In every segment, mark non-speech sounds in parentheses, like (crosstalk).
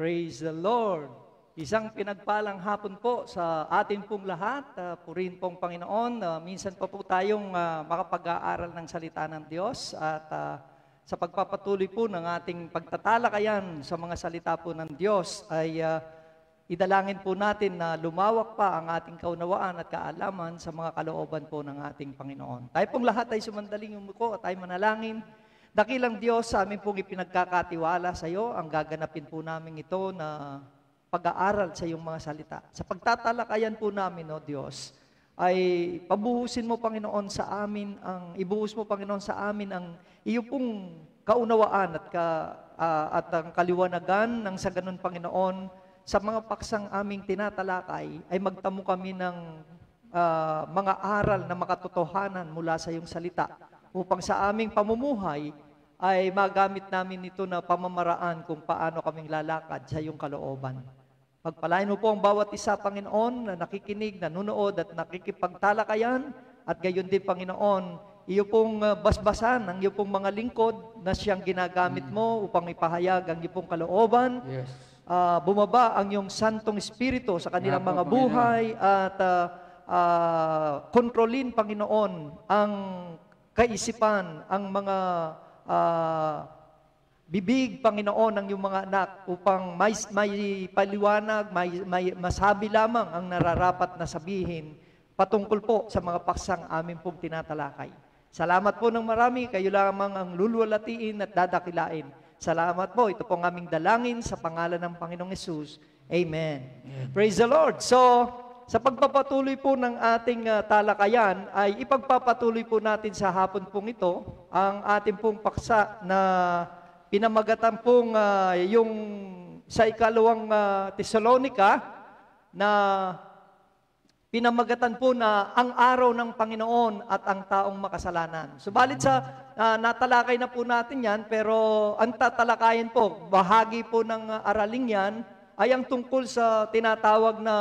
Praise the Lord! Isang pinagpalang hapon po sa atin pong lahat. Uh, ah, purin pong Panginoon. Uh, minsan pa po tayong uh, makapag-aaral ng salita ng Diyos at uh, sa pagpapatuloy po ng ating pagtatalakayan sa mga salita po ng Diyos ay uh, idalangin po natin na lumawak pa ang ating kaunawaan at kaalaman sa mga kalooban po ng ating Panginoon. Tayo pong lahat ay sumandaling umuko at tayo manalangin. Dakilang Diyos, sa amin pong ipinagkakatiwala sa iyo, ang gaganapin po namin ito na pag-aaral sa iyong mga salita. Sa pagtatalakayan po namin, O Diyos, ay pabuhusin mo, Panginoon, sa amin ang, ibuhos mo, Panginoon, sa amin ang iyo pong kaunawaan at, ka, uh, at ang kaliwanagan ng sa ganun, Panginoon, sa mga paksang aming tinatalakay, ay magtamo kami ng uh, mga aral na makatotohanan mula sa iyong salita upang sa aming pamumuhay ay magamit namin ito na pamamaraan kung paano kaming lalakad sa iyong kalooban. Pagpalain mo po ang bawat isa, Panginoon, na nakikinig, nanunood at nakikipagtalakayan at gayon din, Panginoon, iyo pong ah, basbasan ang iyo pong mga lingkod na siyang ginagamit mm. mo upang ipahayag ang iyo pong kalooban. Yes. Uh, bumaba ang iyong Santong Espiritu sa kanilang mga buhay at uh, uh, kontrolin, Panginoon, ang kaisipan ang mga uh, bibig, Panginoon, ng iyong mga anak upang may, may paliwanag, may, may masabi lamang ang nararapat na sabihin patungkol po sa mga paksang amin pong tinatalakay. Salamat po ng marami. Kayo lamang ang luluwalatiin at dadakilain. Salamat po. Ito po ang aming dalangin sa pangalan ng Panginoong Yesus. Amen. Amen. Praise the Lord. So, sa pagpapatuloy po ng ating uh, talakayan ay ipagpapatuloy po natin sa hapon pong ito ang ating pong paksa na pinamagatan pong uh, yung sa ikalawang uh, ah, Tesalonica na pinamagatan po na ang araw ng Panginoon at ang taong makasalanan. Subalit sa uh, natalakay na po natin yan, pero ang tatalakayin po, bahagi po ng uh, araling yan, ay ang tungkol sa tinatawag na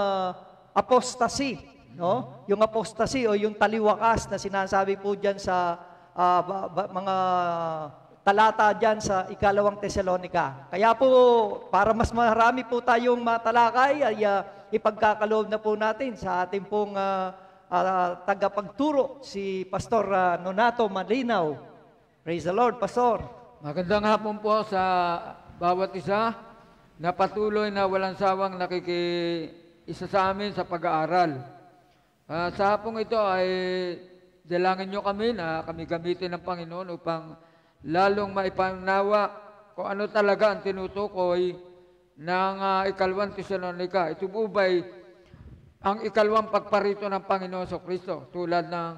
apostasy, no? Yung apostasy o yung taliwakas na sinasabi po diyan sa uh, ba, ba, mga talata diyan sa ikalawang Tesalonika. Kaya po para mas marami po tayong matalakay ay uh, ipagkakaloob na po natin sa ating pong uh, uh, tagapagturo si Pastor uh, Nonato Malinaw. Praise the Lord, Pastor. Magandang hapon po sa bawat isa na patuloy na walang sawang nakiki isa sa amin sa pag-aaral. Uh, sa hapong ito ay dalangin nyo kami na kami gamitin ng Panginoon upang lalong maipanawa kung ano talaga ang tinutukoy ng uh, ikalawang Tesalonika. Ito po ba'y ang ikalawang pagparito ng Panginoon sa Kristo tulad ng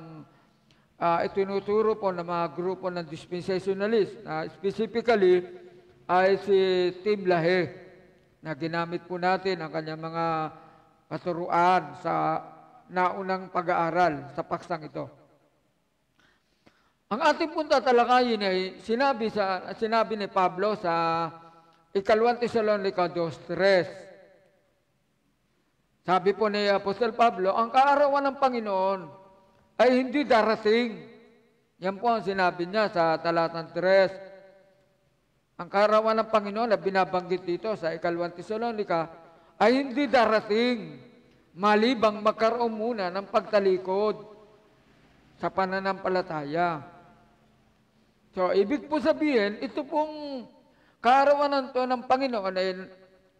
uh, itinuturo po ng mga grupo ng dispensationalist na uh, specifically ay si Tim Lahe na ginamit po natin ang kanyang mga katuruan sa naunang pag-aaral sa paksang ito. Ang ating punta talakayin ay sinabi, sa, sinabi ni Pablo sa ikalawang Tesalonica 2.3. Sabi po ni Apostol Pablo, ang kaarawan ng Panginoon ay hindi darating. Yan po ang sinabi niya sa talatang 3. Ang kaarawan ng Panginoon na binabanggit dito sa ikalawang Tesalonica ay hindi darating malibang magkaroon muna ng pagtalikod sa pananampalataya. So, ibig po sabihin, ito pong karawanan to ng Panginoon ay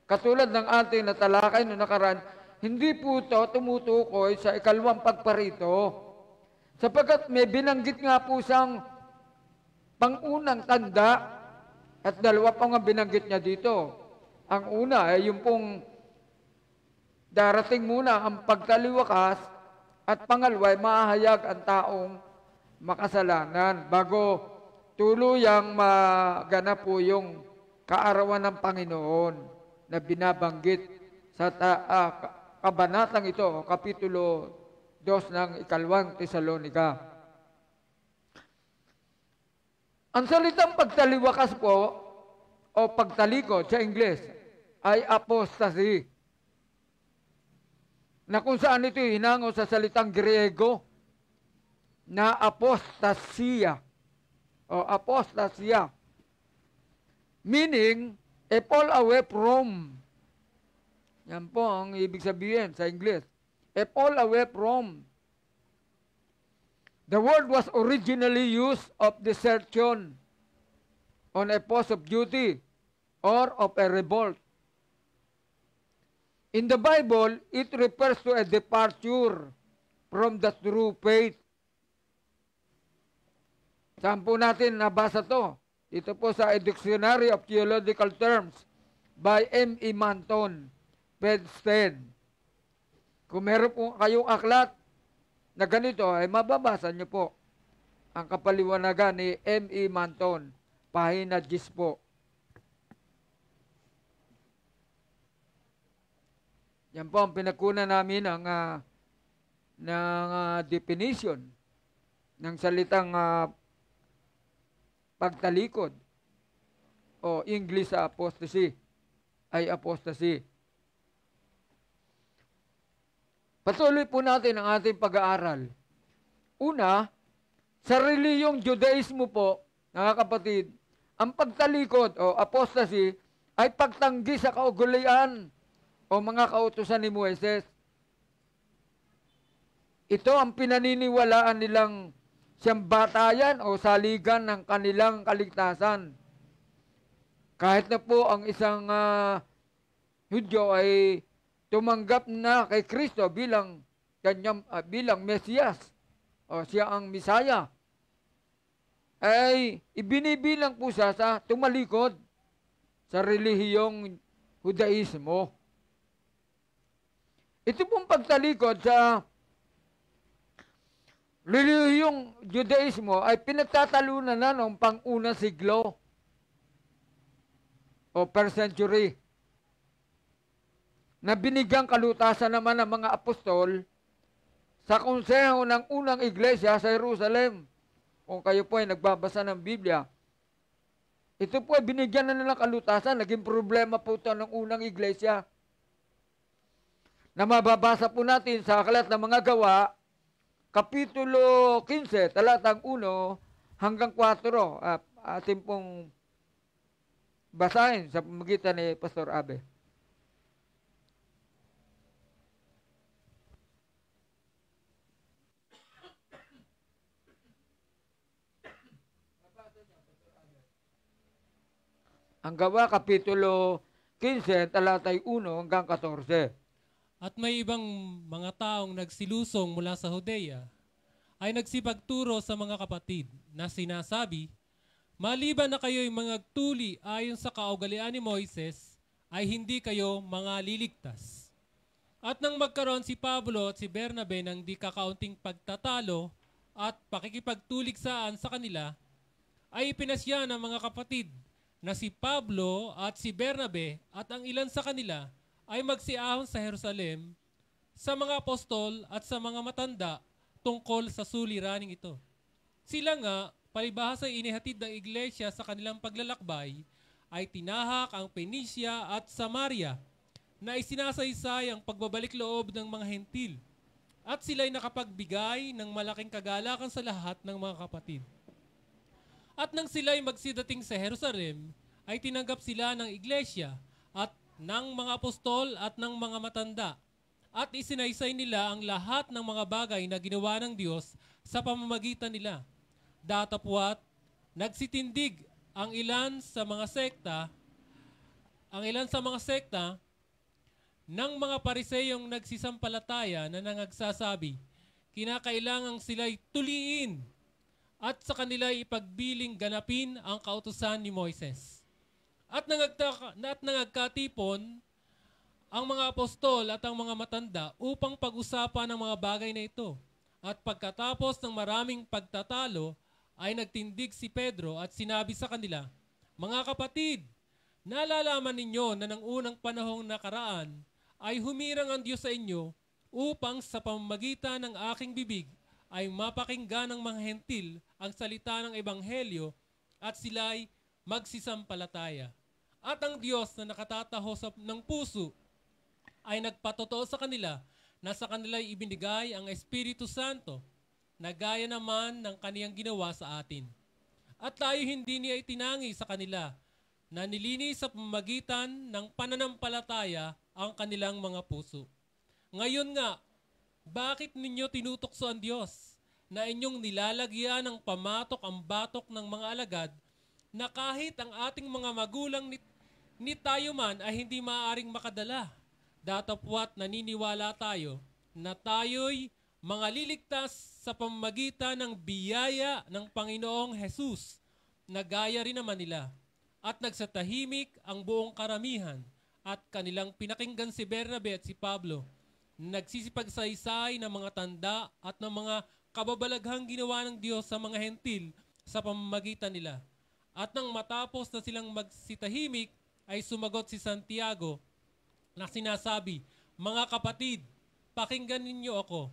katulad ng ating natalakay noong nakaraan, hindi po ito tumutukoy sa ikalawang pagparito. Sapagat may binanggit nga po siyang pangunang tanda at dalawa pa nga binanggit niya dito. Ang una ay yung pong Darating muna ang pagtaliwakas at pangalwa maahayag ang taong makasalanan bago tuluyang maganap po yung kaarawan ng Panginoon na binabanggit sa ta- uh, kabanatang ito, kapitulo 2 ng ikalawang Tesalonika. Ang salitang pagtaliwakas po o pagtalikod sa Ingles ay apostasy na kung saan ito hinango sa salitang Griego na apostasia o apostasia meaning a fall away from yan po ang ibig sabihin sa English a fall away from the word was originally used of desertion on a post of duty or of a revolt In the Bible, it refers to a departure from the true faith. Saan po natin nabasa to? Ito po sa Dictionary of Theological Terms by M. E. Manton, Bedstead. Kung meron po kayong aklat na ganito, ay mababasa niyo po ang kapaliwanagan ni M.E. Manton, pahina 10 po. Yan po ang pinakuna namin ang uh, ng uh, definition ng salitang uh, pagtalikod o English apostasy ay apostasy. Patuloy po natin ang ating pag-aaral. Una, sa reliyong Judaismo po, mga kapatid, ang pagtalikod o apostasy ay pagtanggi sa kaugalian o mga kautosan ni Moises, ito ang pinaniniwalaan nilang siyang batayan o saligan ng kanilang kaligtasan. Kahit na po ang isang uh, Hudyo ay tumanggap na kay Kristo bilang kanyang, uh, ah, bilang Mesiyas o siya ang Misaya ay ibinibilang po siya sa tumalikod sa relihiyong Hudaismo. Ito pong pagtalikod sa reliyong Judaismo ay pinagtatalunan na noong panguna siglo o per century na binigang kalutasan naman ng mga apostol sa konseho ng unang iglesia sa Jerusalem. Kung kayo po ay nagbabasa ng Biblia, ito po ay binigyan na nilang kalutasan. Naging problema po ito ng unang iglesia na mababasa po natin sa Aklat ng Mga Gawa, Kapitulo 15, talatang 1 hanggang 4. Uh, atin pong basahin sa pamagitan ni Pastor Abe. Ang gawa, Kapitulo 15, talatay 1 hanggang 14. At may ibang mga taong nagsilusong mula sa Hodea ay nagsipagturo sa mga kapatid na sinasabi, Maliban na kayo'y mga tuli ayon sa kaugalian ni Moises, ay hindi kayo mga liligtas. At nang magkaroon si Pablo at si Bernabe ng di kakaunting pagtatalo at pakikipagtuliksaan sa kanila, ay ipinasya ng mga kapatid na si Pablo at si Bernabe at ang ilan sa kanila ay magsiahon sa Jerusalem sa mga apostol at sa mga matanda tungkol sa suliraning ito. Sila nga, palibhasa inihatid ng iglesia sa kanilang paglalakbay, ay tinahak ang Phoenicia at Samaria na isinasaysay ang pagbabalik loob ng mga hentil at sila'y nakapagbigay ng malaking kagalakan sa lahat ng mga kapatid. At nang sila'y magsidating sa Jerusalem, ay tinanggap sila ng iglesia at ng mga apostol at ng mga matanda at isinaysay nila ang lahat ng mga bagay na ginawa ng Diyos sa pamamagitan nila. Datapwat, nagsitindig ang ilan sa mga sekta, ang ilan sa mga sekta ng mga pariseyong nagsisampalataya na nangagsasabi, kinakailangang sila'y tuliin at sa kanila ipagbiling ganapin ang kautusan ni Moises. At, nangagtaka, at nangagkatipon ang mga apostol at ang mga matanda upang pag-usapan ang mga bagay na ito. At pagkatapos ng maraming pagtatalo, ay nagtindig si Pedro at sinabi sa kanila, Mga kapatid, nalalaman ninyo na ng unang panahong nakaraan ay humirang ang Diyos sa inyo upang sa pamamagitan ng aking bibig ay mapakinggan ng mga hentil ang salita ng Ebanghelyo at sila'y magsisampalataya. At ang Diyos na nakatataho sa, ng puso ay nagpatotoo sa kanila na sa kanila ay ibinigay ang Espiritu Santo na gaya naman ng kaniyang ginawa sa atin. At tayo hindi niya itinangi sa kanila na nilinis sa pamagitan ng pananampalataya ang kanilang mga puso. Ngayon nga, bakit ninyo tinutokso ang Diyos na inyong nilalagyan ng pamatok ang batok ng mga alagad na kahit ang ating mga magulang nit ni tayo man ay hindi maaring makadala. Datapwat naniniwala tayo na tayo'y mga liligtas sa pamagitan ng biyaya ng Panginoong Hesus na gaya rin naman nila. At nagsatahimik ang buong karamihan at kanilang pinakinggan si Bernabe at si Pablo. Nagsisipagsaysay ng mga tanda at ng mga kababalaghang ginawa ng Diyos sa mga hentil sa pamamagitan nila. At nang matapos na silang magsitahimik, ay sumagot si Santiago na sinasabi, Mga kapatid, pakinggan ninyo ako.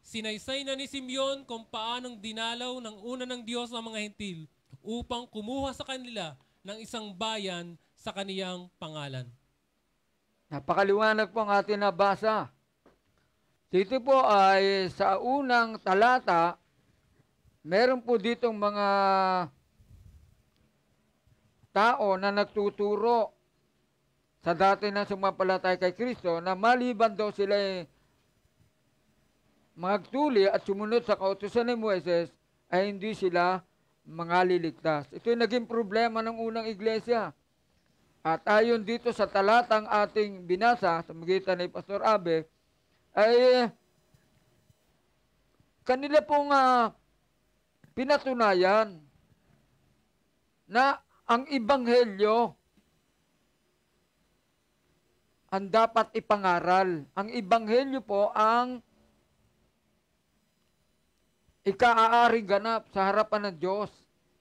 Sinaysay na ni Simeon kung paanong dinalaw ng una ng Diyos ang mga hintil upang kumuha sa kanila ng isang bayan sa kaniyang pangalan. Napakaliwanag po ang ating nabasa. Dito po ay sa unang talata, meron po ditong mga tao na nagtuturo sa dati na sumampalatay kay Kristo na maliban daw sila eh, magtuli at sumunod sa kautusan ni Moises ay hindi sila mga liligtas. Ito yung naging problema ng unang iglesia. At ayon dito sa talatang ating binasa, sa magitan ni Pastor Abe, ay kanila pong uh, pinatunayan na ang ibanghelyo ang dapat ipangaral. Ang ibanghelyo po ang ikaaari ganap sa harapan ng Diyos.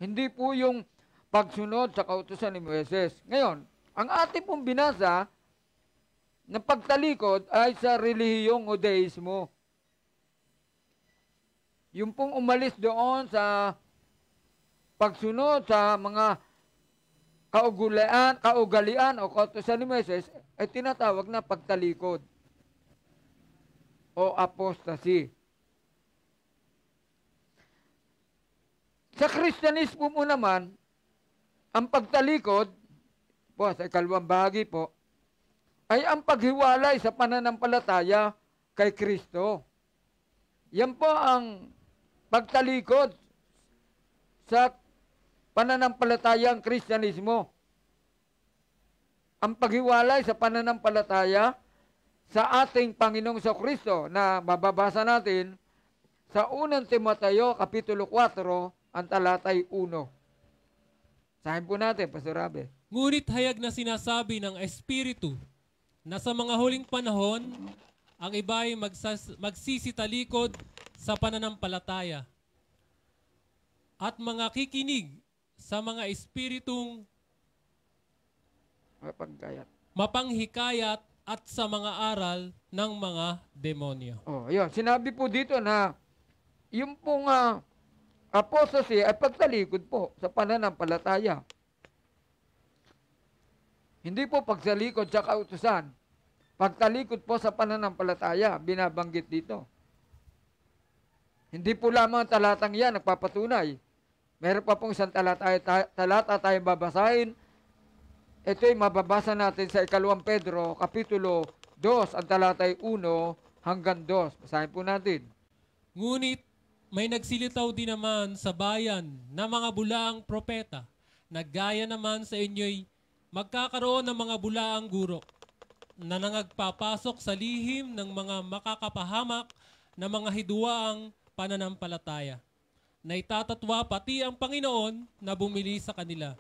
Hindi po yung pagsunod sa kautusan ni Moises. Ngayon, ang ating pong binasa na pagtalikod ay sa relihiyong o deismo. Yung pong umalis doon sa pagsunod sa mga kaugulaan, kaugalian o kautosan ni Moises ay tinatawag na pagtalikod o apostasy. Sa Kristyanismo mo naman, ang pagtalikod, po, sa ikalawang bahagi po, ay ang paghiwalay sa pananampalataya kay Kristo. Yan po ang pagtalikod sa pananampalataya ang Kristyanismo. Ang paghiwalay sa pananampalataya sa ating Panginoong sa Kristo na mababasa natin sa unang Timoteo Kapitulo 4, ang talatay 1. Sahin po natin, Pastor Rabe. Ngunit hayag na sinasabi ng Espiritu na sa mga huling panahon, ang iba ay magsas- magsisitalikod sa pananampalataya at mga kikinig sa mga espiritung mapanghikayat. mapanghikayat at sa mga aral ng mga demonyo. Oh, yun. Sinabi po dito na yung pong uh, apostasy ay pagtalikod po sa pananampalataya. Hindi po pagsalikod sa kautusan. Pagtalikod po sa pananampalataya, binabanggit dito. Hindi po lamang talatang yan nagpapatunay Meron pa pong isang talata, tayo, talata tayo babasahin. Ito ay mababasa natin sa ikalawang Pedro, Kapitulo 2, ang talatay 1 hanggang 2. Basahin po natin. Ngunit may nagsilitaw din naman sa bayan na mga bulaang propeta, gaya naman sa inyo'y magkakaroon ng mga bulaang guro na nangagpapasok sa lihim ng mga makakapahamak na mga hiduaang pananampalataya na itatatwa pati ang Panginoon na bumili sa kanila,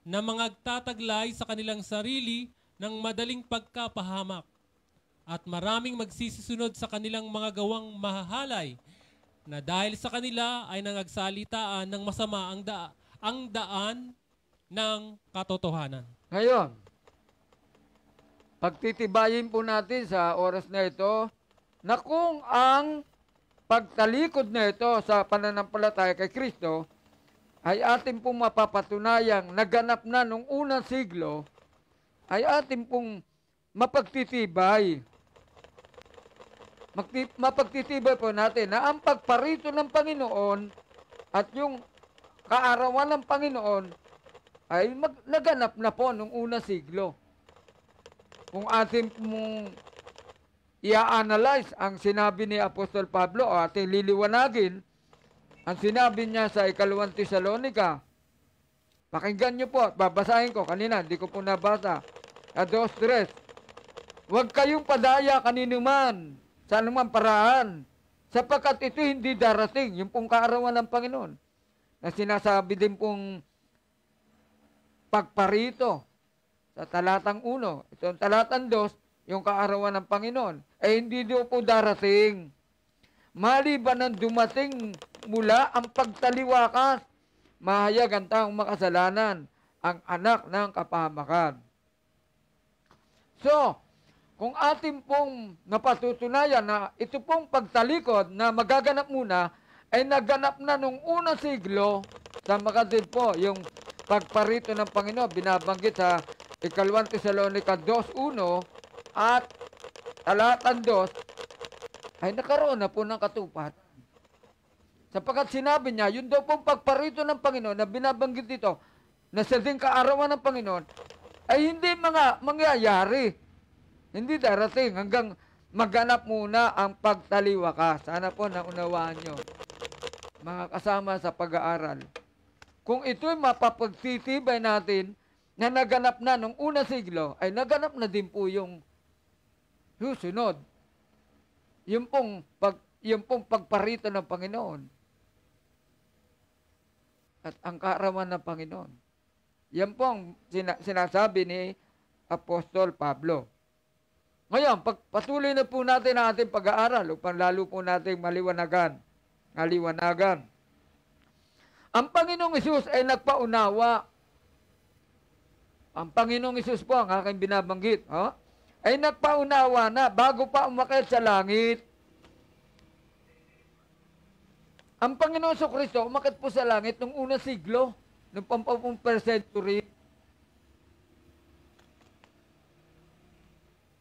na mga agtataglay sa kanilang sarili ng madaling pagkapahamak, at maraming magsisisunod sa kanilang mga gawang mahahalay, na dahil sa kanila ay nangagsalitaan ng masama ang, da- ang daan ng katotohanan. Ngayon, pagtitibayin po natin sa oras na ito na kung ang pagtalikod na ito sa pananampalataya kay Kristo, ay atin pong mapapatunayang naganap na nung unang siglo, ay atin pong mapagtitibay. Magti- mapagtitibay po natin na ang pagparito ng Panginoon at yung kaarawan ng Panginoon ay mag- naganap na po nung unang siglo. Kung atin mong i-analyze ang sinabi ni Apostol Pablo o ating liliwanagin ang sinabi niya sa ikalawang Tesalonica. Pakinggan niyo po, babasahin ko kanina, hindi ko po nabasa. Ados tres. Huwag kayong padaya kaninuman sa anumang paraan sapagkat ito hindi darating, yung pong kaarawan ng Panginoon na sinasabi din pong pagparito sa talatang 1. Ito ang talatang 2, yung kaarawan ng Panginoon, ay eh, hindi daw po darating. Maliban ng dumating mula ang pagtaliwakas, mahayag ang taong makasalanan, ang anak ng kapahamakan. So, kung atin pong napatutunayan na ito pong pagtalikod na magaganap muna, ay naganap na nung unang siglo, sa makatid po, yung pagparito ng Panginoon, binabanggit sa ikalawang Tesalonica 2.1, at talatang dos ay nakaroon na po ng katupat. Sapagkat sinabi niya, yun daw pong pagparito ng Panginoon na binabanggit dito, na sa ding kaarawan ng Panginoon, ay hindi mga mangyayari. Hindi darating hanggang maganap muna ang pagtaliwa ka. Sana po naunawaan nyo, mga kasama sa pag-aaral. Kung ito'y mapapagtitibay natin na naganap na nung una siglo, ay naganap na din po yung susunod. Yung pong, pag, yung pong pagparito ng Panginoon at ang kaarawan ng Panginoon. Yan pong sina, sinasabi ni Apostol Pablo. Ngayon, pagpatuloy na po natin ang ating pag-aaral upang lalo po natin maliwanagan, maliwanagan. Ang Panginoong Isus ay nagpaunawa. Ang Panginoong Isus po ang aking binabanggit. Ha? Oh ay nagpaunawa na bago pa umakyat sa langit. Ang Panginoon so Kristo umakyat po sa langit nung unang siglo, nung pampapong century,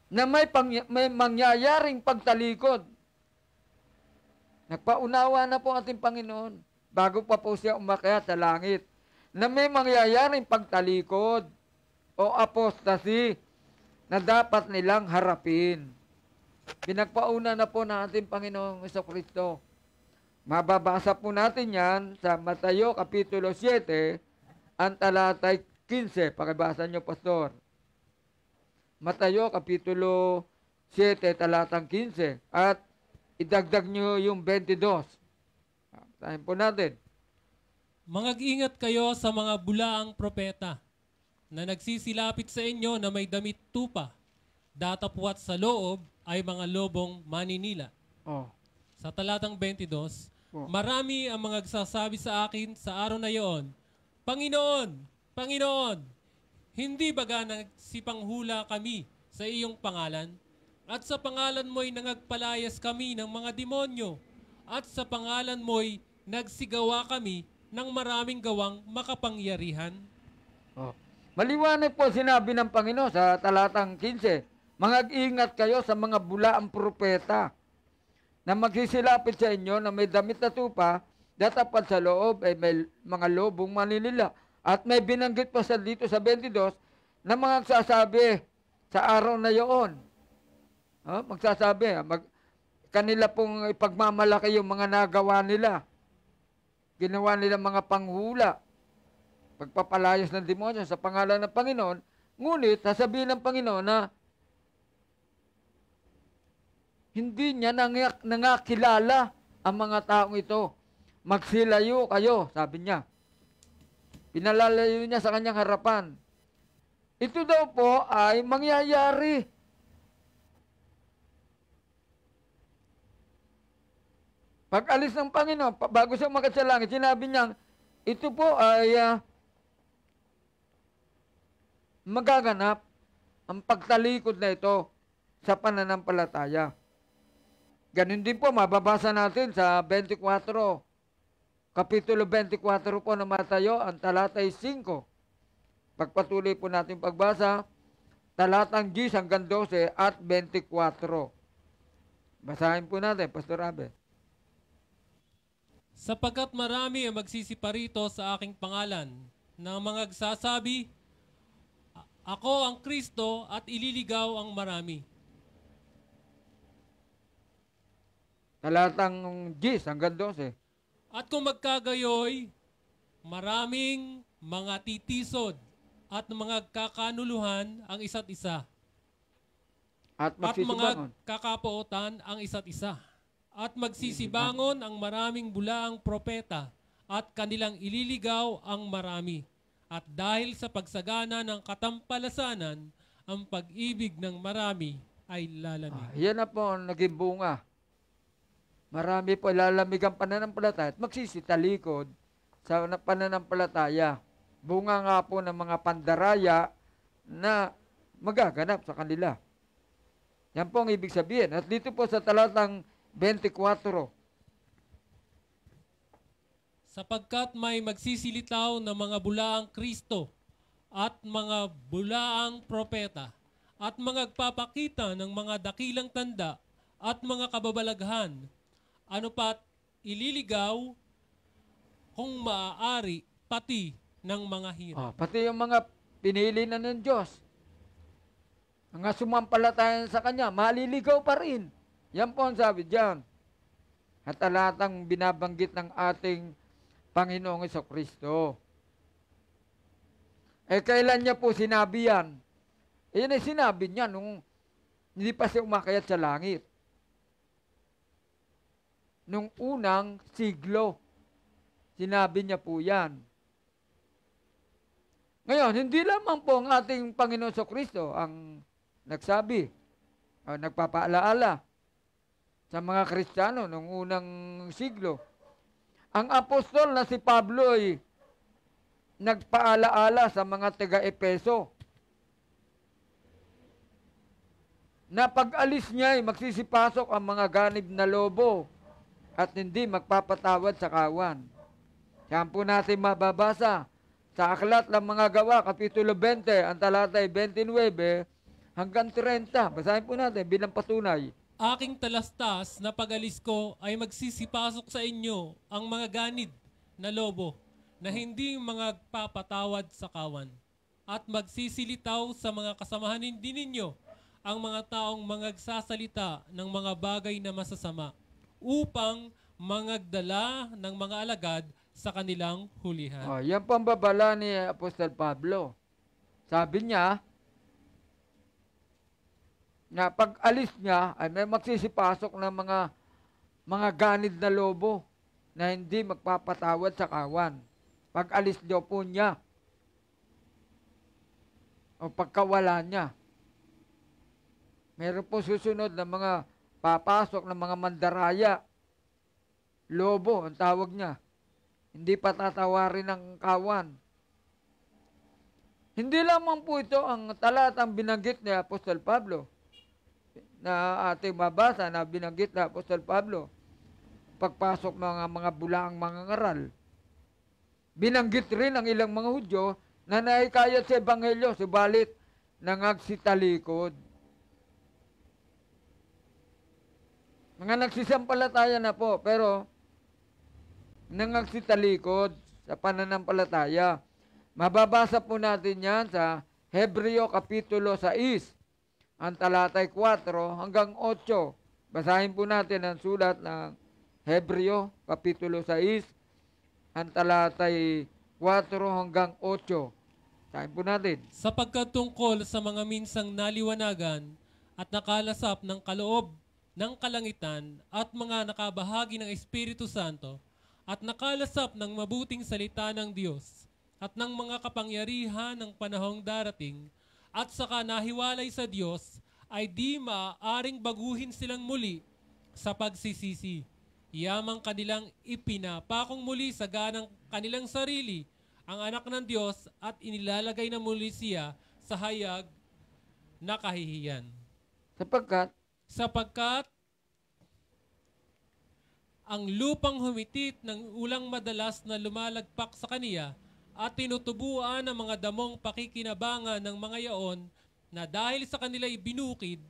na may, may mangyayaring pagtalikod. Nagpaunawa na po ating Panginoon bago pa po siya umakyat sa langit na may mangyayaring pagtalikod o apostasy na dapat nilang harapin. Pinagpauna na po natin Panginoong Kristo. Mababasa po natin yan sa Matayo Kapitulo 7, ang talatay 15. Pakibasa niyo, Pastor. Matayo Kapitulo 7, talatang 15. At idagdag niyo yung 22. Tahin po natin. Mangag-ingat kayo sa mga bulaang propeta na nagsisilapit sa inyo na may damit tupa, datapwat sa loob ay mga lobong maninila. Oh. Sa talatang 22, oh. marami ang mga nagsasabi sa akin sa araw na iyon, Panginoon, Panginoon, hindi baga nagsipanghula kami sa iyong pangalan? At sa pangalan mo'y nangagpalayas kami ng mga demonyo. At sa pangalan mo'y nagsigawa kami ng maraming gawang makapangyarihan. Oh. Maliwanag po sinabi ng Panginoon sa talatang 15, Mangag-ingat kayo sa mga bulaang propeta na magsisilapit sa inyo na may damit na tupa, datapad sa loob ay may mga lobong maninila. At may binanggit pa sa dito sa 22 na mga nagsasabi sa araw na yon. Oh, magsasabi, mag, kanila pong ipagmamalaki yung mga nagawa nila. Ginawa nila mga panghula pagpapalayas ng demonyo sa pangalan ng Panginoon, ngunit sasabihin ng Panginoon na hindi niya nangiyak, nangakilala ang mga taong ito. Magsilayo kayo, sabi niya. Pinalalayo niya sa kanyang harapan. Ito daw po ay mangyayari. Pag alis ng Panginoon, bago siya umakyat sa langit, sinabi niya, ito po ay uh, magaganap ang pagtalikod na ito sa pananampalataya. Ganun din po, mababasa natin sa 24, Kapitulo 24 po ng Matayo, ang talatay 5. Pagpatuloy po natin pagbasa, talatang 10 hanggang 12 at 24. Basahin po natin, Pastor Abe. Sapagkat marami ang magsisiparito sa aking pangalan, na mga agsasabi, ako ang Kristo at ililigaw ang marami. Talatang Gis hanggang 12. At kung magkagayoy, maraming mga titisod at mga kakanuluhan ang isa't isa. At, at mga kakapuotan ang isa't isa. At magsisibangon ang maraming bulaang propeta at kanilang ililigaw ang marami. At dahil sa pagsagana ng katampalasanan, ang pag-ibig ng marami ay lalamig. Ah, yan na po ang naging bunga. Marami po lalamig ang pananampalataya at magsisitalikod sa pananampalataya. Bunga nga po ng mga pandaraya na magaganap sa kanila. Yan po ang ibig sabihin. At dito po sa talatang 24, sapagkat may magsisilitaw na mga bulaang Kristo at mga bulaang propeta at mga magpapakita ng mga dakilang tanda at mga kababalaghan. Ano pat ililigaw kung maaari pati ng mga hirap. Oh, pati yung mga pinili na ng Diyos. Mga sumampalatayan sa Kanya, maliligaw pa rin. Yan po ang sabi diyan. At talatang binabanggit ng ating Panginoong Kristo. Eh kailan niya po sinabi yan? Iyan eh, ay sinabi niya nung hindi pa siya umakyat sa langit. Nung unang siglo, sinabi niya po yan. Ngayon, hindi lamang po ang ating Panginoon sa Kristo ang nagsabi, o ah, nagpapaalaala sa mga Kristiyano nung unang siglo ang apostol na si Pablo ay nagpaalaala sa mga taga-Epeso. Na pag-alis niya ay magsisipasok ang mga ganib na lobo at hindi magpapatawad sa kawan. Yan po natin mababasa sa aklat ng mga gawa, Kapitulo 20, ang talata ay 29 hanggang 30. Basahin po natin bilang patunay. Aking talastas na pagalis ko ay magsisipasok sa inyo ang mga ganid na lobo na hindi magpapatawad sa kawan at magsisilitaw sa mga kasamahan hindi ninyo ang mga taong mangagsasalita ng mga bagay na masasama upang mangagdala ng mga alagad sa kanilang hulihan. Oh, yan po babala ni Apostol Pablo. Sabi niya, na pag alis niya ay may magsisipasok ng mga mga ganid na lobo na hindi magpapatawad sa kawan. Pag alis daw po niya o pagkawala niya. Meron po susunod na mga papasok ng mga mandaraya. Lobo ang tawag niya. Hindi patatawarin ng kawan. Hindi lamang po ito ang talatang binanggit ni Apostol Pablo na ating mabasa na binanggit na Apostol Pablo. Pagpasok mga mga bulaang mga ngaral. Binanggit rin ang ilang mga Hudyo na naikayat sa Ebanghelyo, subalit nangagsitalikod. Mga nagsisampalataya na po, pero nangagsitalikod sa pananampalataya. Mababasa po natin yan sa Hebreo Kapitulo 6, ang talatay 4 hanggang 8. Basahin po natin ang sulat ng Hebreo, Kapitulo 6, ang talatay 4 hanggang 8. Basahin po natin. Sapagkat tungkol sa mga minsang naliwanagan at nakalasap ng kaloob ng kalangitan at mga nakabahagi ng Espiritu Santo at nakalasap ng mabuting salita ng Diyos at ng mga kapangyarihan ng panahong darating – at saka nahiwalay sa Diyos ay di maaaring baguhin silang muli sa pagsisisi. Yamang kanilang ipinapakong muli sa ganang kanilang sarili ang anak ng Diyos at inilalagay na muli siya sa hayag na kahihiyan. Sapagkat? Sapagkat ang lupang humitit ng ulang madalas na lumalagpak sa kaniya at tinutubuan ang mga damong pakikinabangan ng mga yaon na dahil sa kanila ibinukid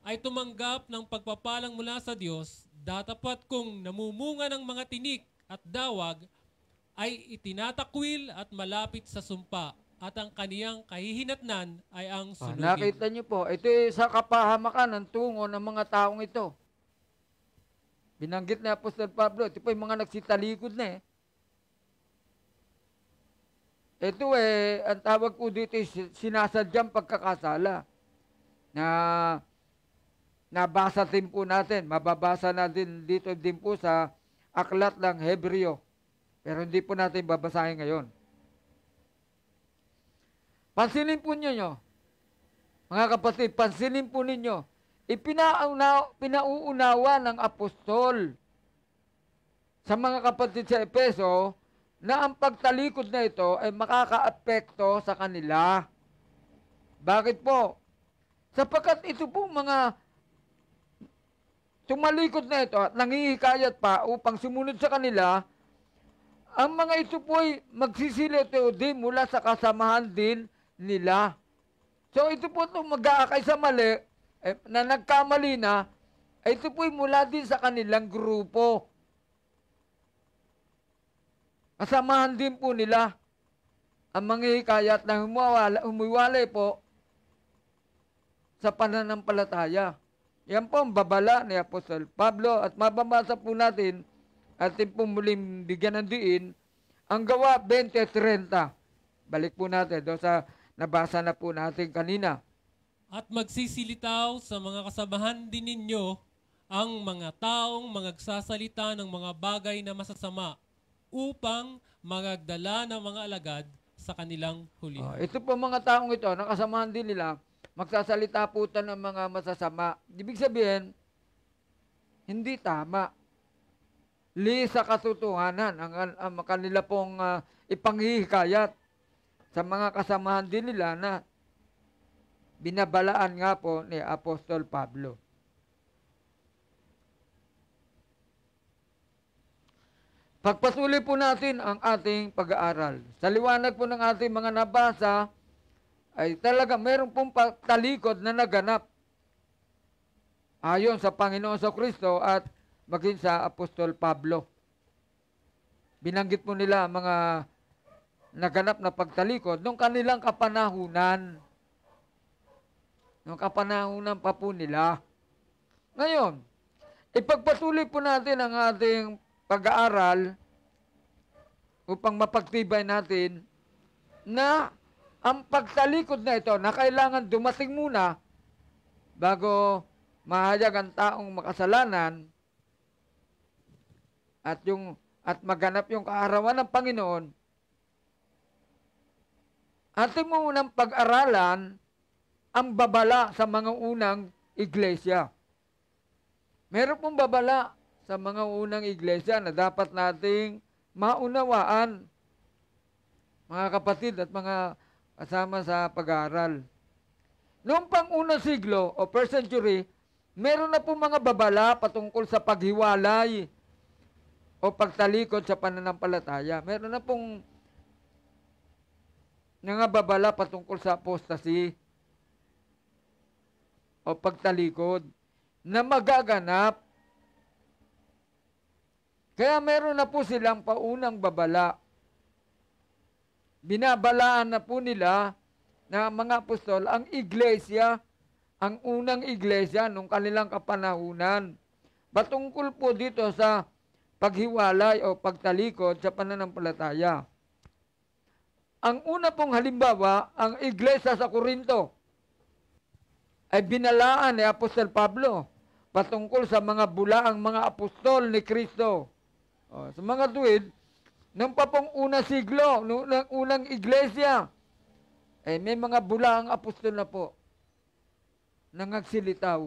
ay tumanggap ng pagpapalang mula sa Diyos, datapat kung namumunga ng mga tinik at dawag ay itinatakwil at malapit sa sumpa at ang kaniyang kahihinatnan ay ang ah, sunugin. Ah, nakita niyo po, ito ay isang kapahamakan ng tungo ng mga taong ito. Binanggit ni Apostol Pablo, ito po yung mga nagsitalikod na eh. Ito eh, ang tawag ko dito sinasadyang pagkakasala na nabasa din po natin, mababasa natin dito din po sa aklat ng Hebreo. Pero hindi po natin babasahin ngayon. Pansinin po ninyo, mga kapatid, pansinin po ninyo, ipinauna, pinauunawa ng apostol sa mga kapatid sa Epeso na ang pagtalikod na ito ay makakaapekto sa kanila. Bakit po? Sapagkat ito po mga tumalikod na ito at nangihikayat pa upang sumunod sa kanila, ang mga ito po ay magsisilito din mula sa kasamahan din nila. So ito po itong mag-aakay sa mali eh, na nagkamali na, ito po ay mula din sa kanilang grupo. Kasamahan din po nila ang manghihikayat na humiwalay, humiwalay po sa pananampalataya. Yan po ang babala ni Apostol Pablo at mababasa po natin at pong muling bigyan ng diin ang gawa 20.30. Balik po natin doon sa nabasa na po natin kanina. At magsisilitaw sa mga kasamahan din ninyo ang mga taong magsasalita ng mga bagay na masasama upang magagdala ng mga alagad sa kanilang hulihan. Uh, ito po mga taong ito, nakasamahan din nila, magsasalita po ito ng mga masasama. Ibig sabihin, hindi tama. Li sa katotohanan ang, ang, ang kanila pong uh, ipanghihikayat sa mga kasamahan din nila na binabalaan nga po ni Apostol Pablo. Pagpasuli po natin ang ating pag-aaral. Sa liwanag po ng ating mga nabasa, ay talaga meron pong talikod na naganap ayon sa Panginoon sa Kristo at maging sa Apostol Pablo. Binanggit po nila ang mga naganap na pagtalikod nung kanilang kapanahunan. Nung kapanahunan pa po nila. Ngayon, ipagpatuloy po natin ang ating pag-aaral upang mapagtibay natin na ang pagtalikod na ito na kailangan dumating muna bago mahayag ang taong makasalanan at yung at maganap yung kaarawan ng Panginoon ating unang pag-aralan ang babala sa mga unang iglesia. Meron pong babala sa mga unang iglesia na dapat nating maunawaan mga kapatid at mga kasama sa pag-aaral. Noong pang-unang siglo o first century, meron na po mga babala patungkol sa paghiwalay o pagtalikod sa pananampalataya. Meron na pong mga babala patungkol sa apostasy o pagtalikod na magaganap kaya meron na po silang paunang babala. Binabalaan na po nila na mga apostol ang iglesia, ang unang iglesia nung kanilang kapanahunan. Patungkol po dito sa paghiwalay o pagtalikod sa pananampalataya. Ang una pong halimbawa, ang iglesia sa Korinto ay binalaan ni Apostol Pablo patungkol sa mga bulaang mga apostol ni Kristo Oh, sa mga tuwid, ng papong una siglo, ng unang iglesia, eh may mga bulaang apostol na po na nagsilitaw.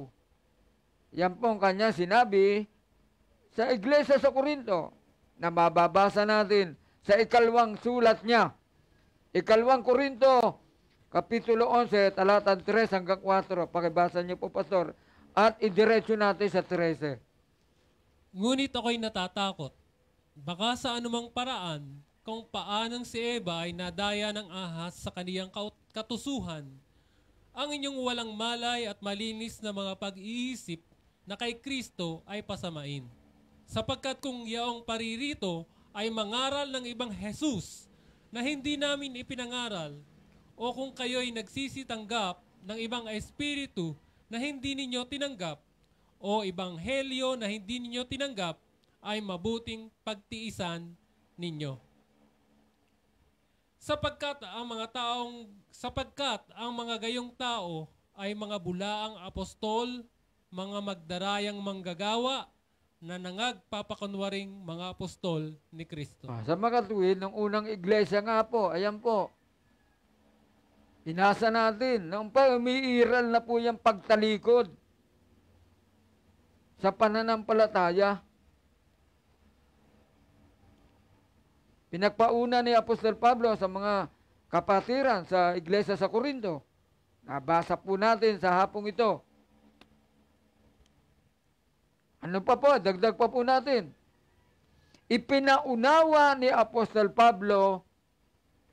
Yan po ang kanya sinabi sa iglesia sa Korinto na mababasa natin sa ikalawang sulat niya. Ikalawang Korinto, Kapitulo 11, talatan 3 hanggang 4. Pakibasa niyo po, Pastor. At idiretso natin sa 13. Ngunit ako'y natatakot Baka sa anumang paraan, kung paanang si Eva ay nadaya ng ahas sa kaniyang katusuhan, ang inyong walang malay at malinis na mga pag-iisip na kay Kristo ay pasamain. Sapagkat kung yaong paririto ay mangaral ng ibang Jesus na hindi namin ipinangaral, o kung kayo'y nagsisitanggap ng ibang espiritu na hindi ninyo tinanggap, o ibanghelyo na hindi ninyo tinanggap, ay mabuting pagtiisan ninyo. Sapagkat ang mga taong sapagkat ang mga gayong tao ay mga bulaang apostol, mga magdarayang manggagawa na nangagpapakunwaring mga apostol ni Kristo. Ah, sa mga ng unang iglesia nga po, ayan po. Inasa natin, nung pa umiiral na po yung pagtalikod sa pananampalataya. Pinagpauna ni Apostol Pablo sa mga kapatiran sa iglesia sa Corinto. Nabasa po natin sa hapong ito. Ano pa po? Dagdag pa po natin. Ipinaunawa ni Apostol Pablo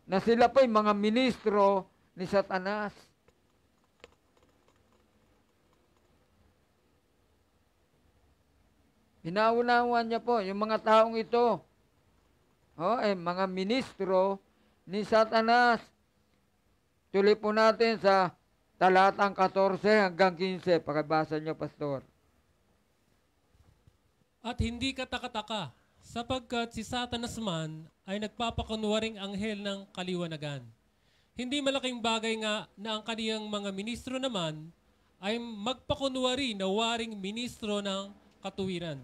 na sila pa'y mga ministro ni Satanas. Pinaunawan niya po yung mga taong ito oh, eh, mga ministro ni Satanas. Tuloy po natin sa talatang 14 hanggang 15. Pakabasa niyo, Pastor. At hindi katakataka, sapagkat si Satanas man ay nagpapakunwaring anghel ng kaliwanagan. Hindi malaking bagay nga na ang kaniyang mga ministro naman ay magpakunwari na waring ministro ng katuwiran,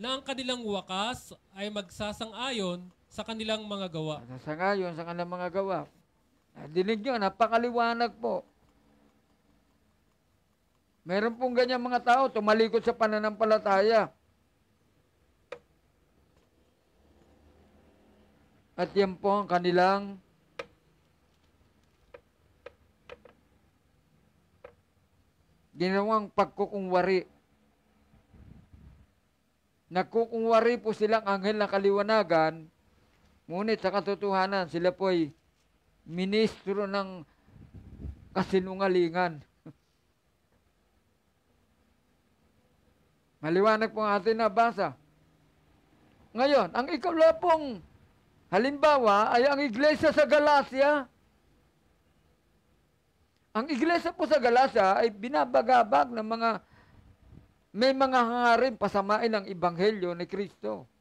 na ang kanilang wakas ay magsasang-ayon sa kanilang mga gawa. Sa ngayon, sa kanilang mga gawa. Dinig nyo, napakaliwanag po. Meron pong ganyan mga tao, tumalikod sa pananampalataya. At yan po ang kanilang ginawang pagkukungwari. Nagkukungwari po silang anghel na kaliwanagan Ngunit sa katotohanan, sila po ay ministro ng kasinungalingan. (laughs) Maliwanag po ang ating nabasa. Ngayon, ang ikawala halimbawa ay ang iglesia sa Galacia. Ang iglesia po sa Galacia ay binabagabag ng mga may mga hangarin pasamain ang ibanghelyo ni Kristo.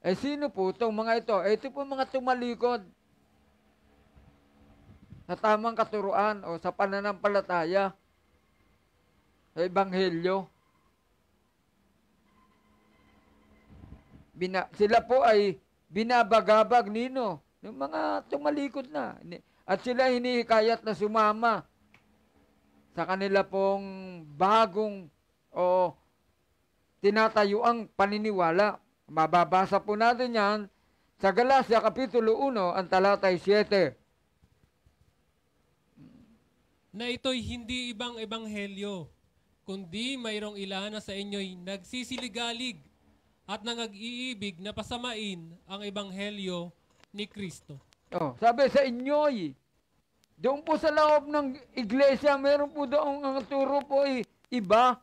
Eh sino po itong mga ito? Eh, ito po mga tumalikod sa tamang katuruan o sa pananampalataya sa ebanghelyo. Bina, sila po ay binabagabag nino ng mga tumalikod na. At sila hinihikayat na sumama sa kanila pong bagong o tinatayuang paniniwala Mababasa po natin yan sa Galacia Kapitulo 1, ang talatay 7. Na ito'y hindi ibang ebanghelyo, kundi mayroong ilan sa inyo'y nagsisiligalig at nangag-iibig na pasamain ang ebanghelyo ni Kristo. Oh, sabi sa inyo'y, doon po sa loob ng iglesia, meron po doon ang turo po ay eh, iba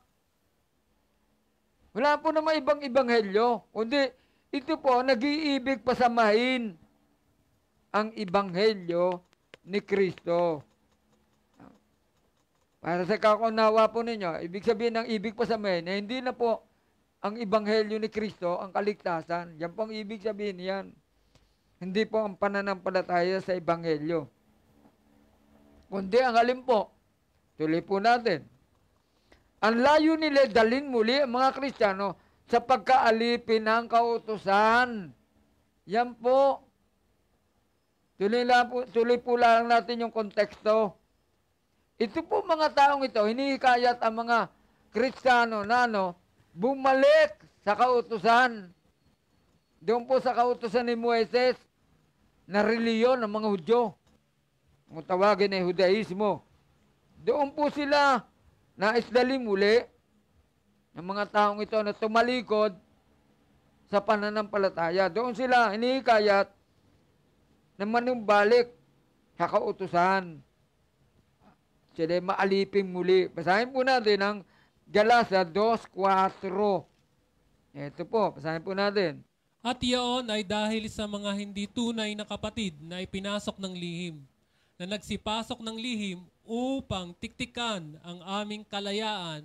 wala po naman ibang ibanghelyo. Kundi, ito po, nag-iibig pasamahin ang ibanghelyo ni Kristo. Para sa kakunawa po ninyo, ibig sabihin ng ibig pasamahin, eh, hindi na po ang ibanghelyo ni Kristo ang kaligtasan. Yan po ang ibig sabihin yan. Hindi po ang pananampalataya sa ibanghelyo. Kundi ang alin po, tuloy po natin, ang layo nila dalin muli ang mga Kristiyano sa pagkaalipin ng kautusan. Yan po. Tuloy, lang po, tuloy po lang natin yung konteksto. Ito po mga taong ito, hinihikayat ang mga Kristiyano na ano, bumalik sa kautusan. Doon po sa kautusan ni Moises na reliyon ng mga Hudyo. Kung tawagin ay Hudaismo. Doon po sila naisdali muli ng mga taong ito na tumalikod sa pananampalataya. Doon sila hinihikayat na manumbalik sa kautusan. Sila maalipin muli. Basahin po natin ang Galasa 2.4. Ito po, basahin po natin. At iyon ay dahil sa mga hindi tunay na kapatid na ipinasok ng lihim, na nagsipasok ng lihim upang tiktikan ang aming kalayaan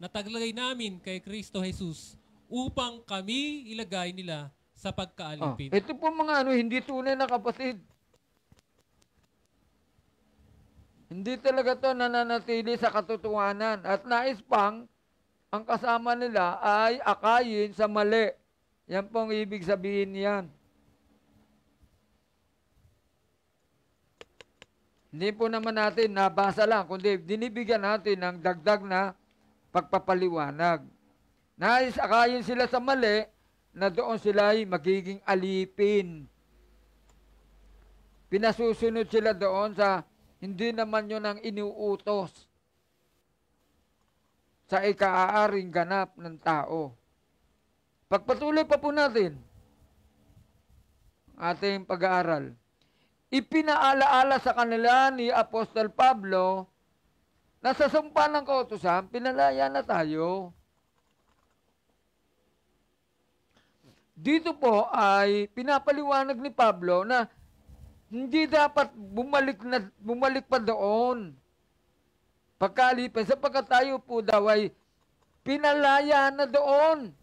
na taglagay namin kay Kristo Jesus upang kami ilagay nila sa pagkaalipin. Ah, ito po mga ano, hindi tunay na kapatid. Hindi talaga to nananatili sa katotohanan at nais pang ang kasama nila ay akayin sa mali. Yan pong ibig sabihin niyan. Hindi po naman natin nabasa lang, kundi dinibigyan natin ng dagdag na pagpapaliwanag. Nais akayin sila sa mali na doon sila ay magiging alipin. Pinasusunod sila doon sa hindi naman yun ang inuutos sa ikaaring ganap ng tao. Pagpatuloy pa po natin ating pag-aaral ipinaalaala sa kanila ni Apostol Pablo na sa sumpa ng kautosan, pinalaya na tayo. Dito po ay pinapaliwanag ni Pablo na hindi dapat bumalik, na, bumalik pa doon. Pagkalipas, sapagkat tayo po daw ay pinalaya na doon.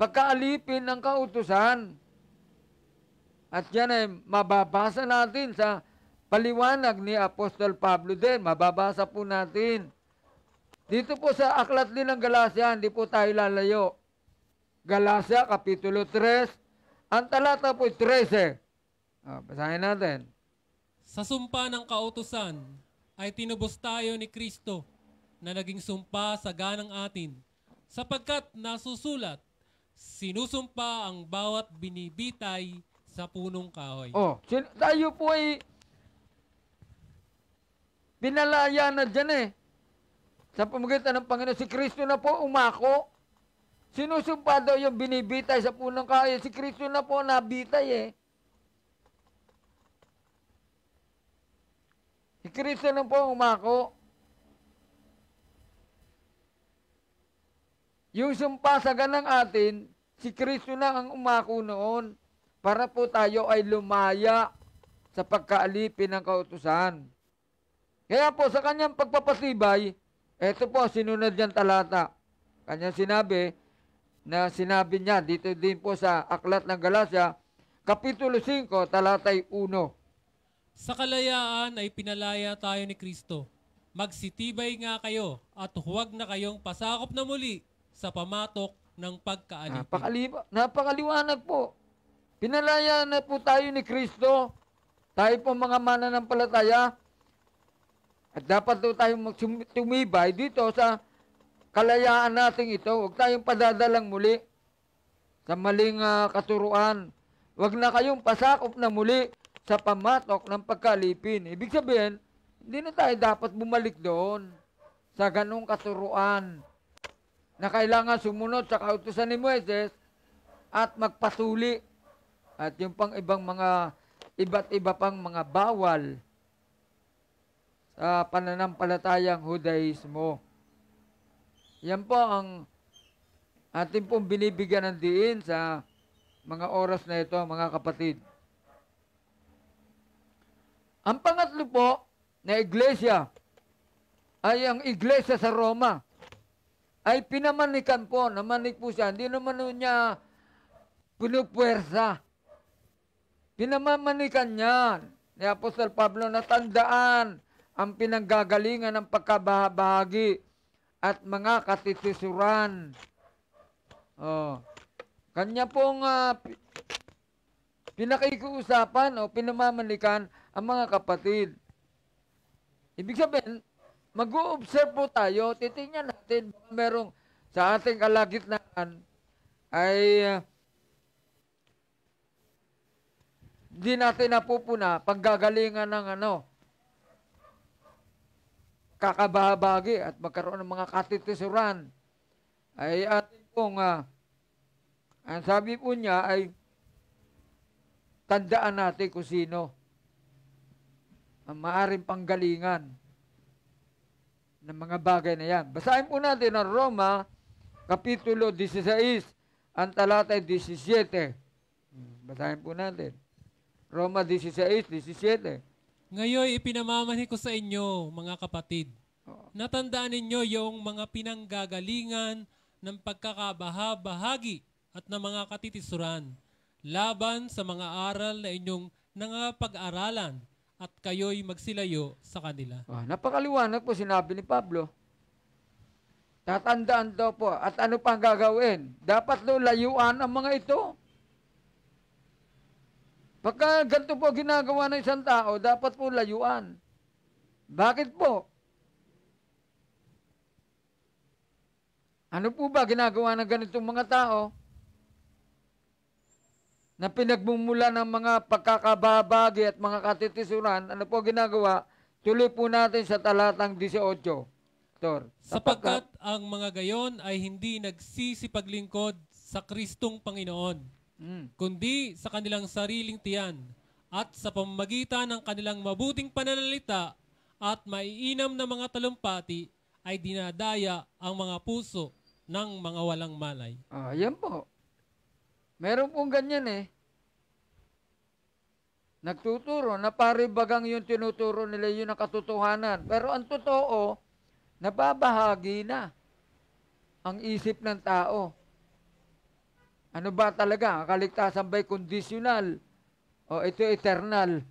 Pagkaalipin ng kautusan, at yan ay mababasa natin sa paliwanag ni Apostol Pablo din. Mababasa po natin. Dito po sa aklat din ng Galacia, hindi po tayo lalayo. Galacia, Kapitulo 3, ang talata po 13. Oh, basahin natin. Sa sumpa ng kautusan ay tinubos tayo ni Kristo na naging sumpa sa ganang atin sapagkat nasusulat, sinusumpa ang bawat binibitay sa punong kahoy. Oh, sin- tayo po ay pinalaya na dyan eh. Sa pamagitan ng Panginoon, si Kristo na po umako. Sinusumpa daw yung binibitay sa punong kahoy. Si Kristo na po nabitay eh. Si Kristo na po umako. Yung sumpa sa ganang atin, si Kristo na ang umako noon para po tayo ay lumaya sa pagkaalipin ng kautusan. Kaya po sa kanyang pagpapasibay, ito po sinunod niyang talata. Kanyang sinabi na sinabi niya dito din po sa Aklat ng Galacia, Kapitulo 5, talatay 1. Sa kalayaan ay pinalaya tayo ni Kristo. Magsitibay nga kayo at huwag na kayong pasakop na muli sa pamatok ng pagkaalipin. Napakali- napakaliwanag po. Pinalaya na po tayo ni Kristo, tayo po mga mananampalataya, at dapat po tayong tumibay dito sa kalayaan natin ito. Huwag tayong padadalang muli sa maling uh, katuruan. Huwag na kayong pasakop na muli sa pamatok ng pagkalipin. Ibig sabihin, hindi na tayo dapat bumalik doon sa ganong katuruan na kailangan sumunod sa kautusan ni Moises at magpasuli at yung pang ibang mga, iba't iba pang mga bawal sa pananampalatayang Hudaismo. Yan po ang atin pong binibigyan ng diin sa mga oras na ito, mga kapatid. Ang pangatlo po na iglesia ay ang iglesia sa Roma ay pinamanikan po, namanik po siya. Hindi naman niya pinupwersa Pinamamanikan niya ni Apostol Pablo na tandaan ang pinanggagalingan ng pagkabahabahagi at mga katitisuran. Oh. Kanya pong uh, pinakikiusapan o pinamamanikan ang mga kapatid. Ibig sabihin, mag-o-observe po tayo, titingnan natin, kung merong sa ating kalagitnaan ay uh, Hindi natin napupuna panggagalingan ng ano, kakabahabagi at magkaroon ng mga katitisuran. Ay atin pong, uh, ang sabi po niya ay tandaan natin kung sino ang maaring panggalingan ng mga bagay na yan. Basahin po natin ang Roma, Kapitulo 16, ang talatay 17. Basahin po natin. Roma 16, 17. Ngayon, ipinamamanhin ko sa inyo, mga kapatid. Natandaan ninyo yung mga pinanggagalingan ng pagkakabahabahagi at ng mga katitisuran laban sa mga aral na inyong nangapag-aralan at kayo'y magsilayo sa kanila. Oh, napakaliwanag po sinabi ni Pablo. Tatandaan daw po. At ano pang gagawin? Dapat no, layuan ang mga ito. Pagka ganito po ginagawa ng isang tao, dapat po layuan. Bakit po? Ano po ba ginagawa ng ganitong mga tao? na pinagmumula ng mga pagkakababagi at mga katitisuran, ano po ginagawa? Tuloy po natin sa talatang 18. Tor, Sapagkat ang mga gayon ay hindi nagsisipaglingkod sa Kristong Panginoon Mm. kundi sa kanilang sariling tiyan at sa pamamagitan ng kanilang mabuting pananalita at maiinam na mga talumpati ay dinadaya ang mga puso ng mga walang malay. Ah, yan po. Meron pong ganyan eh. Nagtuturo na paribagang yung tinuturo nila yun ang katotohanan. Pero ang totoo, nababahagi na ang isip ng tao. Ano ba talaga? Kaligtasan ba'y conditional? O ito eternal?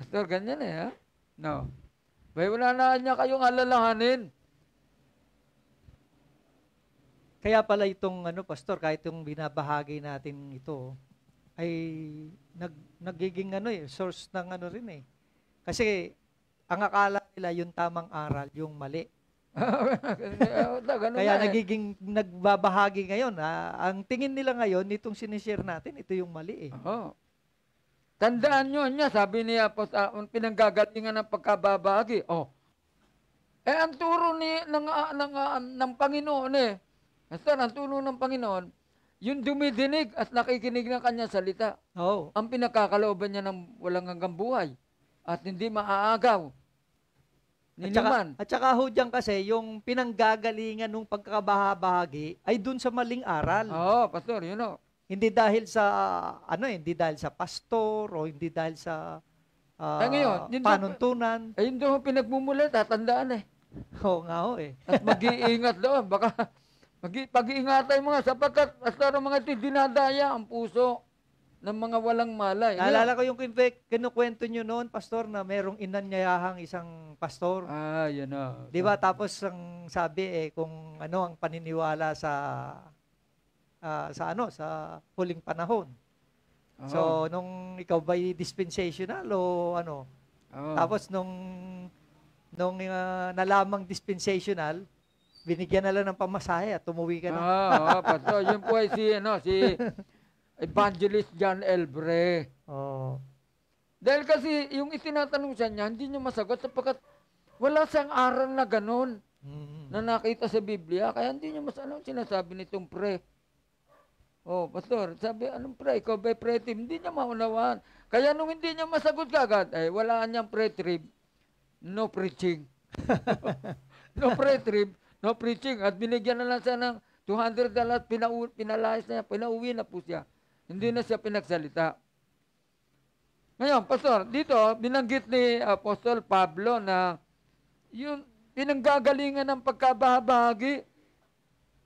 Pastor, (laughs) ganyan eh, ha? No. Bay, wala na niya kayong alalahanin. Kaya pala itong ano pastor kahit yung binabahagi natin ito ay nag nagiging ano eh source ng ano rin eh. Kasi ang akala nila yung tamang aral yung mali. (laughs) Kaya eh. nagiging nagbabahagi ngayon. Ha? Ang tingin nila ngayon, itong sinishare natin, ito yung mali eh. Oo. Tandaan nyo niya, sabi ni Apostol, uh, pinanggagalingan ng pagkababahagi. Oh. Eh, ang turo ni, ng, uh, ng, ah, ng Panginoon eh. Pastor, ang turo ng Panginoon, yung dumidinig at nakikinig ng kanya salita. Oh. Ang pinakakalooban niya ng walang hanggang buhay at hindi maaagaw Ninuman. At saka, at saka ho dyan kasi, yung pinanggagalingan ng pagkakabahabahagi ay dun sa maling aral. Oo, oh, pastor, yun know. Hindi dahil sa, ano eh, hindi dahil sa pastor o hindi dahil sa uh, ngayon, yun panuntunan. Ay, yun doon pinagmumula, tatandaan eh. Oo nga ho eh. At mag-iingat doon, baka mag pag-iingatan mga nga sapagkat pastor mga ito dinadaya ang puso ng mga walang malay. Ano Naalala ko yung kinukwento nyo noon, pastor, na merong inanyayahang isang pastor. Ah, yun na. Ah. Di ba? Tapos ang sabi eh, kung ano ang paniniwala sa, uh, sa ano, sa huling panahon. Oh. So, ah. nung ikaw ba'y dispensational o ano? Oh. Tapos nung, nung uh, nalamang dispensational, binigyan na lang ng pamasaya at tumuwi ka na. Oo, oh, oh, pastor. yun po ay si, ano, si (laughs) Evangelist John Elbre. Oh. Dahil kasi yung itinatanong siya niya, hindi niya masagot sapagkat wala siyang aral na ganun mm-hmm. na nakita sa Biblia. Kaya hindi niya mas ano sinasabi nitong pre. Oh, pastor, sabi, anong pre? Ikaw ba pre-trib? Hindi niya maunawaan. Kaya nung hindi niya masagot kagad, eh, wala niyang pre-trib, no preaching. (laughs) no pre-trib, no preaching. At binigyan na lang siya ng 200 dollars, pinau- pinalayas na niya, pinauwi na po siya. Hindi na siya pinagsalita. Ngayon, Pastor, dito, binanggit ni Apostol Pablo na yung pinanggagalingan ng pagkabahabagi.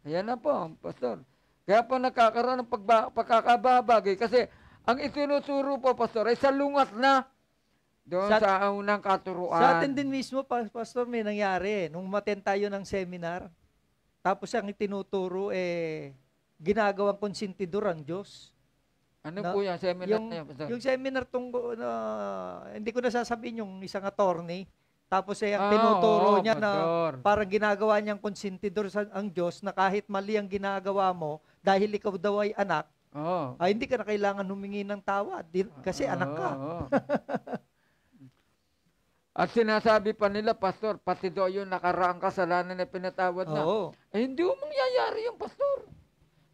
Ayan na po, Pastor. Kaya po nakakaroon ng pagba- pagkakabahabagi. Kasi ang itinuturo po, Pastor, ay salungat na doon sa, sa unang katuruan. Sa atin din mismo, Pastor, may nangyari. Eh. Nung maten tayo ng seminar, tapos ang itinuturo, eh, ginagawang konsentidor ang Diyos. Ano no? po yan? Seminar yung, na yan? Pastor? Yung seminar tungkol, uh, hindi ko nasasabihin yung isang attorney, tapos eh, ang ah, tinuturo oo, niya pastor. na parang ginagawa niyang konsentidor sa ang Diyos na kahit mali ang ginagawa mo, dahil ikaw daw ay anak, oh. ay hindi ka na kailangan humingi ng tawad kasi oh, anak ka. Oh. (laughs) At sinasabi pa nila, Pastor, pati daw yung nakaraang kasalanan na pinatawad na. Ay, eh, hindi mo mangyayari yung Pastor.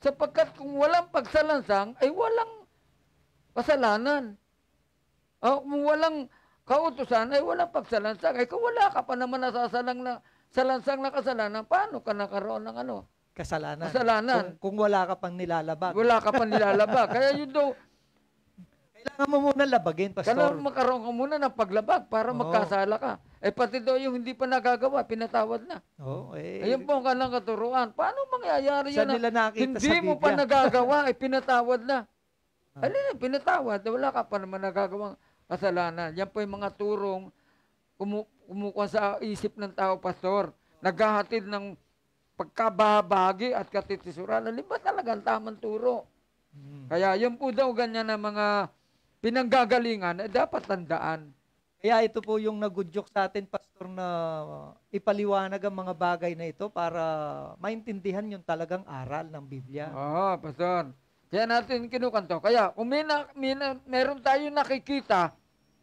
Sapagkat kung walang pagsalansang, ay walang kasalanan. Oh, kung walang kautusan ay walang pagsalansang. Ay kung wala ka pa naman nasasalang na salansang na kasalanan, paano ka nakaroon ng ano? Kasalanan. Kasalanan. Kung, kung wala ka pang nilalabag. Wala ka pang nilalabag. Kaya yun daw, kailangan mo muna labagin, Pastor. Kailangan makaroon ka muna ng paglabag para Oo. magkasala ka. Eh pati daw yung hindi pa nagagawa, pinatawad na. Oh, eh. Ayun po ang kanilang katuruan. Paano mangyayari Saan yun? Nila na, hindi mo pa nagagawa, ay eh, pinatawad na. Ah. Ano na, pinatawad. Wala ka pa naman nagagawang kasalanan. Yan po yung mga turong kumu kumukuha sa isip ng tao, Pastor. Naghahatid ng pagkababagi at katitisuran. Alin ba talaga ang tamang turo? Hmm. Kaya yun po daw ganyan ang mga pinanggagalingan na eh, dapat tandaan. Kaya ito po yung nagudyok sa atin, Pastor, na ipaliwanag ang mga bagay na ito para maintindihan yung talagang aral ng Biblia. Oo, Pastor. Kaya natin kinukanto. Kaya kung may, na, may na, meron tayo nakikita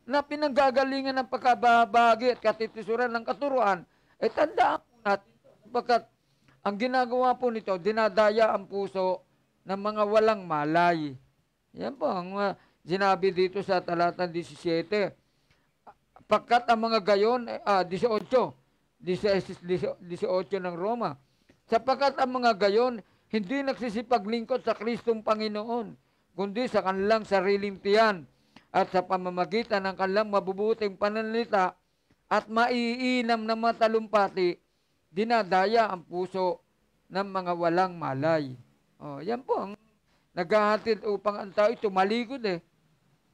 na pinanggagalingan ng pagkababagi at katitisuran ng katuruan, eh tandaan po natin Bakit ang ginagawa po nito, dinadaya ang puso ng mga walang malay. Yan po ang uh, sinabi dito sa talata 17. Pagkat ang mga gayon, uh, 18, 18, 18 ng Roma, sapagkat ang mga gayon, hindi nagsisipaglingkod sa Kristong Panginoon, kundi sa kanilang sariling tiyan at sa pamamagitan ng kanilang mabubuting pananalita at maiinam na matalumpati, dinadaya ang puso ng mga walang malay. O, oh, yan po ang naghahatid upang ang tao tumalikod eh.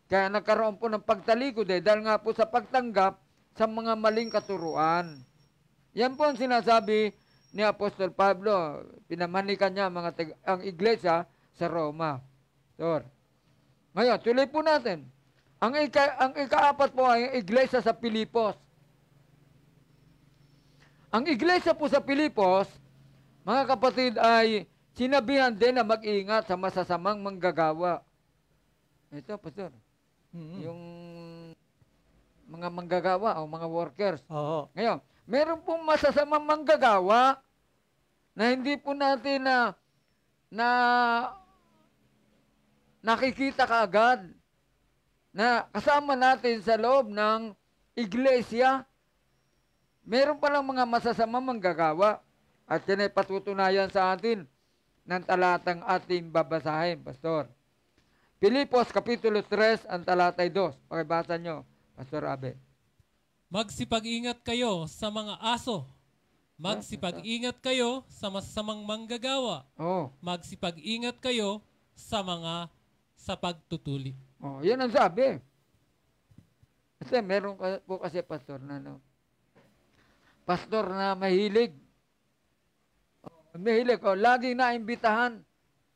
Kaya nagkaroon po ng pagtalikod eh, dahil nga po sa pagtanggap sa mga maling katuruan. Yan po ang sinasabi ni Apostol Pablo. Pinamanikan niya mga tag- ang iglesia sa Roma. Sir. Ngayon, tuloy po natin. Ang, ika, ang ikaapat po ay ang iglesia sa Pilipos. Ang iglesia po sa Pilipos, mga kapatid, ay sinabihan din na mag-ingat sa masasamang manggagawa. Ito, Pastor. Mm-hmm. Yung mga manggagawa o mga workers. Oo. Ngayon, meron pong masasamang manggagawa na hindi po natin na na nakikita kaagad na kasama natin sa loob ng iglesia meron palang mga masasamang manggagawa at yan ay patutunayan sa atin ng talatang ating babasahin, Pastor. Filipos, Kapitulo 3, ang talatay 2. Pakibasa nyo, Pastor Abe. Magsipag-ingat kayo sa mga aso Magsipag-ingat kayo sa masamang manggagawa. Oh. Magsipag-ingat kayo sa mga sa pagtutuli. Oh, 'yan ang sabi. Kasi meron po kasi pastor na no. Pastor na mahilig. Oh, mahilig oh, lagi na imbitahan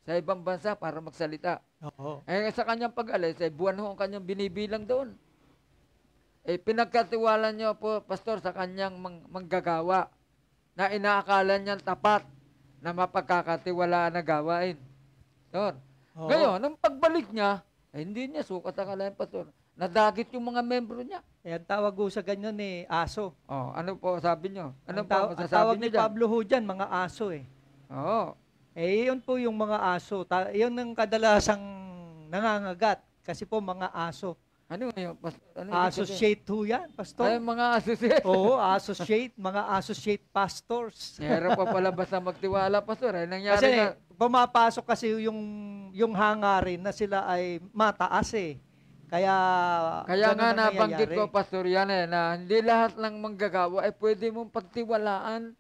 sa ibang bansa para magsalita. Oo. Oh. Eh sa kanyang pag-alis, eh, buwan ho ang kanyang binibilang doon. Eh pinagkatiwala niyo po pastor sa kanyang mang- manggagawa na inaakala niyang tapat na mapagkakatiwalaan na gawain. Doon. Oo. Ngayon, nung pagbalik niya, eh, hindi niya sukat ang kalayan, Pastor. Nadagit yung mga membro niya. Eh, ang tawag ho sa ganyan eh, aso. Oh, ano po sabi niyo? Ano ang, taw- po ang tawag ni dyan? Pablo ho dyan, mga aso eh. Oo. Eh, yun po yung mga aso. Ta- yun ang kadalasang nangangagat. Kasi po mga aso. Ano yung Pastor? ano associate ho yan, pastor? Ay, mga associate. Oo, associate, mga associate pastors. Meron pa pala basta magtiwala, pastor. Ay, nangyari kasi, na. pumapasok kasi yung, yung hangarin na sila ay mataas eh. Kaya, Kaya nga nabanggit ko, pastor, yan eh, na hindi lahat ng manggagawa ay eh, pwede mong pagtiwalaan.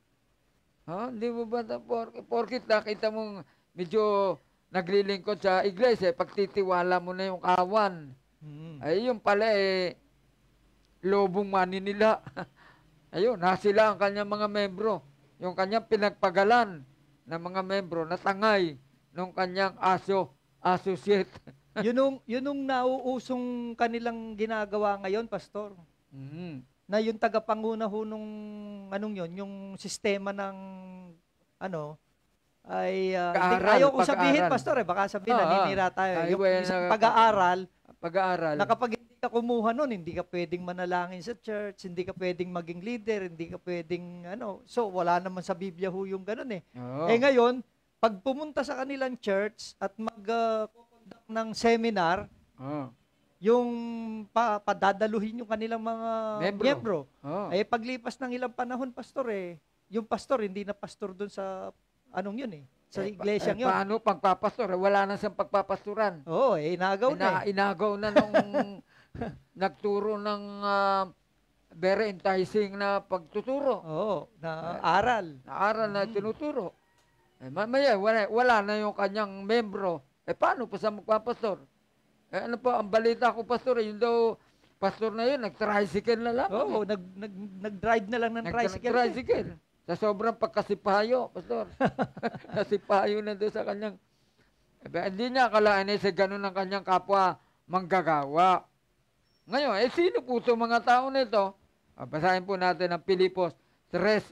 Ha? Hindi mo ba, por, porkit nakita mong medyo naglilingkod sa iglesia, eh, pagtitiwala mo na yung kawan. Hmm. Ay, eh, yung pala eh, lobong nila. (laughs) Ayun, nasila ang kanyang mga membro. Yung kanyang pinagpagalan ng mga membro, tangay nung kanyang aso, associate. (laughs) yun yung, yun yung nauusong kanilang ginagawa ngayon, Pastor. mm Na yung tagapanguna ho nung, anong yun, yung sistema ng, ano, ay, uh, ah, Kaaral, ayaw kong sabihin, Pastor, eh, baka sabihin, ah, naninira tayo. Ay, yung, well, pag-aaral, uh, pag-aaral. Na kapag hindi ka kumuha nun, hindi ka pwedeng manalangin sa church, hindi ka pwedeng maging leader, hindi ka pwedeng ano. So, wala naman sa Biblia ho yung ganun eh. Oo. Eh ngayon, pag pumunta sa kanilang church at mag-conduct ah, uh, ng seminar, oh. yung pa, padadaluhin yung kanilang mga membro, membro. Oo. eh paglipas ng ilang panahon, pastor eh, yung pastor hindi na pastor doon sa anong yun eh sa eh, iglesyang eh, yun. Paano pagpapastor? Wala na siyang pagpapasturan. Oo, oh, eh, inagaw Ina, na eh. Inagaw na nung (laughs) nagturo ng uh, very enticing na pagtuturo. Oo, oh, na uh, aral. Na aral na mm. tinuturo. Eh, mamaya, wala, wala na yung kanyang membro. Eh, paano pa sa magpapastor? Eh, ano po, ang balita ko, pastor, eh, yun daw, pastor na yun, nag-tricycle na lang. Oo, eh. nag, nag, nag na lang ng nag, tricycle. Nag-tricycle. Eh. Sa sobrang pagkasipayo, Pastor. (laughs) Nasipayo na doon sa kanyang... Eh, hindi niya akalaan eh, sa ganun ang kanyang kapwa manggagawa. Ngayon, eh sino po itong mga tao na ito? Ah, basahin po natin ang Pilipos 3.8.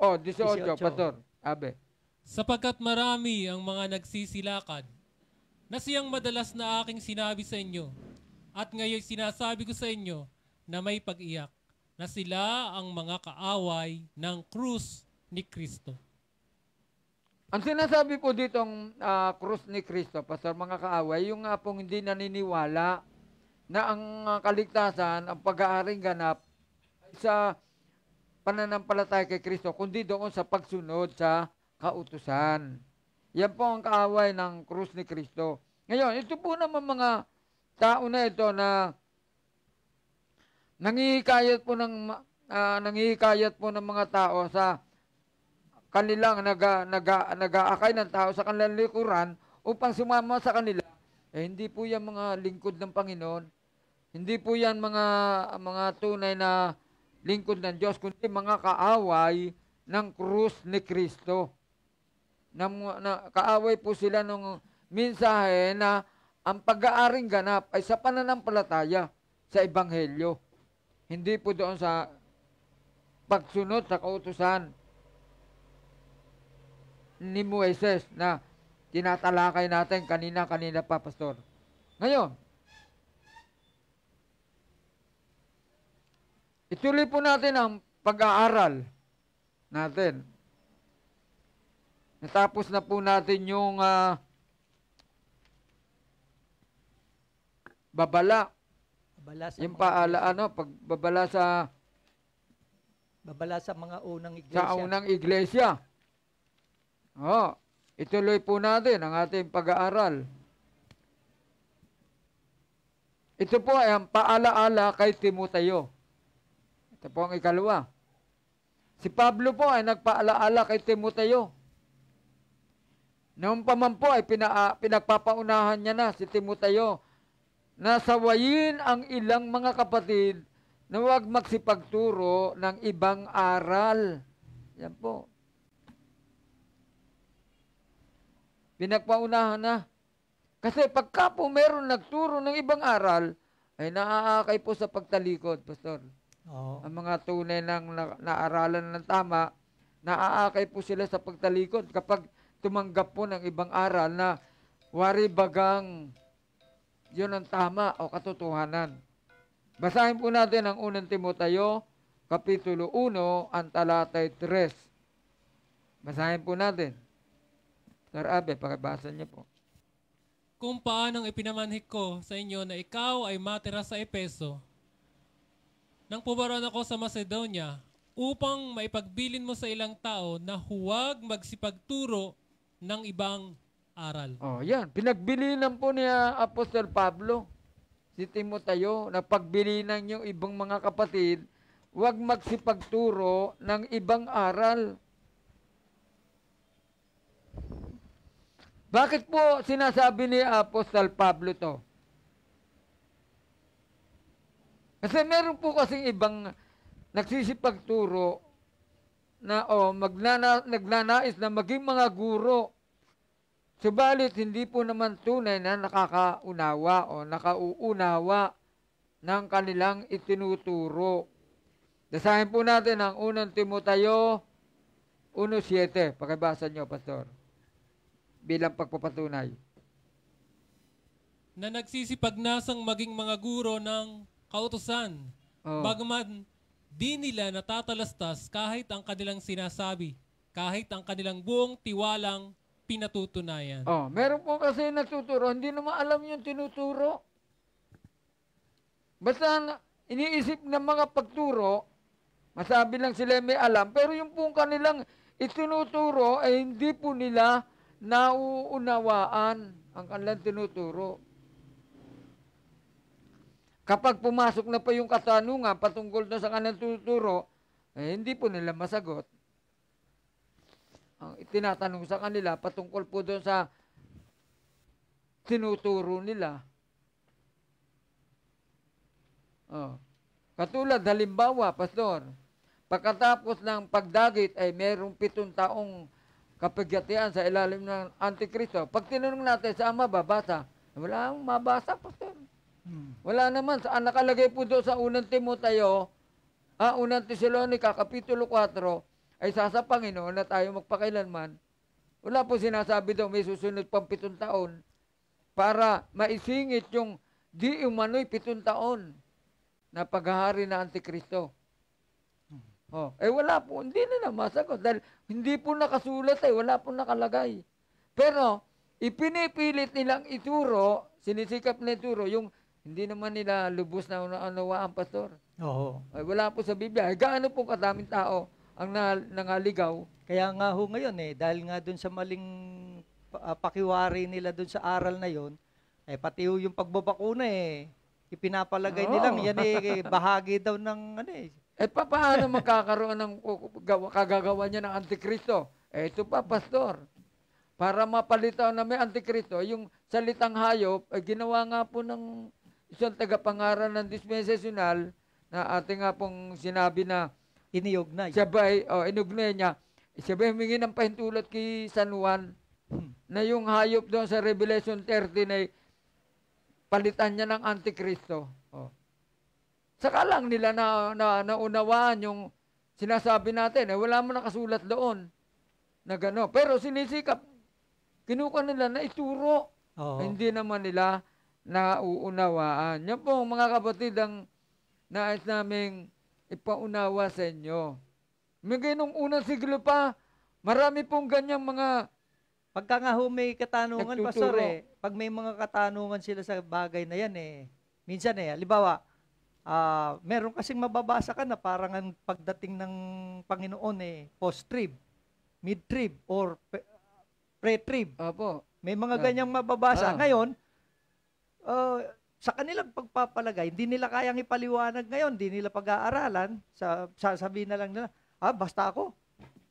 Oh, 18, 18. Pastor. Abe. Sapagkat marami ang mga nagsisilakad, na siyang madalas na aking sinabi sa inyo, at ngayon sinasabi ko sa inyo na may pag-iyak na sila ang mga kaaway ng krus ni Kristo. Ang sinasabi po ditong uh, krus ni Kristo, Pastor, mga kaaway, yung nga pong hindi naniniwala na ang uh, kaligtasan, ang pag-aaring ganap sa pananampalataya kay Kristo, kundi doon sa pagsunod sa kautusan. Yan po ang kaaway ng krus ni Kristo. Ngayon, ito po naman mga tao na ito na Nangihikayat po ng uh, nangihikayat po ng mga tao sa kanilang naga, naga, nagaakay ng tao sa kanilang likuran upang sumama sa kanila. Eh, hindi po yan mga lingkod ng Panginoon. Hindi po yan mga, mga tunay na lingkod ng Diyos, kundi mga kaaway ng krus ni Kristo. Na, na, kaaway po sila ng mensahe na ang pag-aaring ganap ay sa pananampalataya sa Ebanghelyo. Hindi po doon sa pagsunod sa kautusan ni Moises na tinatalakay natin kanina-kanina pa, Pastor. Ngayon, ituloy po natin ang pag-aaral natin. Natapos na po natin yung uh, babala Babala yung paala, iglesia. ano, pagbabala sa... Babala sa mga unang iglesia. Sa unang iglesia. Oh, ituloy po natin ang ating pag-aaral. Ito po ay ang paalaala kay Timoteo. Ito po ang ikalawa. Si Pablo po ay nagpaalaala kay Timoteo. Noong pa man po ay pina, pinagpapaunahan niya na si Timoteo nasawayin ang ilang mga kapatid na huwag magsipagturo ng ibang aral. Yan po. Pinagpaunahan na. Kasi pagka po meron nagturo ng ibang aral, ay naaakay po sa pagtalikod, Pastor. Oo. Ang mga tunay ng na- naaralan ng tama, naaakay po sila sa pagtalikod kapag tumanggap po ng ibang aral na wari bagang yun ang tama o katotohanan. Basahin po natin ang unang Timoteo, Kapitulo 1, ang talatay 3. Basahin po natin. Sir Abe, pakibasa niyo po. Kung paanong ipinamanhik ko sa inyo na ikaw ay matira sa Epeso, nang pubaron ako sa Macedonia, upang maipagbilin mo sa ilang tao na huwag magsipagturo ng ibang aral. Oh, yan. Pinagbilinan po ni ah, Apostol Pablo si Timoteo na pagbilinan yung ibang mga kapatid, huwag magsipagturo ng ibang aral. Bakit po sinasabi ni Apostol Pablo to? Kasi meron po kasing ibang nagsisipagturo na oh, magnana, nagnanais na maging mga guro Subalit, hindi po naman tunay na nakakaunawa o nakauunawa ng kanilang itinuturo. Dasahin po natin ang unang Timotayo 1.7. Pakibasa niyo, Pastor. Bilang pagpapatunay. Na nagsisipag nagsisipagnasang maging mga guro ng kautosan. Oh. Bagaman di nila natatalastas kahit ang kanilang sinasabi, kahit ang kanilang buong tiwalang pinatutunayan. Oh, meron po kasi nagtuturo, hindi naman alam yung tinuturo. Basta iniisip ng mga pagturo, masabi lang sila may alam, pero yung pong kanilang itinuturo ay eh, hindi po nila nauunawaan ang kanilang tinuturo. Kapag pumasok na pa yung katanungan patungkol na sa kanilang tinuturo, eh, hindi po nila masagot ang itinatanong sa kanila patungkol po doon sa tinuturo nila. Oh. Katulad, halimbawa, Pastor, pagkatapos ng pagdagit ay mayroong pitong taong kapigyatian sa ilalim ng Antikristo. Pag tinanong natin, saan babasa. Wala akong mabasa, Pastor. Hmm. Wala naman. Ang ah, nakalagay po doon sa unang Timoteo, ah, unang Tesalonica, kapitulo 4, ay sa sa Panginoon na tayo magpakailanman, wala po sinasabi daw may susunod pang pitong taon para maisingit yung di umano'y pitong taon na paghahari na Antikristo. Oh, eh wala po, hindi na na dahil hindi po nakasulat eh, wala po nakalagay. Pero ipinipilit nilang ituro, sinisikap na ituro yung hindi naman nila lubos na unawaan, pastor. Oo. Ay, wala po sa Biblia. Ay, gaano po kadaming tao ang na, nangaligaw. Kaya nga ho ngayon eh, dahil nga dun sa maling uh, pakiwari nila dun sa aral na yon, eh pati ho yung pagbabakuna eh, ipinapalagay oh. nilang yan eh, bahagi daw ng ano eh. Eh pa, paano magkakaroon ng uh, kagagawa niya ng Antikristo? Eh ito pa, Pastor. Para mapalitaw na may Antikristo, yung salitang hayop, eh, ginawa nga po ng isang tagapangaral ng dispensational na ating nga pong sinabi na Iniugnay. Sabay, oh, inugnay niya. Sabay, humingi ng pahintulot kay San Juan hmm. na yung hayop doon sa Revelation 13 ay palitan niya ng Antikristo. Oh. Saka lang nila na, na, naunawaan yung sinasabi natin. Eh, wala mo nakasulat doon na gano. Pero sinisikap, kinuha nila na ituro. Oh. hindi naman nila nauunawaan. Yan po mga kapatid ang nais naming ipaunawa sa inyo. Mga nung unang siglo pa, marami pong ganyang mga Pagka nga ho may katanungan, Pastor, eh, pag may mga katanungan sila sa bagay na yan, eh, minsan eh, halimbawa, uh, meron kasing mababasa ka na parang ang pagdating ng Panginoon eh, post-trib, mid-trib, or pre-trib. Opo. May mga ah. ganyang mababasa. Ah. Ngayon, uh, sa kanilang pagpapalagay, hindi nila kayang ipaliwanag ngayon, hindi nila pag-aaralan, sa, sasabihin na lang nila, ah, basta ako.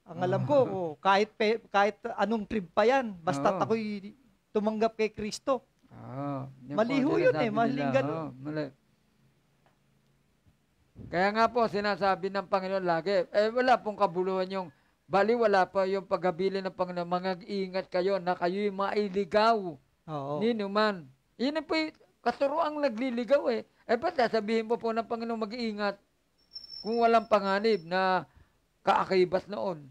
Ang alam ko, (laughs) oh, kahit, pe, kahit anong trip pa yan, basta oh. ako'y tumanggap kay Kristo. Oh, Maliho yun eh, maling ganun. Oh, mali. Kaya nga po, sinasabi ng Panginoon lagi, eh wala pong kabuluhan yung, bali wala pa yung paggabili ng Panginoon, mga ingat kayo na kayo'y mailigaw. Oo. Nino man. Yun po, ang nagliligaw eh. Eh ba't sasabihin po po ng Panginoon mag-iingat kung walang panganib na kaakibas noon?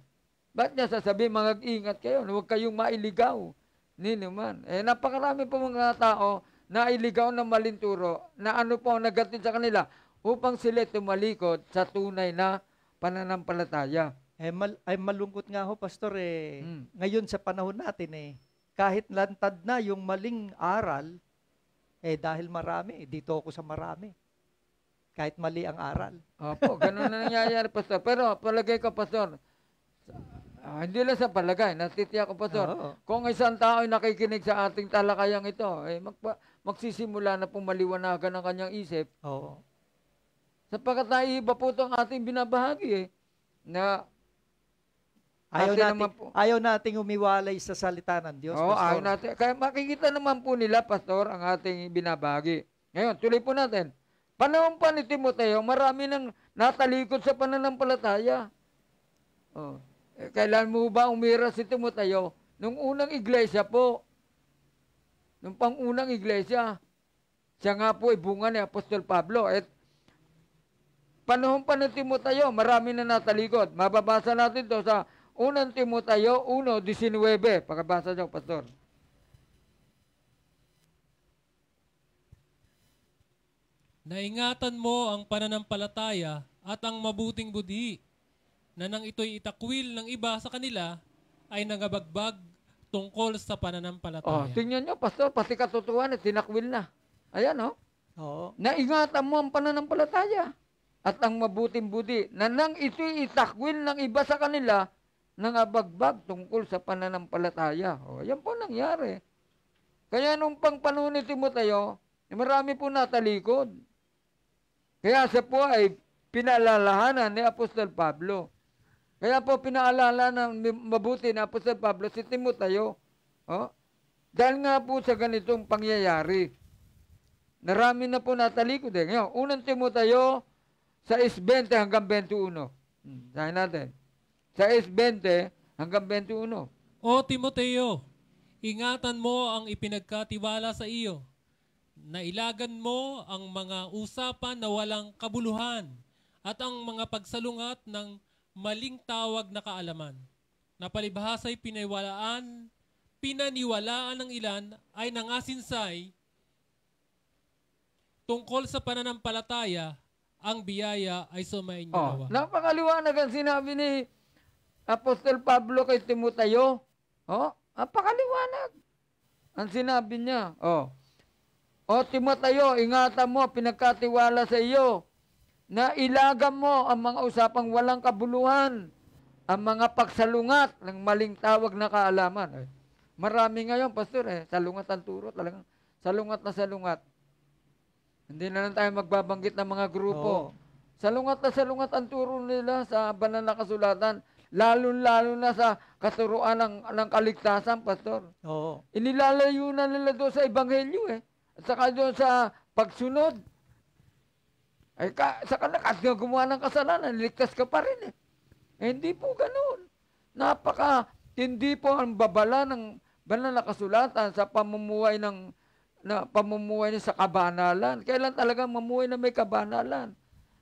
Ba't niya sasabihin mag-iingat kayo? Huwag kayong mailigaw. Nino man. Eh napakarami po mga tao na iligaw ng malinturo na ano po ang nagatid sa kanila upang sila tumalikod sa tunay na pananampalataya. Eh, mal, ay malungkot nga ho, Pastor, eh, mm. ngayon sa panahon natin eh, kahit lantad na yung maling aral, eh dahil marami, dito ako sa marami. Kahit mali ang aral. Opo, ganun na nangyayari, Pastor. Pero palagay ko, Pastor, uh, hindi lang sa palagay, natitiyak ko, Pastor. Oo. Kung isang tao ay nakikinig sa ating talakayang ito, eh, magpa, magsisimula na pong maliwanagan ang kanyang isip. Oo. Sapagkat naiiba po itong ating binabahagi eh, na Ayaw natin, naman po. ayaw nating umiwalay sa salita ng Diyos, Oo, Pastor. ayaw natin. Kaya makikita naman po nila, Pastor, ang ating binabagi. Ngayon, tuloy po natin. Panahon pa ni Timoteo, marami nang natalikod sa pananampalataya. Oh. Eh, kailan mo ba umira si Timoteo? Nung unang iglesia po. Nung pangunang iglesia. Siya nga po ibunga ni Apostol Pablo. At panahon pa ni Timoteo, marami na natalikod. Mababasa natin to sa Unang Timoteo 1.19. Pakabasa niyo, Pastor. Naingatan mo ang pananampalataya at ang mabuting budi na nang ito'y itakwil ng iba sa kanila ay nagabagbag tungkol sa pananampalataya. Oh, tingnan niyo, Pastor, pati katotohanan, eh, tinakwil na. Ayan, oh. Oo. Naingatan mo ang pananampalataya at ang mabuting budi na nang ito'y itakwil ng iba sa kanila nangabagbag tungkol sa pananampalataya. O, yan po nangyari. Kaya nung pangpanahon ni Timoteo, eh, marami po natalikod. Kaya sa po ay pinalalahanan ni Apostol Pablo. Kaya po pinaalala ng mabuti ni Apostol Pablo si Timoteo. Oh? Dahil nga po sa ganitong pangyayari, narami na po natalikod eh. Ngayon, unang Timoteo sa 20 hanggang 21. Hmm, Sahin natin sa S20 hanggang 21. O Timoteo, ingatan mo ang ipinagkatiwala sa iyo. Nailagan mo ang mga usapan na walang kabuluhan at ang mga pagsalungat ng maling tawag na kaalaman. Napalibhasa'y pinaiwalaan, pinaniwalaan ng ilan ay nangasinsay tungkol sa pananampalataya, ang biyaya ay sumainyo. Oh, napakaliwanag ang sinabi ni Apostol Pablo kay Timoteo, oh, napakaliwanag. Ang sinabi niya, oh, O oh, Timoteo, ingatan mo, pinagkatiwala sa iyo na ilaga mo ang mga usapang walang kabuluhan, ang mga pagsalungat ng maling tawag na kaalaman. Eh, marami ngayon, pastor, eh, salungat ang turo, talagang salungat na salungat. Hindi na lang tayo magbabanggit ng mga grupo. Oo. Salungat na salungat ang turo nila sa banal na kasulatan Lalo-lalo na sa katuruan ng, ng kaligtasan, Pastor. Oo. Inilalayo na nila doon sa Ebanghelyo eh. At saka doon sa pagsunod. Ay, ka, saka na, kahit gumawa ng kasalanan, ligtas ka pa rin eh. eh hindi po ganoon. Napaka, hindi po ang babala ng banal na kasulatan sa pamumuhay ng na pamumuhay niya sa kabanalan. Kailan talaga mamuhay na may kabanalan?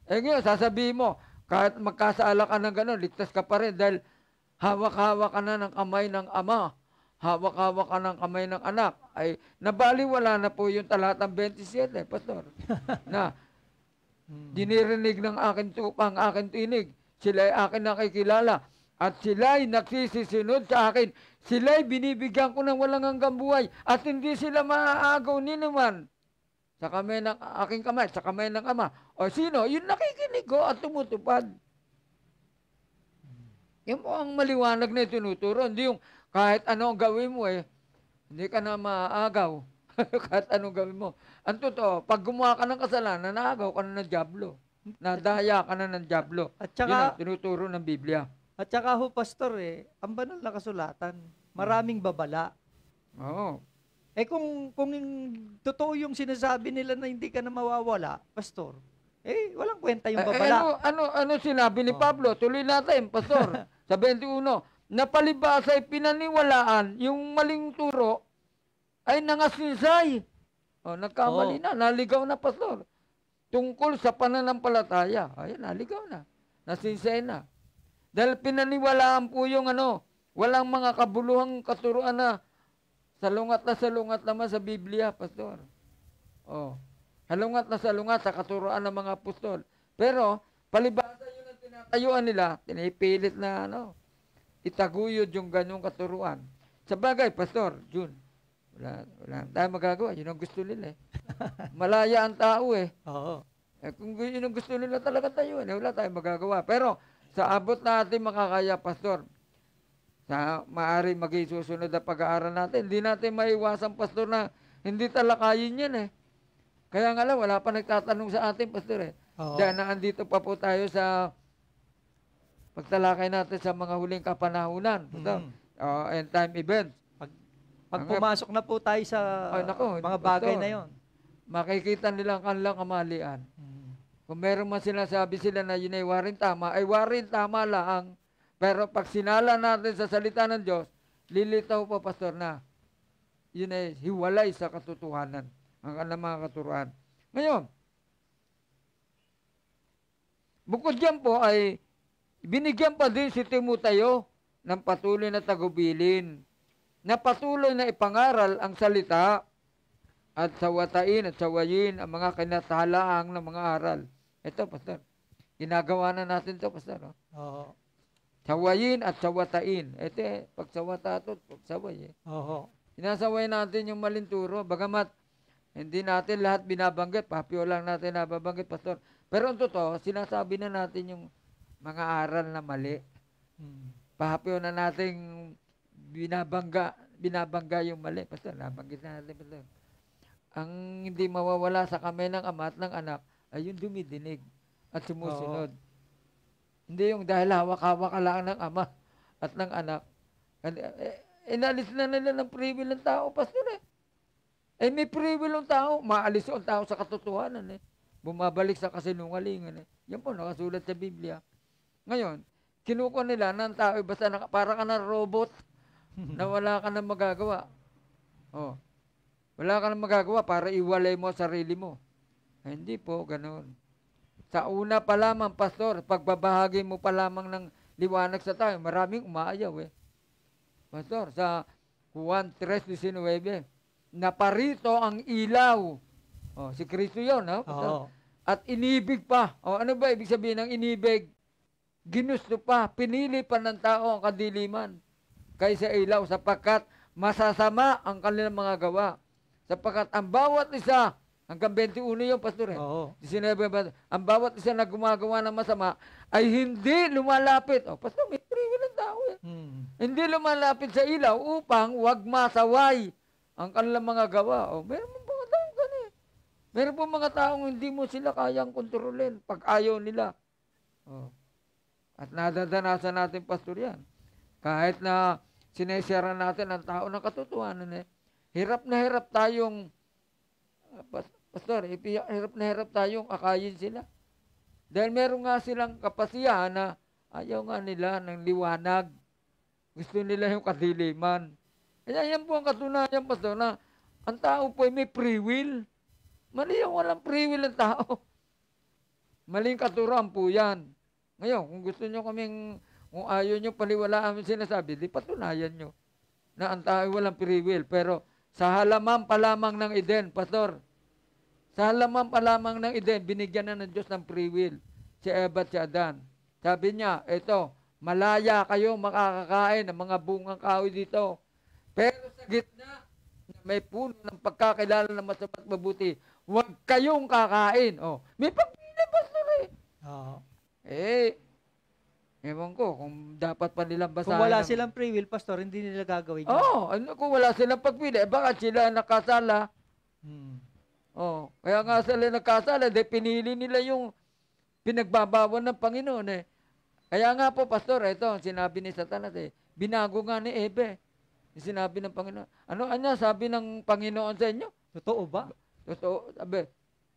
Eh ngayon, sasabihin mo, kahit magkasaala ka ng gano'n, ligtas ka pa rin dahil hawak-hawak ka na ng kamay ng ama, hawak-hawak ka ng kamay ng anak, ay nabaliwala na po yung talatang 27, eh, Pastor. (laughs) na dinirinig ng akin tupang akin tinig, sila ay akin nakikilala, at sila ay nagsisisunod sa akin. Sila ay binibigyan ko ng walang hanggang buhay, at hindi sila maaagaw ni naman sa kamay ng aking kamay, sa kamay ng ama o sino? Yung nakikinig ko oh, at tumutupad. Yan po ang maliwanag na itinuturo. Hindi yung kahit ano ang gawin mo eh, hindi ka na maaagaw. (laughs) kahit anong gawin mo. Ang totoo, pag gumawa ka ng kasalanan, naagaw ka na ng Diablo. Nadaya ka na ng Diablo. At saka, Yun ang tinuturo ng Biblia. At saka ho, Pastor, eh, ang banal na kasulatan, maraming babala. Oo. Eh kung, kung totoo yung sinasabi nila na hindi ka na mawawala, Pastor, eh, walang kwenta yung eh, eh, babala. Eh, ano, ano, ano sinabi ni oh. Pablo? Tuloy natin, Pastor. (laughs) sa 21, napalibasa ay pinaniwalaan yung maling turo ay nangasinsay. Oh, nagkamali oh. na, naligaw na, Pastor. Tungkol sa pananampalataya. Ayun, naligaw na. Nasisay na. Dahil pinaniwalaan po yung ano, walang mga kabuluhang katuruan na salungat na salungat naman sa Biblia, Pastor. Oh. Halungat na salungat sa katuroan ng mga apostol. Pero, palibasa yun ang tinatayuan nila, tinipilit na ano, itaguyod yung ganung katuruan. Sa bagay, Pastor, June, wala, wala tayo magagawa. Yun ang gusto nila eh. (laughs) Malaya ang tao eh. Oo. Eh, kung yun ang gusto nila talaga tayo, eh, wala tayong magagawa. Pero, sa abot natin makakaya, Pastor, sa maari maging susunod na pag-aaral natin, hindi natin maiwasan, Pastor, na hindi talakayin yan eh. Kaya nga lang, wala pa nagtatanong sa atin, Pastor. Eh. Oo. Dahil na andito pa po tayo sa pagtalakay natin sa mga huling kapanahunan. Mm. Pastor. Mm. Uh, end time event. Pag, pag pumasok na po tayo sa Ay, nako, mga bagay Pastor. na yon. Makikita nila ang kanilang kamalian. Mm. Kung meron man sinasabi sila na yun ay waring tama, ay waring tama lang. Pero pag sinala natin sa salita ng Diyos, lilitaw po, Pastor, na yun ay hiwalay sa katotohanan ang kanilang mga katuruan. Ngayon, bukod dyan po ay binigyan pa din si Timoteo ng patuloy na tagubilin, na patuloy na ipangaral ang salita at sawatain at sawayin ang mga kinatalaang ng mga aral. Ito, Pastor. Ginagawa na natin ito, Pastor. No? Oo. Sawayin at sawatain. Ito, eh, pagsawata ito, pagsaway. Eh. Oo. Sinasaway natin yung malinturo. Bagamat hindi natin lahat binabanggit. Papio lang natin nababanggit, Pastor. Pero ang totoo, sinasabi na natin yung mga aral na mali. Hmm. Papio na natin binabangga, binabangga yung mali. Pastor, nabanggit na natin, Pastor. Ang hindi mawawala sa kamay ng ama at ng anak ay yung dumidinig at sumusunod. Oo. Hindi yung dahil hawak-hawak lang ng ama at ng anak. Eh, eh, inalis na nila ng privilege ng tao, pastor eh. Eh may free will ang tao, maalis ang tao sa katotohanan eh. Bumabalik sa kasinungalingan eh. Yan po, nakasulat sa Biblia. Ngayon, kinukuha nila ng tao, basta naka, para ka ng robot (laughs) na wala ka nang magagawa. Oh. Wala ka nang magagawa para iwalay mo sarili mo. Eh, hindi po, ganoon. Sa una pa lamang, pastor, pagbabahagi mo pa lamang ng liwanag sa tao, maraming umaayaw eh. Pastor, sa Juan 3.19, naparito ang ilaw. Oh, si Kristo 'yon, no? Oo. At inibig pa. Oh, ano ba ibig sabihin ng inibig? Ginusto pa, pinili pa ng tao ang kadiliman kaysa ilaw sapagkat masasama ang kanilang mga gawa. Sapagkat ang bawat isa, hanggang 21 yung pastor eh. Oo. 19, ang bawat isa na gumagawa ng masama ay hindi lumalapit. Oh, pastor, may free will tao eh. Hmm. Hindi lumalapit sa ilaw upang wag masaway ang kanilang mga gawa. oh, meron po mga taong gano'n. Eh. Meron po mga taong hindi mo sila kayang kontrolin pag ayaw nila. Oh. At nadadanasan natin, Pastor, yan. Kahit na sinesera natin ang tao ng katotohanan eh. Hirap na hirap tayong, ah, Pastor, eh, hirap na hirap tayong akayin sila. Dahil meron nga silang kapasiyahan na ayaw nga nila ng liwanag. Gusto nila yung kadiliman. Kaya eh, yan po ang katunayan, Pastor, na ang tao po ay may free will. Mali yung walang free will ang tao. (laughs) Maling katuran po yan. Ngayon, kung gusto nyo kaming, kung ayaw nyo paliwalaan ang sinasabi, di patunayan nyo na ang tao ay walang free will. Pero sa halaman pa lamang ng Eden, Pastor, sa halaman pa lamang ng Eden, binigyan na ng Diyos ng free will si Eva at si Adan. Sabi niya, ito, malaya kayo makakakain ng mga bungang kahoy dito pero sa gitna, na may puno ng pagkakilala ng masapat mabuti, huwag kayong kakain. Oh, may pagpila ba sila eh? Oo. Eh, ewan ko, kung dapat pa nilang basahin. Kung wala ng... silang free will, Pastor, hindi nila gagawin yun. Oo, oh, ano, kung wala silang pagpili, eh, baka bakit sila nakasala? Hmm. Oh, kaya nga sila nakasala, dahil pinili nila yung pinagbabawan ng Panginoon eh. Kaya nga po, Pastor, ito ang sinabi ni Satanas eh. Binago nga ni Ebe yung sinabi ng Panginoon. Ano anya sabi ng Panginoon sa inyo? Totoo ba? Totoo. Sabi,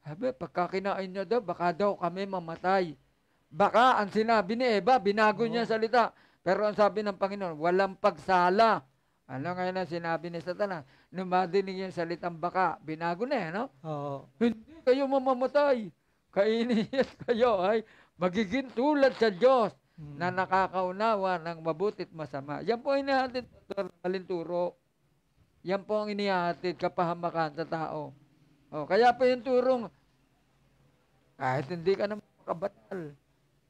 sabi pagka kinain niya daw, baka daw kami mamatay. Baka ang sinabi ni Eva, binago oh. niya salita. Pero ang sabi ng Panginoon, walang pagsala. Ano ngayon ang sinabi ni Satanas? Nung madinig yung salitang baka, binago na eh, no? Oo. Hindi kayo mamamatay. Kainin (laughs) kayo ay magiging tulad sa Diyos hmm. na nakakaunawa ng mabuti't masama. Yan po ang inihatid, Dr. Alinturo. Yan po ang inihatid, kapahamakan sa tao. O, oh, kaya po yung turong, kahit hindi ka na makabatal,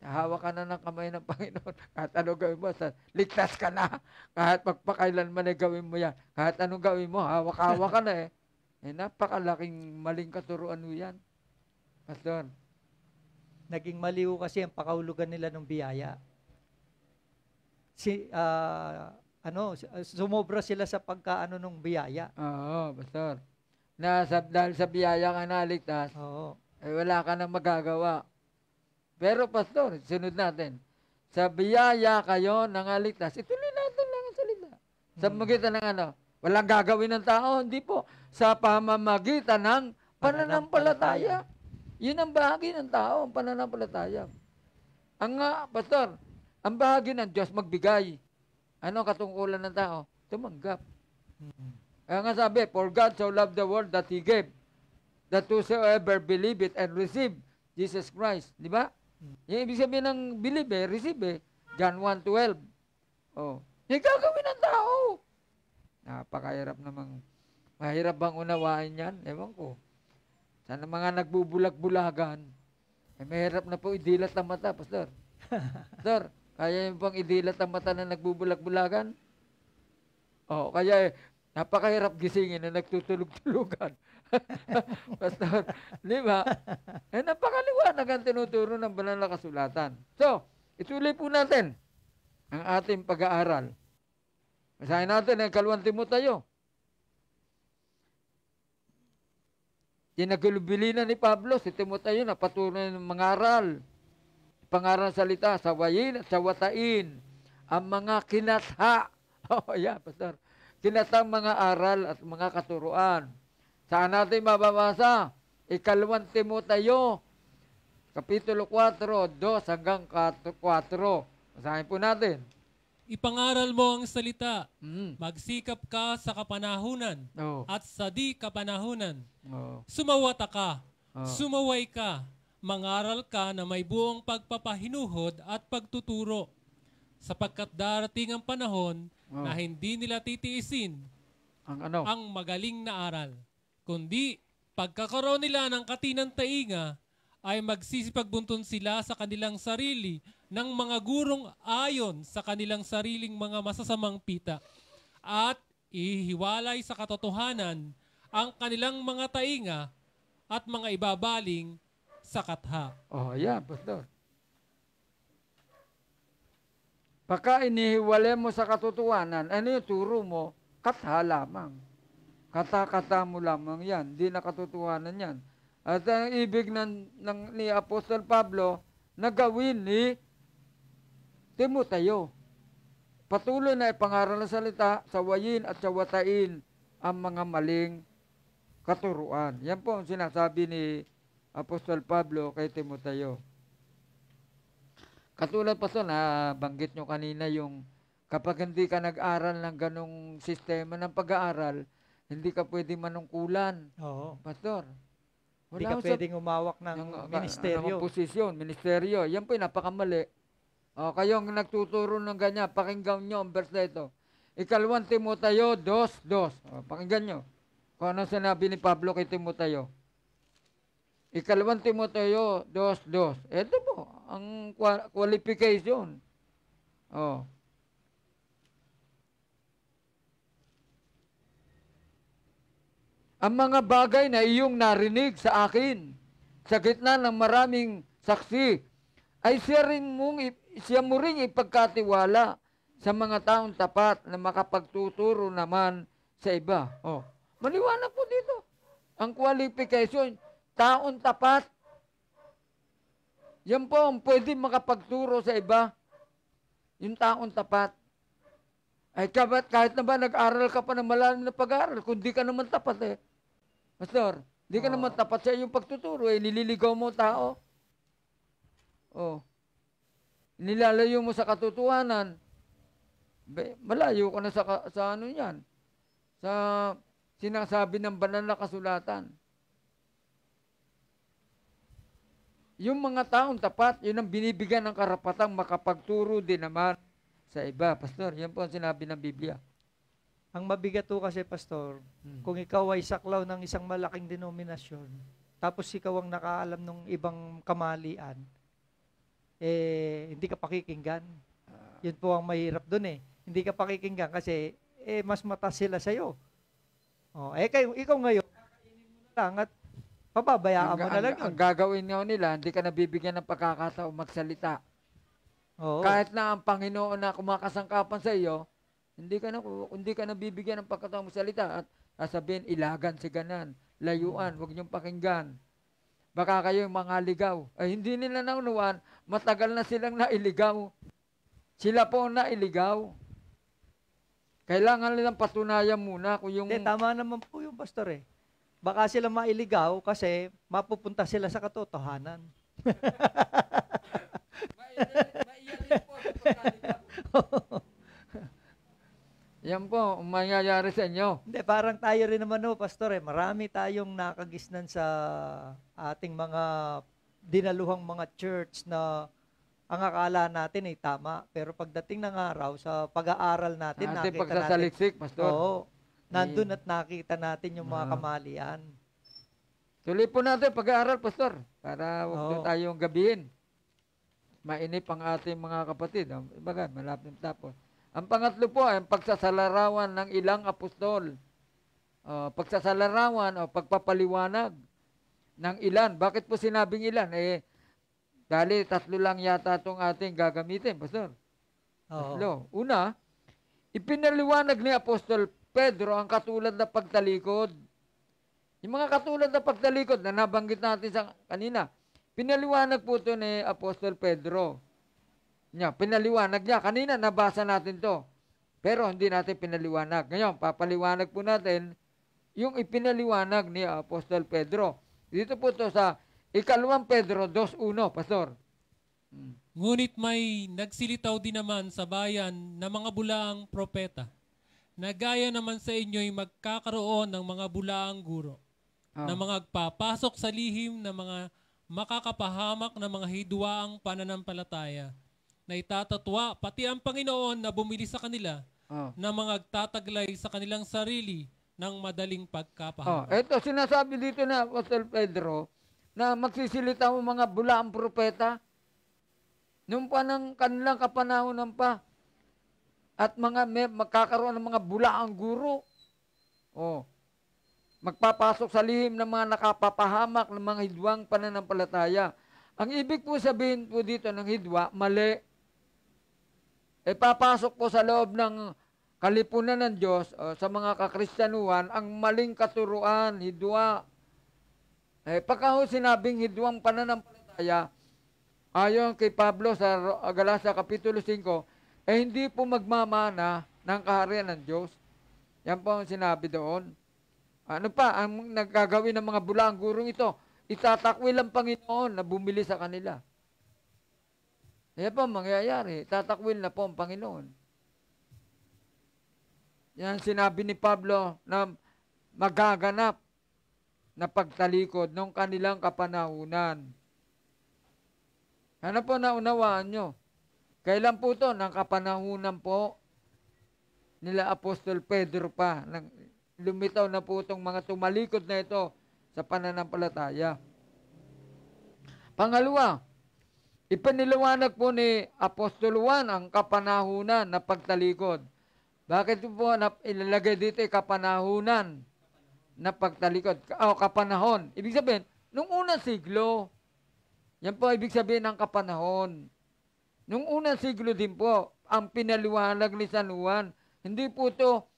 hawak ka na ng kamay ng Panginoon, (laughs) kahit ano gawin mo, sa, ligtas ka na, (laughs) kahit magpakailanman ay gawin mo yan, kahit anong gawin mo, hawak-hawak ka na eh. Eh, napakalaking maling katuruan mo yan. Pastor naging maliw kasi ang pakahulugan nila ng biyaya. Si, uh, ano, sumobra sila sa pagkaano ng biyaya. Oo, pastor. Na sa, dahil sa biyaya ka naligtas, Oo. Eh, wala ka nang magagawa. Pero pastor, sunod natin. Sa biyaya kayo nangaligtas, ituloy natin lang ang salita. Sa hmm. magitan ng ano, walang gagawin ng tao, hindi po. Sa pamamagitan ng pananampalataya. Yun ang bahagi ng tao, ang pananampalataya. Ang nga, pastor, ang bahagi ng Diyos magbigay. Ano ang katungkulan ng tao? Tumanggap. Mm-hmm. Kaya nga sabi, For God so loved the world that He gave, that whosoever believe it and receive Jesus Christ. Di ba? Mm-hmm. Yung ibig sabihin ng believe eh, receive eh. John 1.12. Oh. Yung gagawin ng tao. Napakahirap namang. Mahirap bang unawain yan? Ewan ko sa mga nagbubulag-bulagan, eh, mahirap na po idilat ang mata, Pastor. Pastor, (laughs) kaya yung bang idilat ang mata na nagbubulag-bulagan? Oh, kaya eh, napakahirap gisingin na nagtutulog-tulugan. (laughs) Pastor, di ba? Eh, napakaliwanag ang tinuturo ng banal na kasulatan. So, ituloy po natin ang ating pag-aaral. Masahin natin ang kalwang tayo. Kinagulubilinan ni Pablo si Timoteo na patuloy ng mangaral, pangaral ng salita, sawayin at sawatain ang mga kinatha. (laughs) Oh, yeah, Pastor. Kinatha mga aral at mga katuruan. Saan natin mababasa? Ikalawang Timoteo, Kapitulo 4, 2 hanggang 4. Masahin po natin. Ipangaral mo ang salita. Mm. Magsikap ka sa kapanahunan oh. at sa di kapanahunan. Oh. Sumawata ka. Oh. Sumaway ka. Mangaral ka na may buong pagpapahinuhod at pagtuturo. Sapagkat darating ang panahon oh. na hindi nila titiisin ang, ano? ang magaling na aral. Kundi pagkakaroon nila ng katinang tainga ay magsisipagbunton sila sa kanilang sarili ng mga gurong ayon sa kanilang sariling mga masasamang pita at ihiwalay sa katotohanan ang kanilang mga tainga at mga ibabaling sa katha. Oh, yeah, pastor. Pagka inihiwalay mo sa katotohanan, ano yung turo mo? Katha lamang. Kata-kata mo lamang yan. Hindi na katotohanan yan. At ang ibig ng, ng, ni Apostol Pablo, nagawin ni Timoteo. Patuloy na ipangaral ng salita, sawayin at sawatain ang mga maling katuruan. Yan po ang sinasabi ni Apostol Pablo kay Timoteo. Katulad pa sa na banggit nyo kanina yung kapag hindi ka nag-aral ng ganong sistema ng pag-aaral, hindi ka pwede manungkulan. Oo. Pastor. Wala hindi ka pwedeng sa, umawak ng, ng ministeryo. Ng posisyon, ministeryo. Yan po, napakamali. O, oh, kayong nagtuturo ng ganyan, pakinggan nyo ang versito. Ikalawang Timoteo dos. O, oh, pakinggan nyo kung ano sinabi ni Pablo kay Timoteo. Ikalawang dos, dos. Ito po, ang qualification. O. Oh. Ang mga bagay na iyong narinig sa akin, sa gitna ng maraming saksi, ay siya rin mong siya mo rin ipagkatiwala sa mga taong tapat na makapagtuturo naman sa iba. Oh. Maliwanag po dito. Ang qualification, taong tapat. Yan po ang pwede makapagturo sa iba. Yung taong tapat. Ay kahit, kahit na ba nag-aral ka pa ng malalim na pag-aral, kung di ka naman tapat eh. Pastor, di ka oh. naman tapat sa iyong pagtuturo eh, nililigaw mo tao. Oh nilalayo mo sa katotohanan, be, malayo ka na sa, sa ano yan, sa sinasabi ng banal na kasulatan. Yung mga taong tapat, yun ang binibigyan ng karapatang makapagturo din naman sa iba. Pastor, yan po ang sinabi ng Biblia. Ang mabigat po kasi, Pastor, hmm. kung ikaw ay saklaw ng isang malaking denominasyon, tapos ikaw ang nakaalam ng ibang kamalian, eh, hindi ka pakikinggan. Yun po ang mahirap doon eh. Hindi ka pakikinggan kasi eh, mas mata sila sa'yo. Oh, eh, kayo, ikaw ngayon, kakainin mo na lang at pababayaan mo na lang. Ang, ang gagawin nga nila, hindi ka nabibigyan ng pagkakataon magsalita. Oo. Kahit na ang Panginoon na kumakasangkapan sa iyo, hindi ka na hindi ka nabibigyan ng pagkakataon magsalita at sasabihin ilagan si ganan, layuan, mm. huwag niyong pakinggan. Baka kayo mga ligaw. Ay, hindi nila naunawaan, matagal na silang nailigaw. Sila po nailigaw. Kailangan nilang patunayan muna kung yung... Hindi, tama naman po yung pastor eh. Baka sila mailigaw kasi mapupunta sila sa katotohanan. Maiiyak po sa yan po, mangyayari sa inyo. Hindi, parang tayo rin naman, no, Pastor, eh, marami tayong nakagisnan sa ating mga dinaluhang mga church na ang akala natin ay eh, tama. Pero pagdating ng araw, sa pag-aaral natin, Ate, nakita pagsasaliksik, Pastor. Oo, nandun at nakita natin yung mga ah. kamalian. Tuloy po natin pag-aaral, Pastor, para huwag Oo. tayong gabihin. Mainip ang ating mga kapatid. Ibaga, malapit tapos. Ang pangatlo po ay ang pagsasalarawan ng ilang apostol. Uh, pagsasalarawan o pagpapaliwanag ng ilan. Bakit po sinabing ilan? Eh, dali tatlo lang yata itong ating gagamitin, Pastor. Oo. Tatlo. Una, ipinaliwanag ni Apostol Pedro ang katulad na pagtalikod. Yung mga katulad na pagtalikod na nabanggit natin sa kanina, pinaliwanag po ito ni Apostol Pedro niya, pinaliwanag niya. Kanina nabasa natin to. Pero hindi natin pinaliwanag. Ngayon, papaliwanag po natin yung ipinaliwanag ni Apostol Pedro. Dito po to sa ikalawang Pedro 2.1, Pastor. Ngunit may nagsilitaw din naman sa bayan na mga bulaang propeta na gaya naman sa inyo'y magkakaroon ng mga bulaang guro oh. na mga agpapasok sa lihim ng mga makakapahamak ng mga hidwaang pananampalataya na itatatwa pati ang Panginoon na bumili sa kanila oh. na mga tataglay sa kanilang sarili ng madaling pagkapahamak. Oh, ito sinasabi dito na Apostle Pedro na magsisilita ang mga bulaang propeta nung pa ng kanilang ng pa at mga may, magkakaroon ng mga bulaang guro. Oh. Magpapasok sa lihim ng mga nakapapahamak ng mga hidwang pananampalataya. Ang ibig po sabihin po dito ng hidwa, mali eh papasok po sa loob ng kalipunan ng Diyos o, sa mga kakristyanuhan ang maling katuruan, hidwa. Eh, pagka ho sinabing hidwang pananampalataya, ayon kay Pablo sa Galacia Kapitulo 5, eh hindi po magmamana ng kaharian ng Diyos. Yan po ang sinabi doon. Ano pa ang nagagawin ng mga bulang gurong ito? Itatakwil ang Panginoon na bumili sa kanila. Yan po mangyayari. Tatakwil na po ang Panginoon. Yan sinabi ni Pablo na magaganap na pagtalikod ng kanilang kapanahunan. Ano po naunawaan nyo? Kailan po ito? Nang kapanahunan po nila Apostol Pedro pa. Nang lumitaw na po itong mga tumalikod na ito sa pananampalataya. Pangalawa, Ipanilawanag po ni Apostol Juan ang kapanahunan na pagtalikod. Bakit po na ilalagay dito ay kapanahunan na pagtalikod? O oh, kapanahon. Ibig sabihin, nung unang siglo, yan po ibig sabihin ng kapanahon. Nung unang siglo din po, ang pinaliwanag ni San Juan, hindi po ito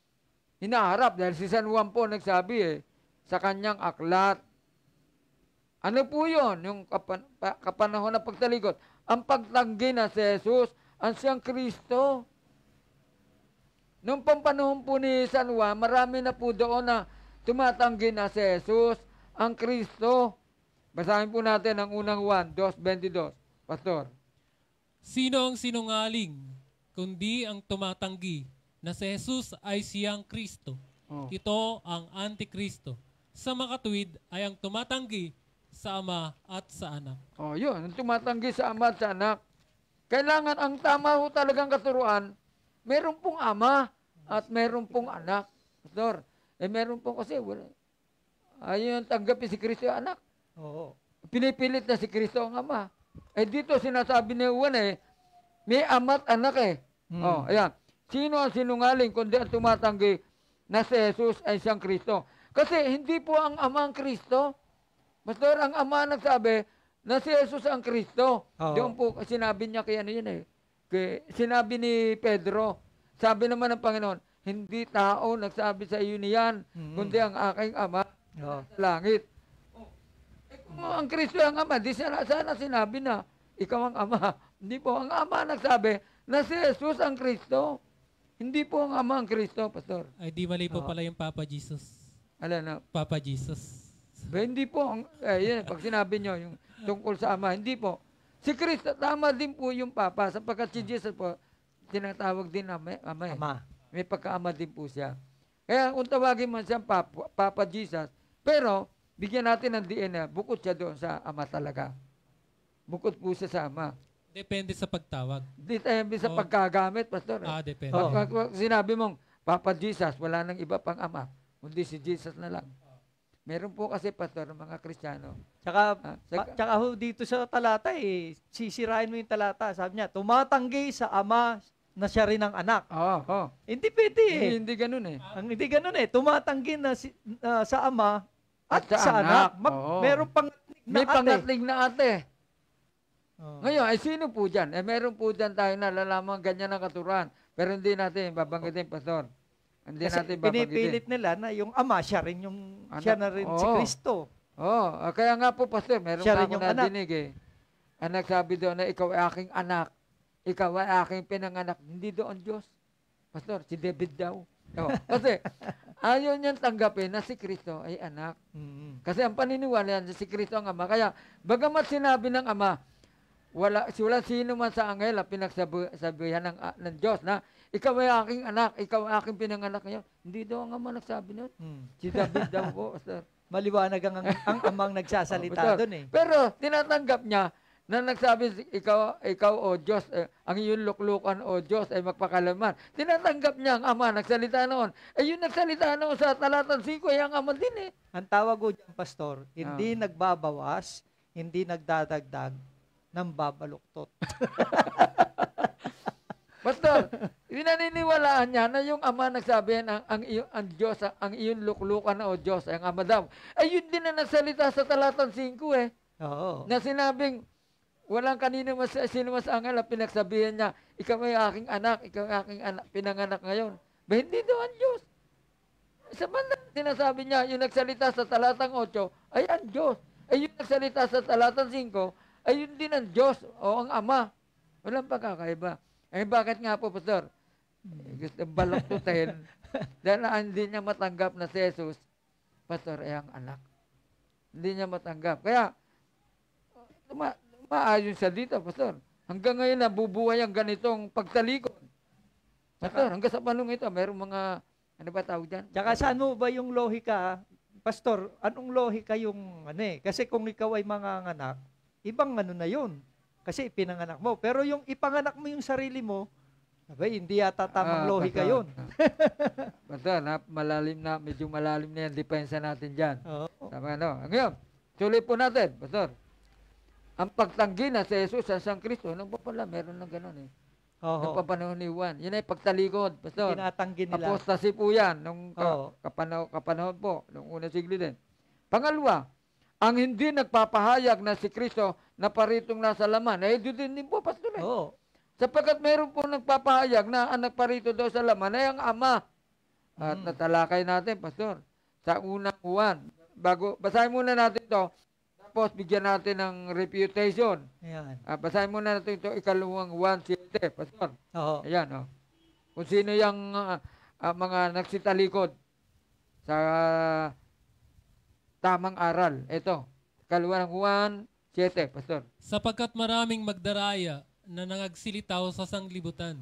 hinaharap dahil si San Juan po nagsabi eh, sa kanyang aklat, ano po yun? Yung kapan, pa, kapanahon na pagtalikod. Ang pagtanggi na si Jesus, ang siyang Kristo. Noong pampanahon po ni San Juan, marami na po doon na tumatanggi na si Jesus, ang Kristo. Basahin po natin ang unang Juan 2.22. Pastor. Sino ang sinungaling, kundi ang tumatanggi na si Jesus ay siyang Kristo. Oh. Ito ang Antikristo. Sa makatuwid ay ang tumatanggi sa ama at sa anak. oh, yun. Tumatanggi sa ama at sa anak. Kailangan ang tama ho talagang katuruan, meron pong ama at meron pong anak. Pastor, eh meron pong kasi, wala. Ayun, tanggapin si Kristo yung anak. Oo. Pinipilit na si Kristo ang ama. Eh dito sinasabi ni Juan eh, may ama at anak eh. Hmm. Oh, ayan. Sino ang sinungaling kundi ang tumatanggi na si Jesus ay siyang Kristo? Kasi hindi po ang ama ang Kristo, Pastor, ang ama nagsabi na si Jesus ang Kristo. Oh. Doon po sinabi niya kay ano yun eh. Kay, sinabi ni Pedro, sabi naman ng Panginoon, hindi tao nagsabi sa iyo niyan, mm-hmm. kundi ang aking ama oh. sa langit. Oh. Eh, kung ang Kristo ang ama, di sana, sana sinabi na, ikaw ang ama. (laughs) Hindi po, ang ama nagsabi na si Jesus ang Kristo. Hindi po ang ama ang Kristo, Pastor. Ay, di mali po oh. pala yung Papa Jesus. Ala na? Papa Jesus. Ba, hindi po. Ang, eh, yun, pag sinabi nyo, yung tungkol sa Ama, hindi po. Si Kristo, tama din po yung Papa, sapagkat si Jesus po, tinatawag din Ama. Ama. Eh. ama. May pagkaama din po siya. Kaya kung tawagin man siyang Papa, Papa Jesus, pero bigyan natin ng DNA, bukod siya doon sa Ama talaga. Bukod po siya sa Ama. Depende sa pagtawag. Depende sa oh. pagkagamit, Pastor. Eh. Ah, depende. Oh. Pag, pag sinabi mong, Papa Jesus, wala nang iba pang ama, Hindi si Jesus na lang. Meron po kasi, Pastor, mga Kristiyano. Tsaka, ah, sa, tsaka ho, dito sa talata, eh, sisirain mo yung talata. Sabi niya, tumatanggi sa ama na siya rin ang anak. Oo. Oh, oh. Hindi pwede eh. Hindi, hindi ganun eh. Ang, hindi ganun eh. Tumatanggi na si, uh, sa ama at, at sa, sa anak. anak. Mag, oh. Meron pang na May ate. pangatling na ate. Oh. Ngayon, ay sino po dyan? Eh, meron po dyan tayo nalalaman ganyan ang katuran. Pero hindi natin babanggitin, Pastor. Hindi Kasi natin pinipilit nila na yung ama, siya rin yung, anak. siya na rin Oo. si Kristo. Oo, oh, kaya nga po, Pastor, meron siya na akong nadinig anak. eh. Ang ah, nagsabi doon na ikaw ay aking anak, ikaw ay aking pinanganak. Hindi doon Diyos. Pastor, si David daw. Oo. Oh, kasi (laughs) ayaw niyang tanggapin na si Kristo ay anak. Mm-hmm. Kasi ang paniniwala niya, si Kristo ang ama. Kaya, bagamat sinabi ng ama, wala, wala sino man sa anghel ang pinagsabihan ng, ah, ng Diyos na ikaw ay aking anak. Ikaw ay aking pinanganak ngayon. Hindi daw ang ama nagsabi nun. Hmm. Si David daw po, (laughs) sir. Maliwanag ang, ang, ang amang (laughs) nagsasalita oh, doon eh. Pero tinatanggap niya na nagsabi, ikaw, ikaw o oh Diyos, eh, ang iyong luklukan o oh Diyos ay magpakalaman. Tinatanggap niya ang ama, nagsalita noon. Eh yung nagsalita noon sa talatan 5 ay eh, ang ama din eh. Ang tawag ko dyan, Pastor, hindi ah. nagbabawas, hindi nagdadagdag ng babaluktot. (laughs) Pastor, pinaniniwalaan niya na yung ama nagsabi ang, ang, iyong, ang Diyos, ang, ang iyong luklukan o Diyos, ang ama daw. Ay, eh, yun din na nagsalita sa talatang 5 eh. Oo. Na sinabing, walang kanino mas, sino mas angal at pinagsabihan niya, ikaw ay aking anak, ikaw ay aking anak, pinanganak ngayon. Ba, hindi daw ang Diyos. Sa banda, sinasabi niya, yung nagsalita sa talatang 8, ay ang Diyos. Ay eh, yung nagsalita sa talatang 5, ay yun din ang Diyos o ang Ama. Walang pagkakaiba. Eh, bakit nga po, Pastor? Eh, gusto balaktutin. (laughs) dahil na, hindi niya matanggap na si Jesus, Pastor, ay eh, ang anak. Hindi niya matanggap. Kaya, ma maayon siya dito, Pastor. Hanggang ngayon, nabubuhay ang ganitong pagtalikod. Pastor, hanggang sa panong ito, mayroong mga, ano ba tawag dyan? Tsaka sa ano ba yung lohika, Pastor, anong lohika yung, ano eh, kasi kung ikaw ay mga anak, ibang ano na yun. Kasi ipinanganak mo. Pero yung ipanganak mo yung sarili mo, abay, hindi yata tamang ah, lohika ah. basta, yun. basta, na, malalim na, medyo malalim na yan, depensa natin dyan. Oo. Oh. Tama no? Ngayon, tuloy po natin, Pastor. Ang pagtanggi na sa Jesus, sa San Cristo, nung pa pala, meron ng ganun eh. Oo. Nung papanahon ni Juan. Yan ay pagtalikod, Pastor. Tinatanggi nila. Apostasy po yan, nung ka, Oo. kapanaho, kapanahon po, nung una siglo din. Pangalawa, ang hindi nagpapahayag na si Kristo na paritong nasa laman. Eh, doon din po, pastor. Eh. Oo. Sapagkat mayroon po nagpapahayag na ang parito daw sa laman ay ang ama. At mm. natalakay natin, pastor, sa unang Juan. Bago, basahin muna natin to tapos bigyan natin ng reputation. Ayan. Ah, basahin muna natin ito, ikalawang 1.7, pastor. Oo. Ayan, oh. Kung sino yung uh, uh, mga nagsitalikod sa uh, tamang aral. Ito, ikalawang 1, Siyete, Pastor. Sapagkat maraming magdaraya na nangagsilitaw sa sanglibutan.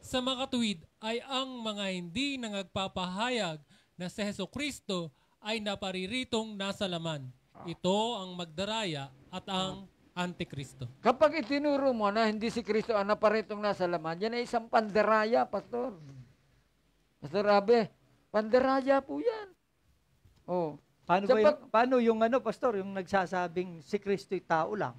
Sa makatuwid ay ang mga hindi nangagpapahayag na si Heso Kristo ay napariritong nasa laman. Ito ang magdaraya at ang Antikristo. Kapag itinuro mo na hindi si Kristo ang naparitong nasa laman, yan ay isang pandaraya, Pastor. Pastor Abe, pandaraya po yan. Oh. Paano, ba yung, paano yung ano, pastor, yung nagsasabing si Kristo'y tao lang?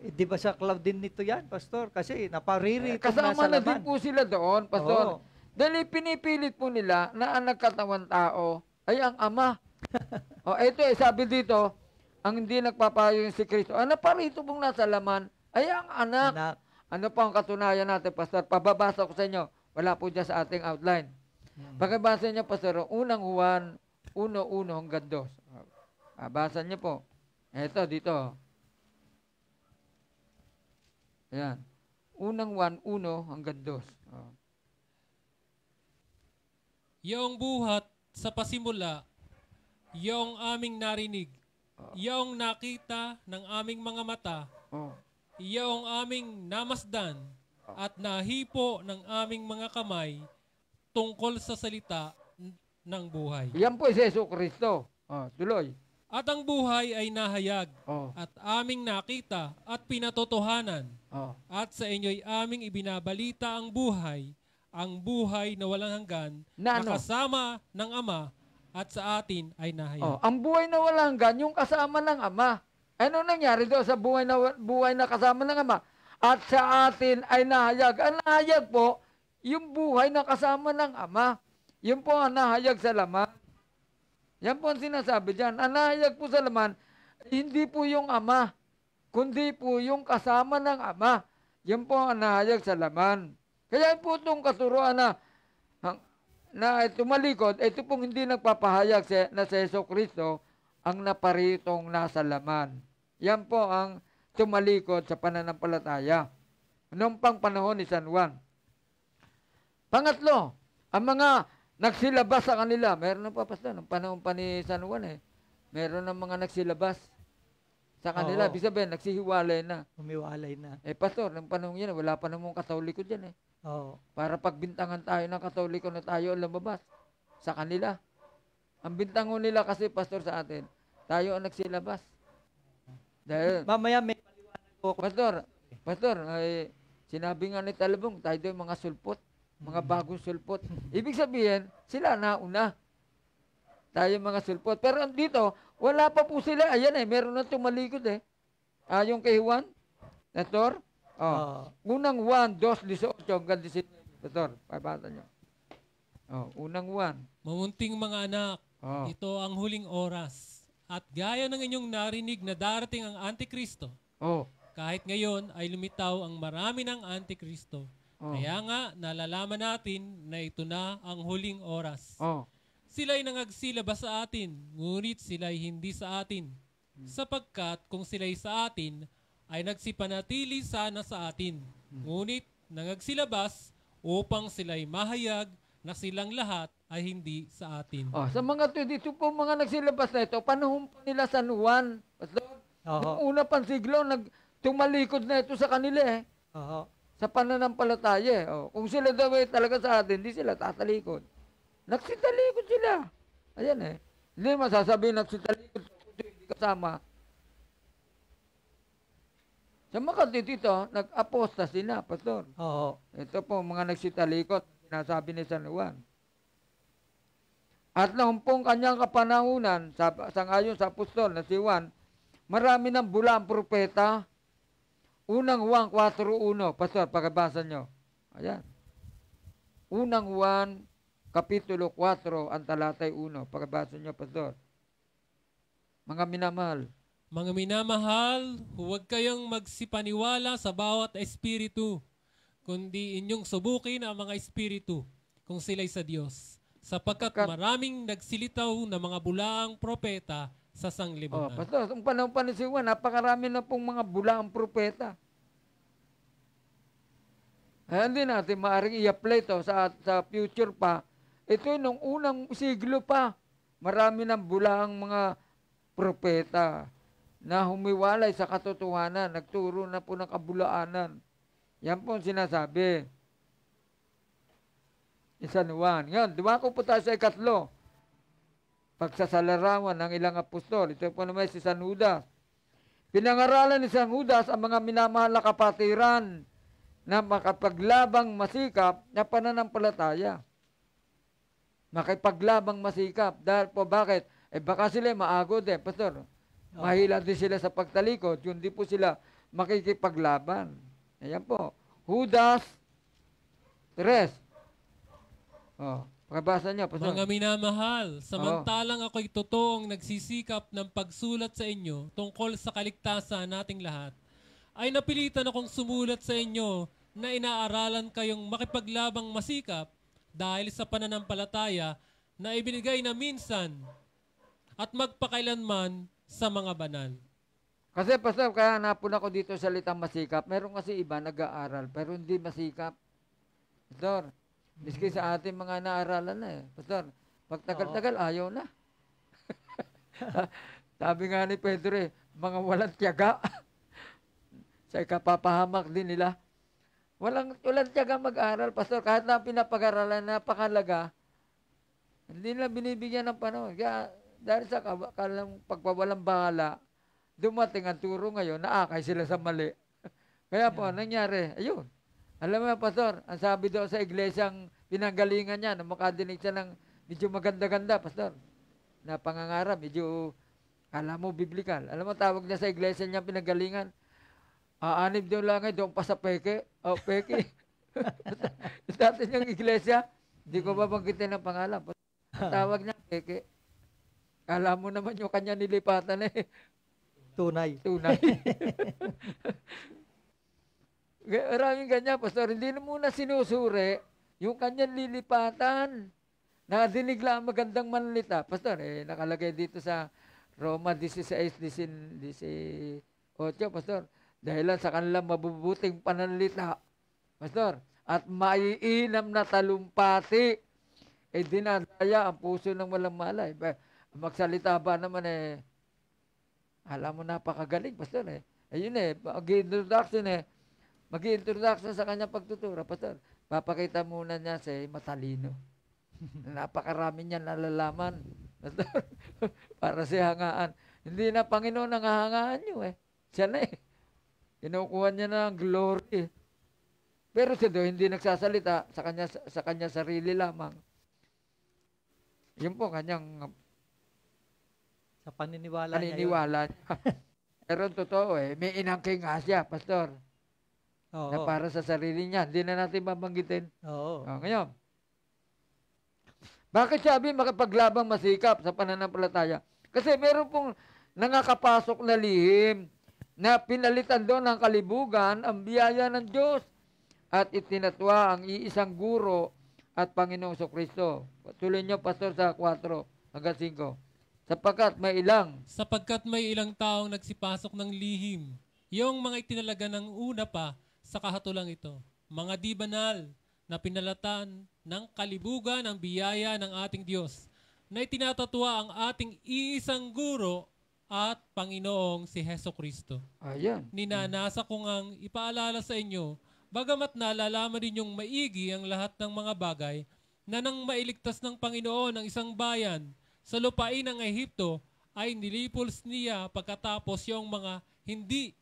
Eh, di ba sa cloud din nito yan, pastor? Kasi napariri itong Kasama na din po sila doon, pastor. Oo. Dahil pinipilit po nila na ang nagkatawan tao ay ang ama. (laughs) o, ito eh, sabi dito, ang hindi nagpapayo yung si Kristo. Ano pa rito pong nasa laman ay ang anak. anak. Ano pa ang katunayan natin, pastor? Pababasa ko sa inyo. Wala po dyan sa ating outline. Hmm. Pagkabasa niya, pastor, unang Juan 1, 1 hanggang 2. Ah, basa niyo po. Ito, dito. Ayan. Unang 1, 1 hanggang 2. Oh. Yung buhat sa pasimula, yung aming narinig, oh. yung nakita ng aming mga mata, oh. yung aming namasdan, oh. at nahipo ng aming mga kamay tungkol sa salita ng buhay. Yan po si Yeso Kristo. Oh, tuloy. At ang buhay ay nahayag oh. at aming nakita at pinatotohanan. Oh. At sa inyo'y aming ibinabalita ang buhay, ang buhay na walang hanggan, na ano? nakasama ng Ama at sa atin ay nahayag. Oh, ang buhay na walang hanggan, yung kasama ng Ama. Ano nangyari doon sa buhay na, buhay na kasama ng Ama? At sa atin ay nahayag. Ang nahayag po, yung buhay na kasama ng Ama. Yun po ang nahayag sa laman. Yan po ang sinasabi dyan. Ang nahayag po sa laman, hindi po yung ama, kundi po yung kasama ng ama. Yan po ang nahayag sa laman. Kaya po itong katuruan na, na tumalikod, ito pong hindi nagpapahayag sa, na sa Yeso Kristo ang naparitong nasa laman. Yan po ang tumalikod sa pananampalataya noong pang panahon ni San Juan. Pangatlo, ang mga Nagsilabas sa kanila. Meron ng papas na. Nung panahon pa ni San Juan eh. Meron ng mga nagsilabas sa kanila. Oo. Bisa ba nagsihiwalay na. Umiwalay na. Eh pastor, nung panahon yan, wala pa namang katoliko dyan eh. Oo. Para pagbintangan tayo ng katoliko na tayo ang lumabas sa kanila. Ang bintangon nila kasi pastor sa atin, tayo ang nagsilabas. Dahil, Mamaya may paliwanag ko. Pastor, pastor, ay, sinabi nga ni Talabong, tayo daw mga sulpot mga bagong sulpot. Ibig sabihin, sila nauna. Tayo mga sulpot. Pero dito, wala pa po sila. Ayan eh, meron na tumalikod eh. Ah, yung kay Juan, Nestor. Oh. Uh, unang 1, 2, 18 hanggang 19. Nestor, pabata nyo. Oh, unang 1. Mamunting mga anak, oh. ito ang huling oras. At gaya ng inyong narinig na darating ang Antikristo, oh. kahit ngayon ay lumitaw ang marami ng Antikristo Oh. Kaya nga, nalalaman natin na ito na ang huling oras. Oh. Sila'y nangagsila sa atin, ngunit sila'y hindi sa atin. Hmm. Sapagkat kung sila'y sa atin, ay nagsipanatili sana sa atin. Hmm. Ngunit nangagsilabas upang sila'y mahayag na silang lahat ay hindi sa atin. Oh, sa mga 22 po mga nagsilabas na ito, panahon pa nila San Juan. Pastor, uh-huh. una pang siglo, nag, tumalikod na ito sa kanila eh. Uh-huh sa pananampalataya. Eh. Oh, kung sila daw ay eh, talaga sa atin, hindi sila tatalikod. Nagsitalikod sila. Ayan eh. Hindi masasabihin nagsitalikod sa kung hindi kasama. Sa makati dito, oh, nag-apostasy na, Pastor. Oo. Ito po, mga nagsitalikod, sinasabi ni San Juan. At noong pong kanyang kapanahunan, sa, ayon sa apostol na si Juan, marami ng bulang propeta Unang Juan 4.1, Pastor, pagkabasa nyo. Ayan. Unang Juan, Kapitulo 4, ang talatay 1. Pagkabasa nyo, Pastor. Mga minamahal. Mga minamahal, huwag kayong magsipaniwala sa bawat espiritu, kundi inyong subukin ang mga espiritu kung sila'y sa Diyos. Sapagkat maraming nagsilitaw na mga bulaang propeta sa sanglibutan. Oh, pastor, ang panahon pa ni Siwan, napakarami na pong mga bulaang propeta. Kaya hindi natin maaaring i-apply to sa, sa future pa. Ito nung unang siglo pa, marami ng bulaang mga propeta na humiwalay sa katotohanan, nagturo na po ng kabulaanan. Yan po ang sinasabi. Isa ni Juan. Ngayon, dumako po tayo sa ikatlo pagsasalarawan ng ilang apostol. Ito po naman si San Judas. Pinangaralan ni San Judas ang mga minamahal na kapatiran na makapaglabang masikap na pananampalataya. Makipaglabang masikap. Dahil po bakit? Eh baka sila maagod eh, Pastor. Mahila din sila sa pagtalikod. Yun di po sila makikipaglaban. Ayan po. Judas 3. Oh. Pakabasa niyo. Pastor. Mga minamahal, samantalang ako'y totoong nagsisikap ng pagsulat sa inyo tungkol sa kaligtasan nating lahat, ay napilitan akong sumulat sa inyo na inaaralan kayong makipaglabang masikap dahil sa pananampalataya na ibinigay na minsan at magpakailanman sa mga banal. Kasi pastor, kaya napun ako dito sa litang masikap. Meron kasi iba nag-aaral pero hindi masikap. Pastor, Miski sa ating mga naaralan na eh. Pastor, pagtagal-tagal, ayaw na. (laughs) Sabi nga ni Pedro eh, mga walang tiyaga. (laughs) sa ikapapahamak din nila. Walang, walang tiyaga mag-aral, Pastor. Kahit na pinapag-aralan, napakalaga, hindi nila binibigyan ng panahon. Kaya dahil sa kalang pagpawalang bahala, dumating ang turo ngayon, naakay sila sa mali. (laughs) Kaya po, yeah. Hmm. nangyari, ayun, alam mo, Pastor, ang sabi daw sa iglesyang pinanggalingan niya, na makadinig siya ng medyo maganda-ganda, Pastor, na pangangarap, medyo, alam mo, biblical. Alam mo, tawag niya sa iglesia niya pinanggalingan, aanib daw ay doon pa sa peke, o oh, peke. (laughs) Dati niyang iglesia, hindi ko babanggitin ang pangalan. Ang tawag niya, peke. Alam mo naman yung kanya nilipatan eh. Tunay. Tunay. (laughs) Maraming ganyan, Pastor. Hindi na muna sinusuri yung kanyang lilipatan. Nakadinig lang ang magandang manlita. Pastor, eh, nakalagay dito sa Roma 16, Pastor. Dahil sa kanilang mabubuting pananlita. Pastor, at maiinam na talumpati, eh dinadaya ang puso ng walang malay. Magsalita ba naman eh, alam mo napakagaling, Pastor eh. Ayun eh, pag-introduction eh, mag introduction sa kanya pagtuturo, Pastor, papakita muna niya si eh, matalino. (laughs) Napakarami niya nalalaman. Pastor, (laughs) para si hangaan. Hindi na Panginoon ang hangaan niyo eh. Siya na eh. Kinukuha niya na ang glory. Pero siya Do, hindi nagsasalita sa kanya, sa kanya sarili lamang. Yun po, kanyang sa paniniwala, paniniwala niya. Yun. (laughs) Pero totoo eh, may inangking nga siya, pastor. Oo. na para sa sarili niya. Hindi na natin babanggitin. Oo. O, oh, ngayon, bakit sabi makapaglabang masikap sa pananampalataya? Kasi meron pong nangakapasok na lihim na pinalitan doon ng kalibugan ang biyaya ng Diyos at itinatwa ang iisang guro at Panginoong Kristo. Tuloy niyo, Pastor, sa 4 hanggang 5. Sapagkat may ilang. Sapagkat may ilang taong nagsipasok ng lihim. Yung mga itinalaga ng una pa sa kahatulang ito, mga di banal na pinalatan ng kalibugan ng biyaya ng ating Diyos na itinatatwa ang ating iisang guro at Panginoong si Heso Kristo. Ayan. Ninanasa ko ngang ipaalala sa inyo, bagamat nalalaman din yung maigi ang lahat ng mga bagay, na nang mailigtas ng Panginoon ang isang bayan sa lupain ng Ehipto, ay nilipos niya pagkatapos yung mga hindi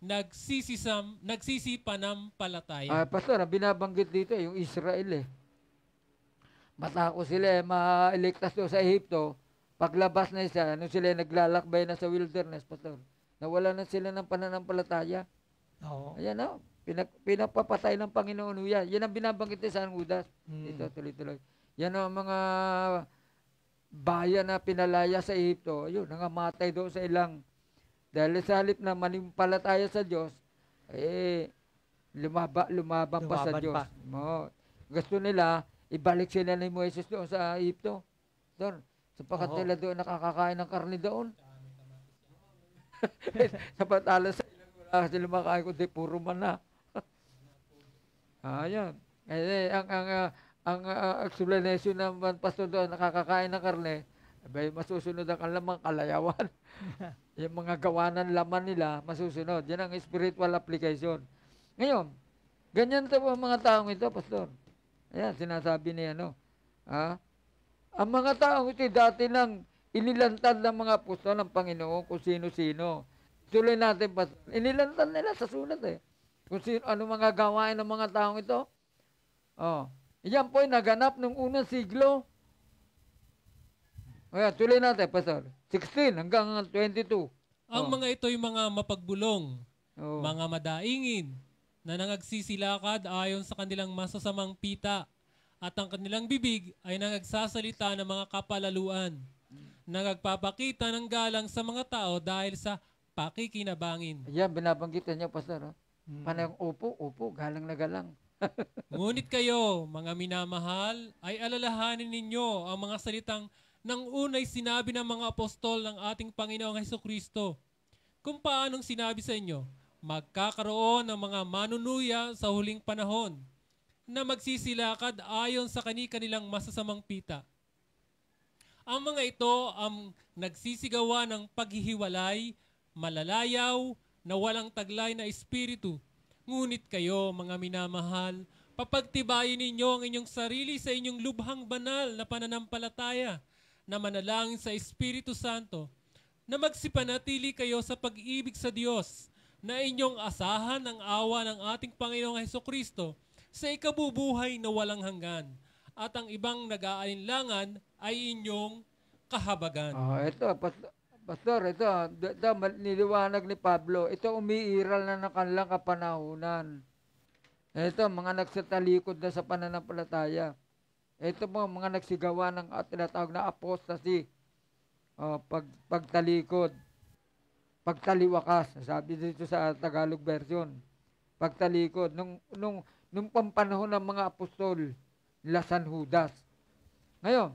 nagsisisam, nagsisipanampalataya. Ah, pastor, ang binabanggit dito eh, yung Israel eh. Matako sila eh, maeligtas to sa Egypto. Paglabas na isa, ano sila eh, naglalakbay na sa wilderness, pastor. Nawala na sila ng pananampalataya. Oo. Ayan na, oh. Pinag, pinapapatay ng Panginoon yan. Yan ang binabanggit ni eh San Judas. Mm. Dito, tuloy-tuloy. Yan ang mga bayan na pinalaya sa Egypto. Ayun, nangamatay doon sa ilang dahil sa halip na manimpalataya sa Diyos, eh, lumaba, lumaban, lumaban pa sa Diyos. Pa. Gusto nila, ibalik sila ni Moises doon sa Egypto. Doon. Sapagat nila doon nakakakain ng karne doon. (laughs) Sapat alas sa ilang sila makain kundi puro mana. (laughs) Ayan. Ah, eh, eh, ang ang uh, ang uh, explanation ng pastor doon nakakakain ng karne Abay, masusunod ang alamang kalayawan. (laughs) yung mga gawanan laman nila, masusunod. Yan ang spiritual application. Ngayon, ganyan ito ang mga taong ito, Pastor. Ayan, sinasabi niya, ano? Ha? Ang mga taong ito, dati nang inilantad ng mga puso ng Panginoon kung sino-sino. Tuloy natin, Pastor. Inilantad nila sa sulat, eh. Kung sino, ano mga gawain ng mga taong ito. Oh. Yan po ay naganap nung unang siglo. Ayan, tuloy natin, Pastor. 16 hanggang 22. Ang oh. mga ito yung mga mapagbulong, oh. mga madaingin, na nangagsisilakad ayon sa kanilang masasamang pita at ang kanilang bibig ay nangagsasalita ng mga kapalaluan, hmm. nangagpapakita ng galang sa mga tao dahil sa pakikinabangin. Ayan, binabanggitan niya, Pastor. Ha? Oh. Hmm. Panayang upo, upo, galang na galang. (laughs) Ngunit kayo, mga minamahal, ay alalahanin ninyo ang mga salitang ng unay sinabi ng mga apostol ng ating Panginoong Heso Kristo. Kung paanong sinabi sa inyo, magkakaroon ng mga manunuya sa huling panahon na magsisilakad ayon sa kani-kanilang masasamang pita. Ang mga ito ang nagsisigawa ng paghihiwalay, malalayaw, na walang taglay na espiritu. Ngunit kayo, mga minamahal, papagtibayin ninyo ang inyong sarili sa inyong lubhang banal na pananampalataya na manalangin sa Espiritu Santo na magsipanatili kayo sa pag-ibig sa Diyos na inyong asahan ang awa ng ating Panginoong Heso Kristo sa ikabubuhay na walang hanggan at ang ibang nag-aalinlangan ay inyong kahabagan. Oh, ito, pastor, pastor ito, dapat niliwanag ni Pablo, ito umiiral na ng kanilang kapanahunan. Ito, mga nagsatalikod na sa pananampalataya. Ito po mga nagsigawa ng at tinatawag na apostasy. O, pag, pagtalikod. Pagtaliwakas. Sabi dito sa Tagalog version. Pagtalikod. Nung, nung, nung pampanahon ng mga apostol, San Judas. Ngayon,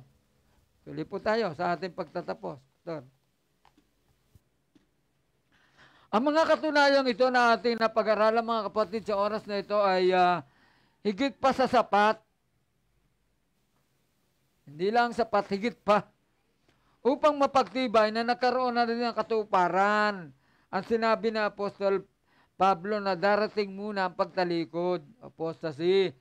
tuloy po tayo sa ating pagtatapos. Doon. Ang mga katunayang ito na ating napag-aralan mga kapatid sa oras na ito ay uh, higit pa sa sapat hindi lang sa patigit pa. Upang mapagtibay na nakaroon na rin ng katuparan ang sinabi na Apostol Pablo na darating muna ang pagtalikod, apostasy,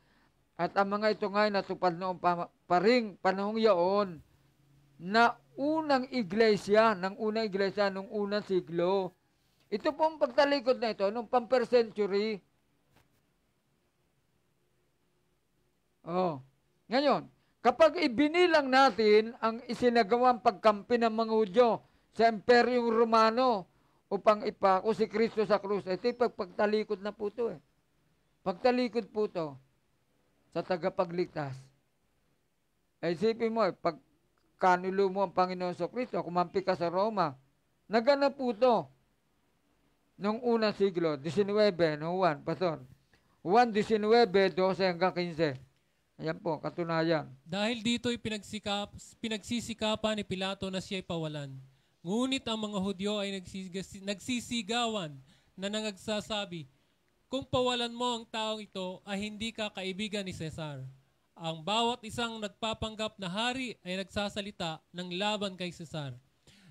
at ang mga ito nga'y natupad noong pa, paring panahong yaon na unang iglesia, ng unang iglesia nung unang siglo. Ito po ang pagtalikod na ito, nung pamper century. Oh. Ngayon, Kapag ibinilang natin ang isinagawang pagkampi ng mga Hudyo sa Imperyong Romano upang ipako si Kristo sa krus, eh, ito yung pagpagtalikod na po ito eh. Pagtalikod po ito sa tagapagligtas. Eh, isipin mo, eh, pag kanulo mo ang Panginoon sa Kristo, kumampi ka sa Roma, naganap po ito nung unang siglo, 19, no 1, pastor. 1, 19, 12 hanggang 15. Ayan po, katunayan. Dahil dito ay pinagsikap, pinagsisikapan ni Pilato na siya pawalan. Ngunit ang mga Hudyo ay nagsisigawan na nangagsasabi, Kung pawalan mo ang taong ito ay hindi ka kaibigan ni Cesar. Ang bawat isang nagpapanggap na hari ay nagsasalita ng laban kay Cesar.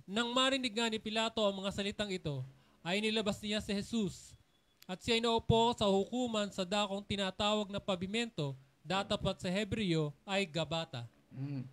Nang marinig nga ni Pilato ang mga salitang ito, ay nilabas niya si Jesus at siya inaupo sa hukuman sa dakong tinatawag na pabimento datapat sa Hebreo ay Gabata. Mm.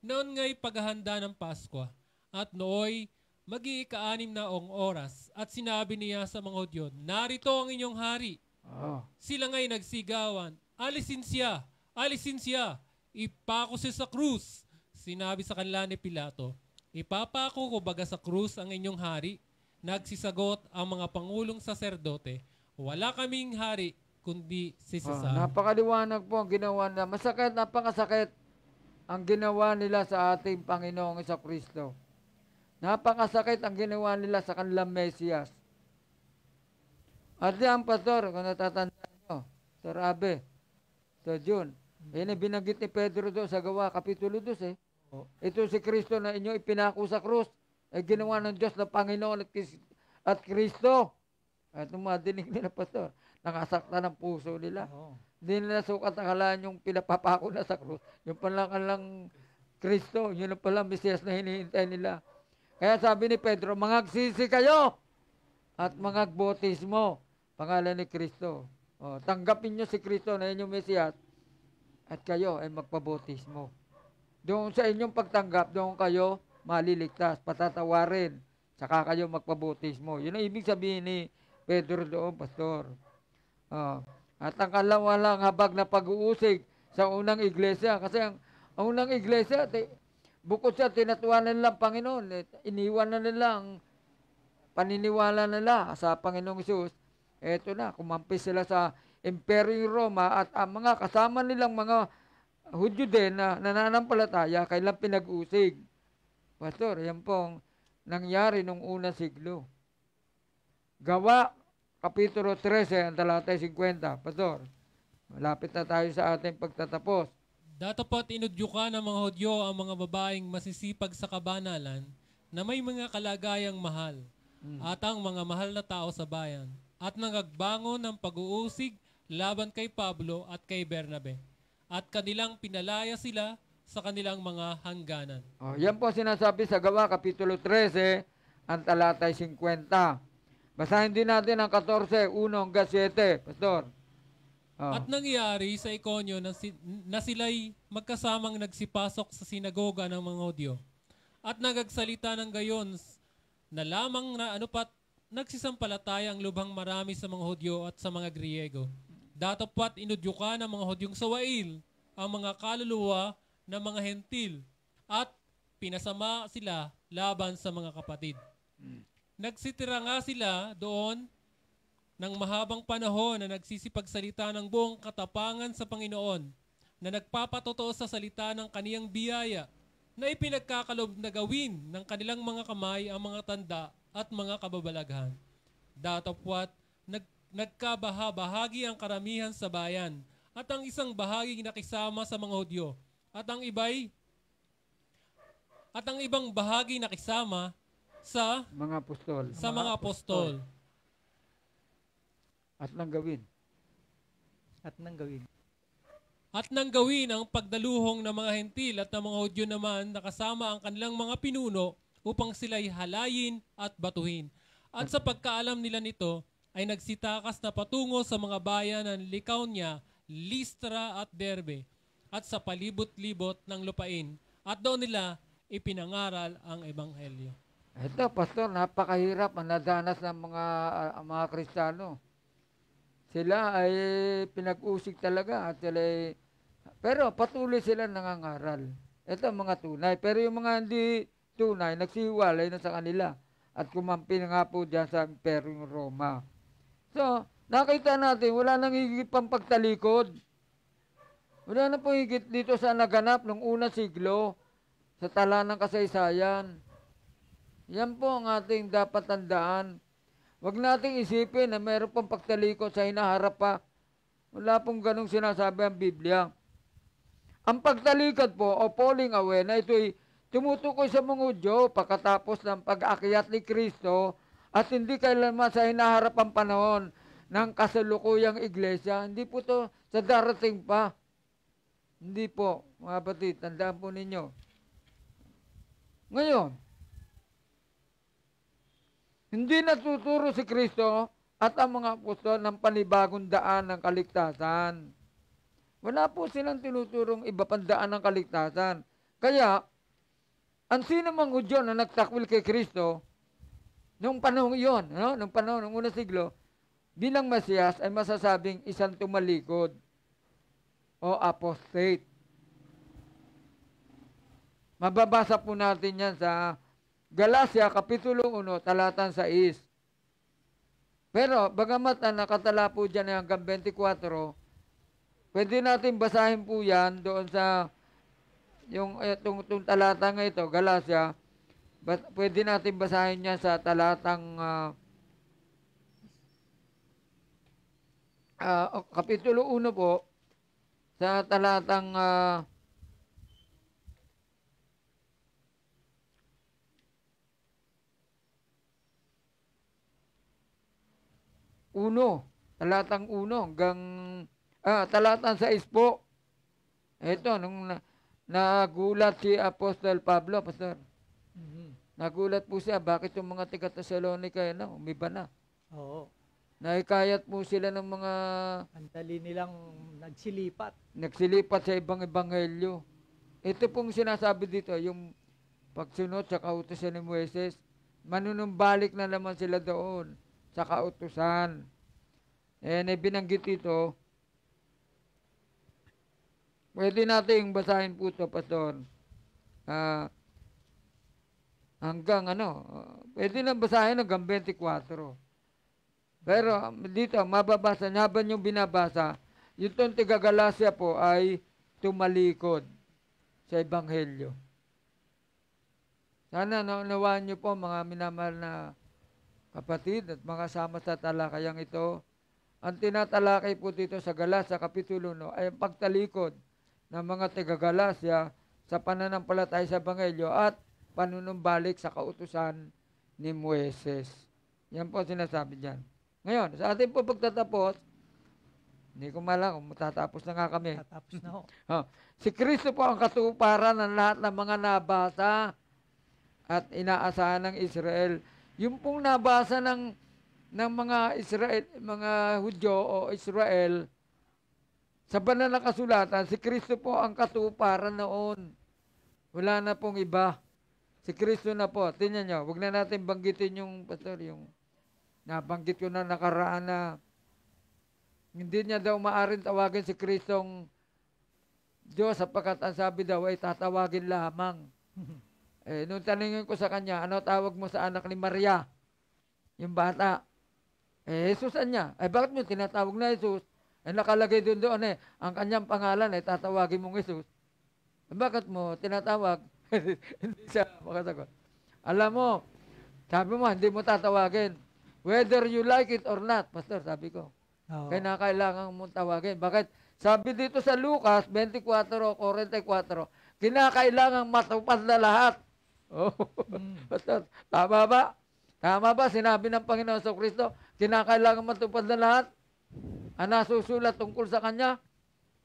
Noon nga'y paghahanda ng Pasko at nooy mag-iikaanim na ong oras at sinabi niya sa mga Hudyo, narito ang inyong hari. Oh. Sila nga'y nagsigawan, alisin siya, alisin siya, ipako siya sa krus. Sinabi sa kanila ni Pilato, ipapako ko baga sa krus ang inyong hari. Nagsisagot ang mga pangulong saserdote, wala kaming hari kundi si ah, Cesar. Oh, napakaliwanag po ang ginawa nila. Masakit, napakasakit ang ginawa nila sa ating Panginoong Isa Kristo. Napakasakit ang ginawa nila sa kanilang Mesiyas. At yan, Pastor, kung natatandaan nyo, Sir Abe, Sir June, eh, yan ang binanggit ni Pedro doon sa gawa, Kapitulo 2 eh. Oh. Ito si Kristo na inyo ipinako sa krus, ay eh, ginawa ng Diyos na Panginoon at, at Kristo. At nung madinig nila, Pastor, nakasakta ng puso nila. Oo. Hindi nila sukat akalaan yung pinapapako na sa krus. Yung pala lang Kristo, yun ang pala Mesiyas na hinihintay nila. Kaya sabi ni Pedro, mangagsisi kayo at mangagbotismo, pangalan ni Kristo. O, tanggapin nyo si Kristo na inyong Mesiyas at kayo ay magpabotismo. Doon sa inyong pagtanggap, doon kayo maliligtas, patatawarin, tsaka kayo magpabotismo. Yun ang ibig sabihin ni Pedro doon, Pastor. Oh. At ang kalawalang habag na pag-uusig sa unang iglesia. Kasi ang, unang iglesia, ti, bukod sa tinatuan nila ang Panginoon, eh, iniwan na nila paniniwala nila sa Panginoong Isus. Eto na, kumampis sila sa Imperyong Roma at ang mga kasama nilang mga Hudyo din na nananampalataya kailan pinag-usig. Pastor, yan pong nangyari nung unang siglo. Gawa Kapitulo 13, ang talatay 50. Pastor, malapit na tayo sa ating pagtatapos. Datapat inudyukan ng mga Hudyo ang mga babaeng masisipag sa kabanalan na may mga kalagayang mahal mm. at ang mga mahal na tao sa bayan at nangagbango ng pag-uusig laban kay Pablo at kay Bernabe at kanilang pinalaya sila sa kanilang mga hangganan. Oh, yan po sinasabi sa Gawa Kapitulo 13, ang talatay 50. Basahin din natin ang 14, 1 hanggang 7, Pastor. Oh. At nangyari sa Ikonyo na, si, na sila'y magkasamang nagsipasok sa sinagoga ng mga Hodyo at nagagsalita ng gayon na lamang na ano pat nagsisampalataya ang lubhang marami sa mga Hodyo at sa mga Griego. Datapat inudyuka ng mga Hodyong sawail ang mga kaluluwa ng mga Hentil at pinasama sila laban sa mga kapatid. Hmm. Nagsitira nga sila doon ng mahabang panahon na nagsisipagsalita ng buong katapangan sa Panginoon, na nagpapatotoo sa salita ng kaniyang biyaya, na ipinagkakalob na gawin ng kanilang mga kamay ang mga tanda at mga kababalaghan. Datapwat, nag, nagkabahabahagi ang karamihan sa bayan at ang isang bahagi nakisama sa mga Hudyo at ang iba'y at ang ibang bahagi nakisama sa mga apostol. Sa mga apostol. At nang gawin. At nang gawin. At nang gawin ang pagdaluhong ng mga hentil at ng mga Hudyo naman na kasama ang kanilang mga pinuno upang sila'y halayin at batuhin. At sa pagkaalam nila nito, ay nagsitakas na patungo sa mga bayan ng likaw niya, Listra at Derbe, at sa palibot-libot ng lupain. At doon nila ipinangaral ang Ebanghelyo. Ito, pastor, napakahirap ang nadanas ng mga, uh, mga Kristiyano. Sila ay pinag-usig talaga at sila ay, pero patuloy sila nangangaral. Ito mga tunay. Pero yung mga hindi tunay, nagsihiwalay na sa kanila. At kumampi na nga po dyan sa Imperyong Roma. So, nakita natin, wala nang higit pang pagtalikod. Wala na po higit dito sa naganap ng unang siglo sa tala ng kasaysayan. Yan po ang ating dapat tandaan. Huwag nating isipin na mayroon pong pagtalikod sa hinaharap pa. Wala pong ganong sinasabi ang Biblia. Ang pagtalikod po o falling away na ito'y tumutukoy sa mga Udyo pagkatapos ng pag-akyat ni Kristo at hindi kailanman sa hinaharap ang panahon ng kasalukuyang iglesia. Hindi po to sa darating pa. Hindi po, mga batid, tandaan po ninyo. Ngayon, hindi natuturo si Kristo at ang mga apostol ng panibagong daan ng kaligtasan. Wala po silang tinuturong iba pang daan ng kaligtasan. Kaya, ang sino mang Hudyo na nagtakwil kay Kristo, nung panahon yon, no? nung panahon ng unang siglo, bilang Masiyas ay masasabing isang tumalikod o apostate. Mababasa po natin yan sa Galacia, Kapitulo 1, talatan 6. Pero, bagamat na nakatala po dyan eh, hanggang 24, pwede natin basahin po yan doon sa yung itong, eh, itong talata nga ito, Galacia, but, pwede natin basahin yan sa talatang uh, uh, kapitulo 1 po, sa talatang uh, 1, talatang 1 hanggang ah, talatang 6 po. Ito, nung na, nagulat si Apostol Pablo, Pastor. Mm-hmm. Nagulat po siya, bakit yung mga tiga Thessalonica no? umiba na. Oo. Naikayat po sila ng mga... Antali nilang nagsilipat. Nagsilipat sa ibang ebanghelyo. Ito pong sinasabi dito, yung pagsunod sa kautosan ni Moises, manunumbalik na naman sila doon sa kautusan. And eh, binanggit ito, pwede nating basahin po ito, Pastor. Uh, hanggang ano, pwede na basahin hanggang 24. Pero dito, mababasa, habang yung binabasa, yung tong tigagalasya po ay tumalikod sa Ebanghelyo. Sana naunawaan niyo po mga minamahal na kapatid at mga sama sa talakayang ito, ang tinatalakay po dito sa gala sa Kapitulo no, ay ang pagtalikod ng mga taga sa pananampalatay sa Bangelyo at panunumbalik sa kautusan ni Moises. Yan po sinasabi dyan. Ngayon, sa ating po pagtatapos, hindi ko malang kung matatapos na nga kami. Matatapos na ho. (laughs) Oh, si Kristo po ang katuparan ng lahat ng mga nabasa at inaasahan ng Israel yung pong nabasa ng, ng mga Israel, mga Hudyo o Israel, sa banal na kasulatan, si Kristo po ang katuparan noon. Wala na pong iba. Si Kristo na po. Tingnan nyo, huwag na natin banggitin yung, pastor, yung nabanggit ko na nakaraan na hindi niya daw maaring tawagin si Kristong Diyos sapagkat ang sabi daw ay tatawagin lamang. (laughs) Eh, nung tanongin ko sa kanya, ano tawag mo sa anak ni Maria? Yung bata. Eh, Jesus niya. Eh, bakit mo tinatawag na Jesus? Eh, nakalagay doon doon eh. Ang kanyang pangalan eh, tatawagin mong Jesus. Eh, bakit mo tinatawag? (laughs) hindi siya makasagot. Alam mo, sabi mo, hindi mo tatawagin. Whether you like it or not, Pastor, sabi ko. Oo. Kaya na mong tawagin. Bakit? Sabi dito sa Lucas 24.44, kinakailangan matupad na lahat Oh. Mm. (laughs) Tama ba? Tama ba? Sinabi ng Panginoon sa Kristo, kinakailangan matupad na lahat ang nasusulat tungkol sa Kanya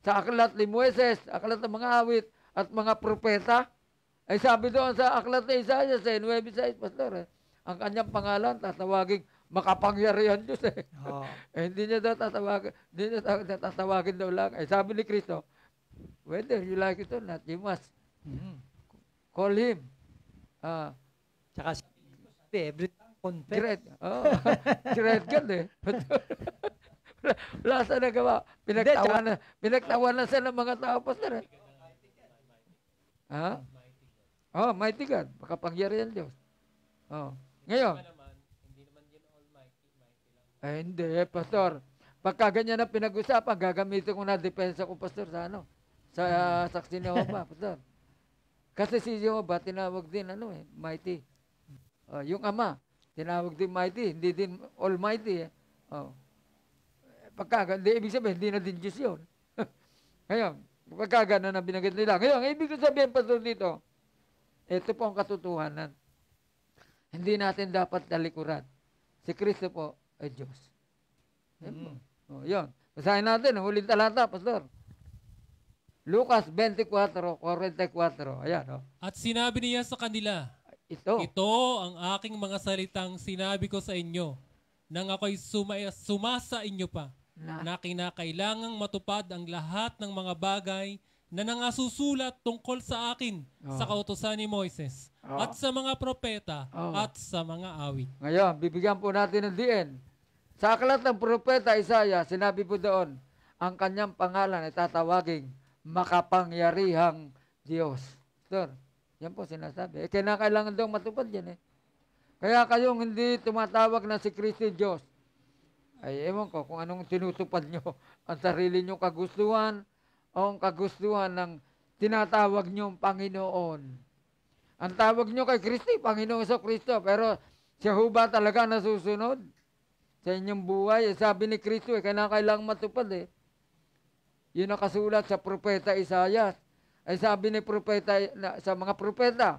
sa aklat ni Moises, aklat ng mga awit at mga propeta. Ay eh, sabi doon sa aklat ni Isaiah, sa 9 sa Pastor, eh, ang kanyang pangalan, tatawagin, makapangyarihan ang Diyos eh. Oh. (laughs) eh hindi niya daw tatawagin, hindi niya tatawagin daw lang. Ay eh, sabi ni Kristo, whether you like it or not, you must mm-hmm. call Him. Ah. Tsaka si every time confess. Great. Oh. Great (laughs) girl eh. (laughs) wala sa nagawa. Pinagtawa na, pinagtawa na sa ng mga tao pa sir. Eh. Ha? Oh, mighty God. Makapangyarihan Diyos. Oh. Ngayon. Ay, hindi, eh, Pastor. Pagka ganyan na pinag-usapan, gagamitin ko na depensa ko, Pastor, sa ano? Sa uh, saksi ni Oma, Pastor. Kasi si Jehovah tinawag din ano eh, mighty. Uh, yung ama, tinawag din mighty, hindi din almighty eh. Oh. Pagka, hindi, ibig sabihin, hindi na din Diyos yun. (laughs) Ngayon, pagka gano'n na binagit nila. Ngayon, ibig sabihin, pastor dito, ito po ang katotohanan. Hindi natin dapat talikuran. Si Kristo po ay Diyos. Mm-hmm. Oh, yon. Basahin natin, huling talata, pastor. Lucas 24:44. Ayan, no? Oh. At sinabi niya sa kanila, ito. Ito ang aking mga salitang sinabi ko sa inyo nang ako'y sumaya, sumasa inyo pa na. na kinakailangang matupad ang lahat ng mga bagay na nangasusulat tungkol sa akin oh. sa kautosan ni Moises oh. at sa mga propeta oh. at sa mga awit. Ngayon, bibigyan po natin ng diin. Sa aklat ng propeta Isaiah, sinabi po doon, ang kanyang pangalan ay tatawaging makapangyarihang Diyos. Sir, yan po sinasabi. E kinakailangan daw matupad yan eh. Kaya kayong hindi tumatawag na si Kristo Diyos. Ay, ewan ko kung anong tinutupad nyo. (laughs) Ang sarili nyo kagustuhan o ang kagustuhan ng tinatawag nyo Panginoon. Ang tawag nyo kay Kristo, Panginoon sa Kristo. Pero siya ho ba talaga nasusunod sa inyong buhay? Eh, sabi ni Kristo, eh, kailangan matupad eh. Yun nakasulat sa propeta Isayas. Ay sabi ni propeta, sa mga propeta,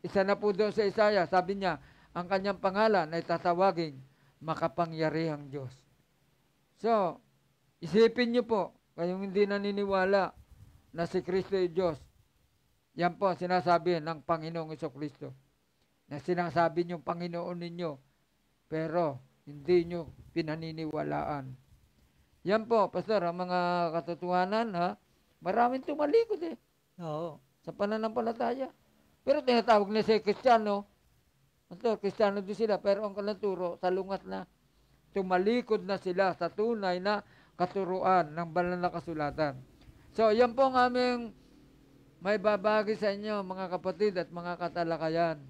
isa na po doon sa Isayas, sabi niya, ang kanyang pangalan ay tatawagin makapangyarihang Diyos. So, isipin niyo po, kayong hindi naniniwala na si Kristo ay Diyos. Yan po sinasabi ng Panginoong Iso Kristo. Na sinasabi niyong Panginoon ninyo, pero hindi niyo pinaniniwalaan yan po, Pastor, ang mga katotohanan, ha? Maraming tumalikod eh. Oo. Sa pananampalataya. Pero tinatawag na siya Kristiyano. Pastor, Kristiyano din sila. Pero ang kalanturo, salungat na. Tumalikod na sila sa tunay na katuruan ng banal na kasulatan. So, yan po ang aming may babagi sa inyo, mga kapatid at mga katalakayan.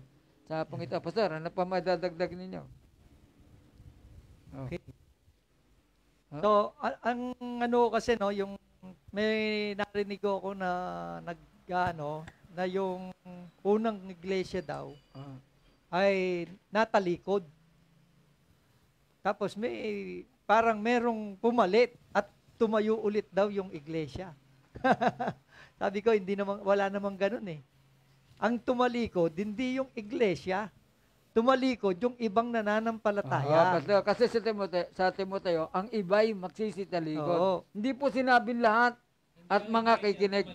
Sa pangita, Pastor, ano pa may dadagdag ninyo? Okay. Ah. So, ang ano kasi no, yung may narinig ako na nagano na yung unang iglesia daw uh-huh. ay natalikod. Tapos may parang merong pumalit at tumayo ulit daw yung iglesia. (laughs) Sabi ko hindi naman wala namang ganoon eh. Ang tumalikod hindi yung iglesia, tumalikod yung ibang nananampalataya. Oo, ah, kasi, kasi sa, Timoteo, sa Timoteo, ang iba'y magsisitalikod. Oo. Hindi po sinabi lahat at hindi, mga kikinig.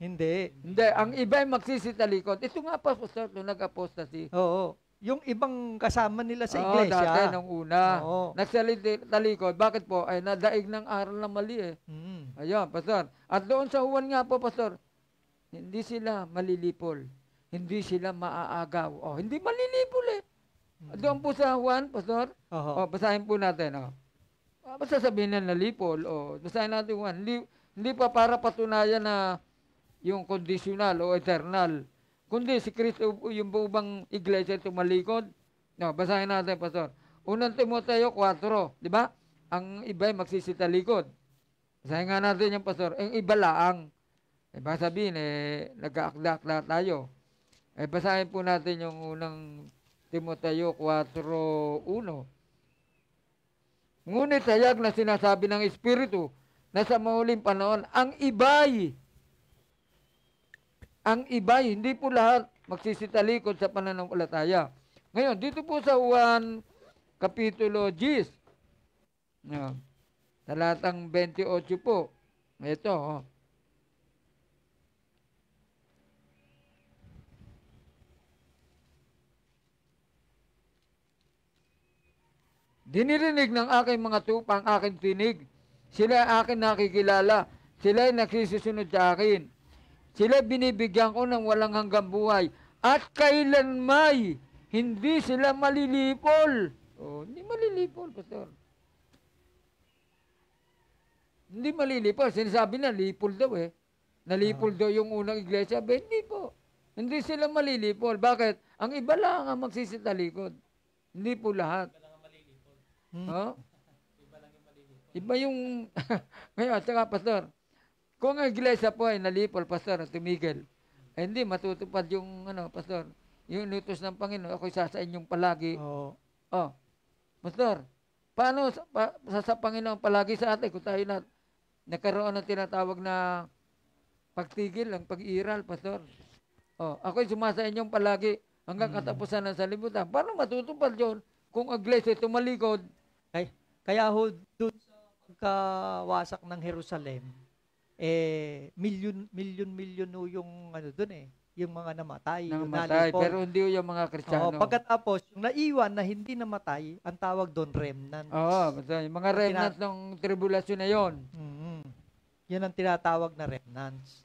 Hindi. Hindi. Ang iba'y magsisitalikod. Ito nga pa po, sir, nung nag-apostasy. Oo. Yung ibang kasama nila sa Oo, iglesia. dati nung una. Oo. Nagsalitalikod. Bakit po? Ay, nadaig ng aral na mali eh. Mm. Ayun, pastor. At doon sa Juan nga po, pastor, hindi sila malilipol hindi sila maaagaw. Oh, hindi malilibol eh. Mm-hmm. Doon po sa Juan, Pastor. Uh-huh. Oh, basahin po natin. Oh. Ah, basta sabihin na nalipol. Oh, basahin natin Juan. Hindi, hindi pa para patunayan na yung conditional o eternal. Kundi si Kristo yung bang iglesia tumalikod. No, basahin natin, Pastor. Unang Timoteo 4, di ba? Ang iba'y magsisitalikod. Basahin nga natin yung Pastor. Ang iba laang. Eh, sabihin, eh, nag-aakla-akla tayo. Eh, basahin po natin yung unang Timoteo 4.1. Ngunit hayag na sinasabi ng Espiritu na sa mauling panahon, ang iba'y, ang iba'y, hindi po lahat magsisitalikod sa pananampalataya. Ngayon, dito po sa 1 Kapitulo 10, talatang 28 po, ito, oh. Dinirinig ng aking mga tupa ang aking tinig. Sila ay akin nakikilala. Sila ay nagsisunod sa akin. Sila binibigyan ko ng walang hanggang buhay. At kailan may hindi sila malilipol. Oh, hindi malilipol, Pastor. Hindi malilipol. Sinasabi na, lipol daw eh. Nalipol ah. daw yung unang iglesia. Ba, hindi po. Hindi sila malilipol. Bakit? Ang iba lang ang magsisitalikod. Hindi po lahat. Hmm. Oh? Iba lang yung maliliit. Iba yung... Ngayon, at saka, Pastor, kung ang iglesia po ay nalipol, Pastor, tumigil, hmm. hindi matutupad yung, ano, Pastor, yung inutos ng Panginoon, ako'y sasain yung palagi. Oo. Oh. oh. Pastor, paano sa, pa, sa, sa Panginoon palagi sa atin kung tayo na nakaroon ng tinatawag na pagtigil, ang pag-iral, Pastor? Oh, ako'y sumasain yung palagi hanggang hmm. katapusan ng salibutan. Paano matutupad yun kung ang iglesia tumalikod kaya, kaya ho, doon sa pagkawasak ng Jerusalem, eh, milyon, milyon, milyon ho yung ano doon eh, yung mga namatay. Namatay, yung pero hindi yung mga Kristiyano. Oo, pagkatapos, yung naiwan na hindi namatay, ang tawag doon remnant. Oo, yung mga remnant Tina- ng tribulation na yon. Mm-hmm. Yan ang tinatawag na remnants.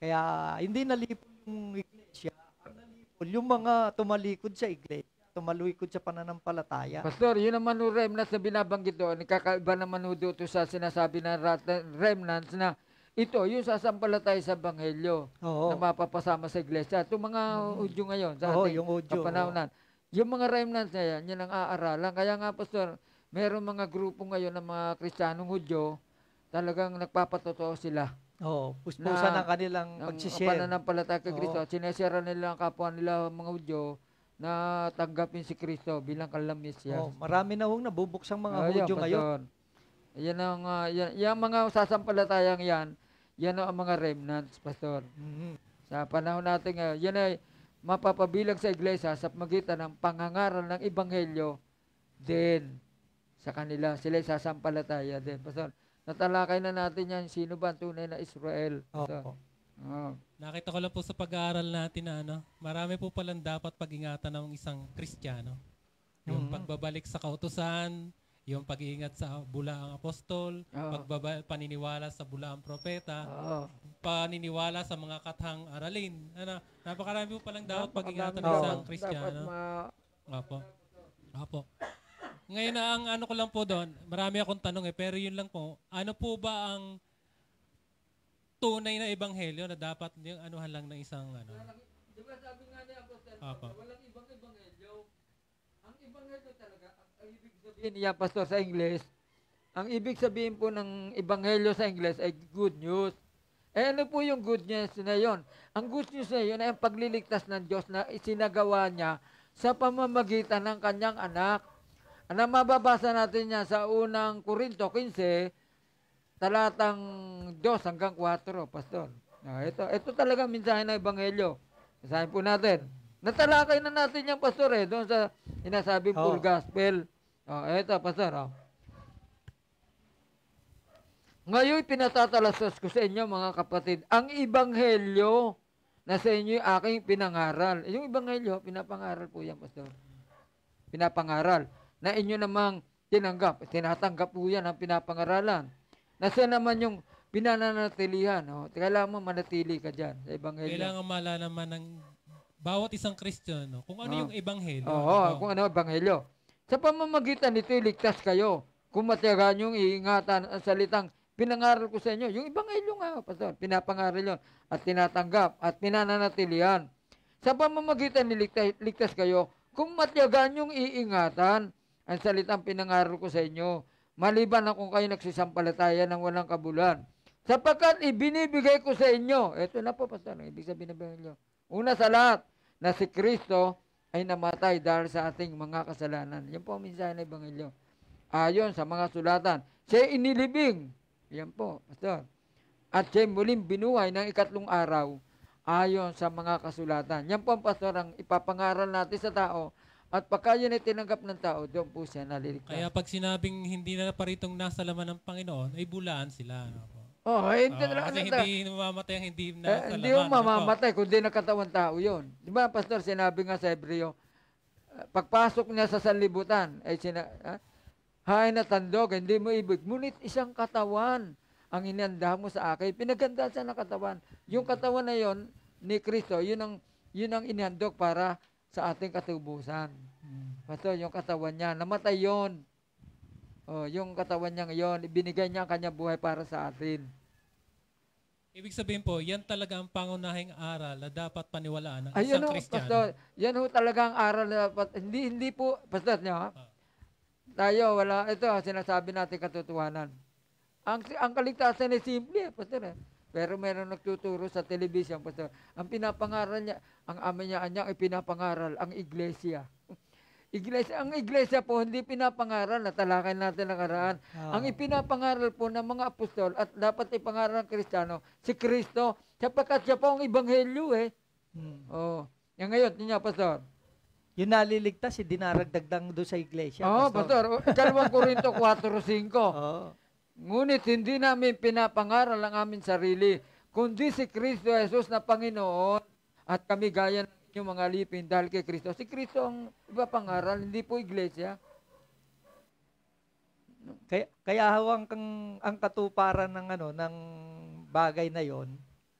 Kaya hindi nalipol yung iglesia, ang nalipon yung mga tumalikod sa iglesia tumaluikod sa pananampalataya. Pastor, yun naman yung remnants na binabanggit doon, kakaiba naman doon sa sinasabi ng remnants na ito, yung sasampalatay sa Banghelyo na mapapasama sa iglesia. Itong mga mm. udyo ngayon sa Oo, ating yung kapanahonan. Yung mga remnants na yan, yan ang aaralan. Kaya nga, Pastor, meron mga grupo ngayon ng mga Kristiyanong Hudyo, talagang nagpapatotoo sila. Oo, puspusan na, ang kanilang pagsisir. Ang pananampalataya kay Kristo, sinesira nila ang kapwa nila mga Hudyo, na tanggapin si Kristo bilang kalamisya. Oh, marami na hong nabubuksang mga Ayan, Hudyo ngayon. Ah, yan ang uh, yan, yung mga sasampalatayang yan, yan ang mga remnants, pastor. Mm-hmm. Sa panahon natin ngayon, yan ay mapapabilang sa iglesia sa magitan ng pangangaral ng ebanghelyo din sa kanila. Sila sasampalataya din, pastor. Natalakay na natin yan, sino ba ang tunay na Israel. Oh, so, oh. Oh. Nakita ko lang po sa pag-aaral natin na ano, marami po palang dapat pag-ingatan ng isang Kristiyano. Yung mm-hmm. pagbabalik sa kautusan, yung pag-iingat sa bulaang apostol, oh. pagbaba- paniniwala sa bulaang propeta, oh. paniniwala sa mga kathang aralin. Ano, napakarami po palang dapat pag-ingatan ng isang Kristiyano. Ma- Apo. Apo. Ngayon na ang ano ko lang po doon, marami akong tanong eh, pero yun lang po, ano po ba ang tunay na ebanghelyo na dapat yung anuhan lang ng isang ano. Di ba sabi nga ni Apostol, walang ibang ebanghelyo. Ang ebanghelyo talaga, ang, ibig sabihin niya, Pastor, sa English, ang ibig sabihin po ng ebanghelyo sa English ay good news. Eh ano po yung good news na yon? Ang good news na yon ay ang pagliligtas ng Diyos na isinagawa niya sa pamamagitan ng kanyang anak. Ano mababasa natin niya sa unang Korinto 15, talatang 2 hanggang 4, pastor. Ah, ito, ito talaga minsan ng Ebanghelyo. Basahin po natin. Natalakay na natin yung pastor eh, doon sa inasabing oh. full gospel. Oh, ito, pastor. Oh. Ngayon, pinatatalasas ko sa inyo, mga kapatid, ang Ebanghelyo na sa inyo yung aking pinangaral. Yung Ebanghelyo, pinapangaral po yan, pastor. Pinapangaral. Na inyo namang tinanggap. Tinatanggap po yan ang pinapangaralan Nasa naman yung pinananatilihan. Oh. Kailangan mo manatili ka dyan sa Ebanghelyo. Kailangan naman ng bawat isang Kristiyan no? kung ano oh. yung Ebanghelyo. Oo, oh, ano? kung ano Ebanghelyo. Sa pamamagitan nito, ligtas kayo. Kung matiyagan yung iingatan ang salitang pinangaral ko sa inyo. Yung Ebanghelyo nga, Pastor, pinapangaral yun at tinatanggap at pinananatilihan. Sa pamamagitan ni ligtas, kayo kung matiyagan yung iingatan ang salitang pinangaral ko sa inyo maliban na kung kayo nagsisampalataya ng walang kabulan. Sapagkat ibinibigay ko sa inyo, ito na po, pastor, ang ibig sabihin ng Biblia. Una sa lahat, na si Kristo ay namatay dahil sa ating mga kasalanan. Yan po ang mensahe ng Ebanghelyo. Ayon sa mga sulatan, siya inilibing. Yan po, pastor. At siya muling binuhay ng ikatlong araw ayon sa mga kasulatan. Yan po ang pastor ang ipapangaral natin sa tao at pagka yun ay tinanggap ng tao, doon po siya naliligtas. Kaya pag sinabing hindi na paritong nasa laman ng Panginoon, ay bulaan sila. Ano po? Oh, ay, eh, hindi oh, na, kasi hindi mamamatay ang hindi na eh, Hindi yung ano mamamatay, ano kundi nakatawan tao yun. Di ba, Pastor, sinabi nga sa Hebreo, eh, pagpasok niya sa salibutan, ay sina, ha? hain na tandog, hindi mo ibig. Ngunit isang katawan ang inanda mo sa akin. Pinaganda siya ng katawan. Yung katawan na yon ni Kristo, yun ang, yun ang inihandog para sa ating katubusan. Hmm. Pato, yung katawan niya, namatay yon. Oh, yung katawan niya ngayon, ibinigay niya ang kanyang buhay para sa atin. Ibig sabihin po, yan talaga ang pangunahing aral na dapat paniwalaan ng Ayun isang Kristiyano. Pastor, yan ho talaga ang aral na dapat, hindi, hindi po, pastor niya, ah. tayo, wala, ito, sinasabi natin katotohanan. Ang, ang kaligtasan ay simple, pastor. Eh. Pero meron nagtuturo sa television, pastor, ang pinapangaral niya, ang ama niya, niya ay pinapangaral, ang iglesia. (laughs) iglesia. Ang iglesia po, hindi pinapangaral, natalakay natin ang araan. Oh. Ah. Ang ipinapangaral po ng mga apostol at dapat ipangaral ng kristyano, si Kristo, sapagkat siya po ang ibanghelyo eh. Hmm. Oh. Yan ngayon, niya, pastor. Yung naliligtas, si eh, dinaragdagdang doon sa iglesia. Oo, oh, pastor. pastor. Oh, Korinto 4.5. (laughs) Oo. Oh. Ngunit hindi namin pinapangaral ang aming sarili, kundi si Kristo Jesus na Panginoon at kami gaya ng inyong mga lipin dahil kay Kristo. Si Kristo ang ipapangaral, hindi po iglesia. Kaya, kaya hawang kang, ang katuparan ng ano ng bagay na yon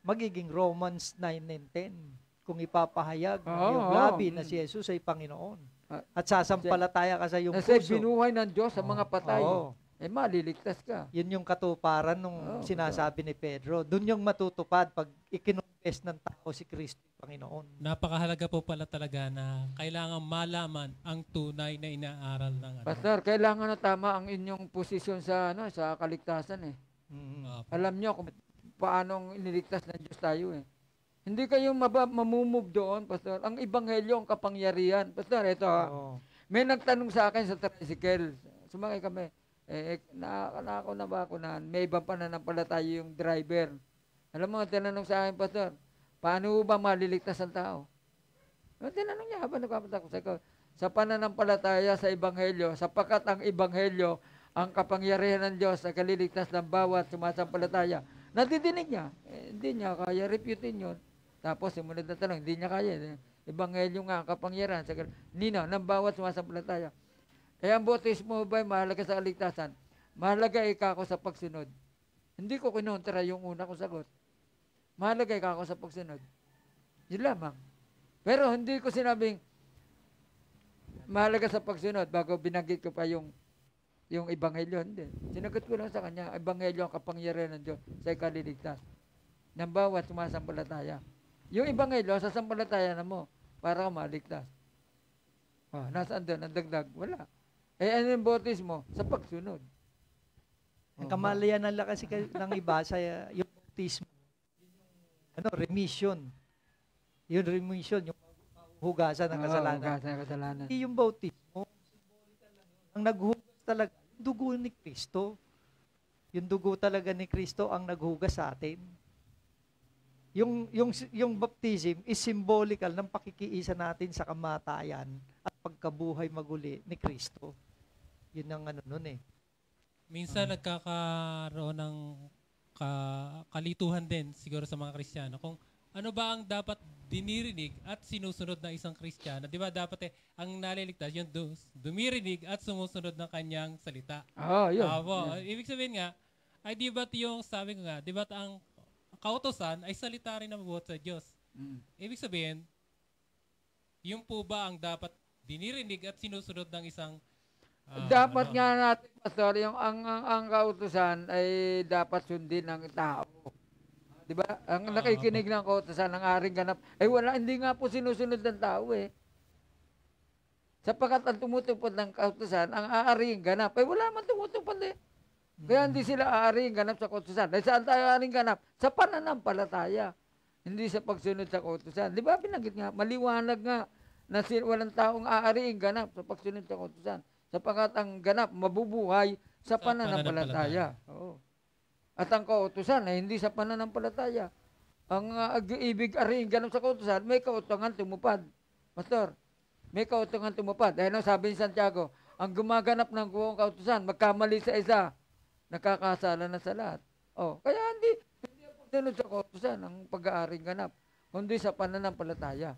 magiging Romans 9 and 10 kung ipapahayag oh, ng labi oh. na si Jesus ay Panginoon. Ah. At sasampalataya ka sa iyong puso. Kasi binuhay ng Diyos sa oh, mga patay. Oh eh maliligtas ka. Yun yung katuparan nung oh, sinasabi ni Pedro. Doon yung matutupad pag ikinumpes ng tao si Kristo Panginoon. Napakahalaga po pala talaga na kailangan malaman ang tunay na inaaral ng ano. Pastor, kailangan na tama ang inyong posisyon sa ano sa kaligtasan eh. Mm-hmm. Alam niyo kung paano iniligtas ng Diyos tayo eh. Hindi kayo mab- mamumove doon, Pastor. Ang ebanghelyo ang kapangyarihan. Pastor, ito oh. May nagtanong sa akin sa tricycle. Sumakay kami. Eh, na, na ako na bakunahan. May ibang pananampalataya yung driver. Alam mo, tinanong sa akin, Pastor, paano ba maliligtas ang tao? Yung tinanong niya habang nagpapunta ko sa ikaw, sa pananampalataya sa Ebanghelyo, sapagkat ang Ebanghelyo, ang kapangyarihan ng Diyos sa kaliligtas ng bawat sumasampalataya. Nadidinig niya. Eh, hindi niya kaya reputin yun. Tapos, sumunod na tanong, hindi niya kaya. Ebanghelyo nga ang kapangyarihan sa kaliligtas. ng bawat sumasampalataya. Kaya eh, ang bautismo ba mahalaga sa kaligtasan? Mahalaga ikako sa pagsunod. Hindi ko kinontra yung una kong sagot. Mahalaga ikako sa pagsunod. Yun lamang. Pero hindi ko sinabing mahalaga sa pagsunod bago binanggit ko pa yung yung ebanghelyo. Hindi. Sinagot ko lang sa kanya, ebanghelyo ang kapangyarihan ng Diyos sa ikaliligtas. Ng bawat sumasampalataya. Yung ebanghelyo, sampalataya na mo para ka maligtas. Ah, nasaan doon ang dagdag? Wala. Eh, ano yung botis mo? Sa pagsunod. Ang oh, kamalayan ng lakas ng iba sa eh, yung bautismo. Ano, remission. Yung remission, yung hugasan ng kasalanan. Oh, hugasan ng kasalanan. Hindi yung bautismo. Ang naghugas talaga, yung dugo ni Kristo. Yung dugo talaga ni Kristo ang naghugas sa atin. Yung, yung, yung baptism is symbolical ng pakikiisa natin sa kamatayan at pagkabuhay maguli ni Kristo. Yun ang ano nun eh. Minsan uh, nagkakaroon ng ka, kalituhan din siguro sa mga Kristiyano kung ano ba ang dapat dinirinig at sinusunod ng isang Kristiyano. Di ba dapat eh, ang naliligtas yung du- dumirinig at sumusunod ng kanyang salita. Ah, yun. Apo. Yeah. Ibig sabihin nga, ay di ba't yung sabi ko nga, di ba't ang kautosan ay salita rin ng buhat sa Diyos. Mm. Ibig sabihin, yun po ba ang dapat dinirinig at sinusunod ng isang Ah, dapat ano? nga natin, Pastor, yung ang, ang, ang kautusan ay dapat sundin ng tao. Di ba? Ang ah, nakikinig ano? ng kautusan ng aring ganap, ay eh, wala, hindi nga po sinusunod ng tao eh. Sapagkat ang tumutupad ng kautusan, ang aaring ganap, ay eh, wala man tumutupad eh. Kaya hindi hmm. sila aaring ganap sa kautusan. Ay eh, saan tayo aaring ganap? Sa pananampalataya. Hindi sa pagsunod sa kautusan. Di ba binanggit nga, maliwanag nga na walang taong aaring ganap sa pagsunod sa kautusan sapagkat ang ganap mabubuhay sa, sa pananampalataya. pananampalataya. Oo. At ang kautusan ay hindi sa pananampalataya. Ang uh, ibig aring ganap sa kautusan, may kautangan tumupad. Pastor, may kautangan tumupad. Dahil ang sabi ni Santiago, ang gumaganap ng buong kautusan, magkamali sa isa, nakakasala na sa lahat. Oh, kaya hindi, hindi ako tinod sa kautusan ang pag-aaring ganap, kundi sa pananampalataya.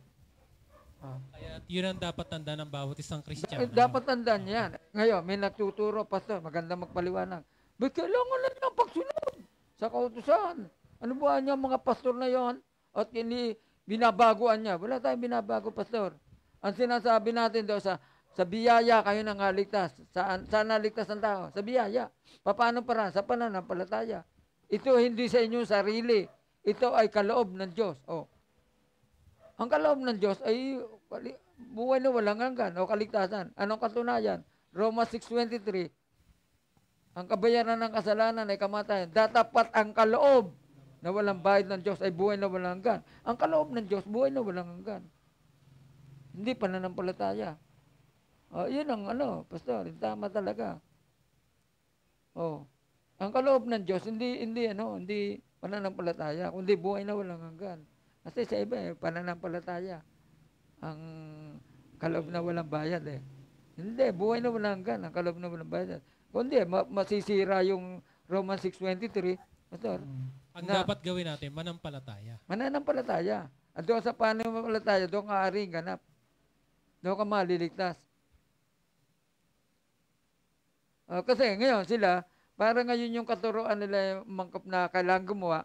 Ah. Kaya yun ang dapat tandaan ng bawat isang Kristiyano. Eh, dapat tandaan yan. Ngayon, may nagtuturo, Pastor, maganda magpaliwanag. But kailangan lang ng pagsunod sa kautusan? Ano ba niya mga pastor na yon? At ini binabagoan niya. Wala tayong binabago, Pastor. Ang sinasabi natin daw sa sa biyaya kayo nang ligtas. Saan, saan naligtas ang tao? Sa biyaya. Paano para? Sa pananampalataya. Ito hindi sa inyong sarili. Ito ay kaloob ng Diyos. Oh. Ang kaloob ng Diyos ay buhay na walang hanggan o kaligtasan. Anong katunayan? Roma 6.23 Ang kabayaran ng kasalanan ay kamatayan. Datapat ang kaloob na walang bayad ng Diyos ay buhay na walang hanggan. Ang kaloob ng Diyos, buhay na walang hanggan. Hindi pananampalataya. Oh, yun ang ano, pastor, tama talaga. Oh. Ang kaloob ng Diyos, hindi, hindi, ano, hindi pananampalataya, kundi buhay na walang hanggan. Kasi sa iba, eh, pananampalataya. Ang kalob na walang bayad eh. Hindi, buhay na walang hanggan, ang kalob na walang bayad. Kundi, ma- masisira yung Romans 6.23. Pastor, mm. Ang na, dapat gawin natin, manampalataya. Mananampalataya. At doon sa pananampalataya, doon ka aaring ganap. Doon ka maliligtas. Uh, kasi ngayon sila, para ngayon yung katuruan nila yung mangkap na kailangan gumawa,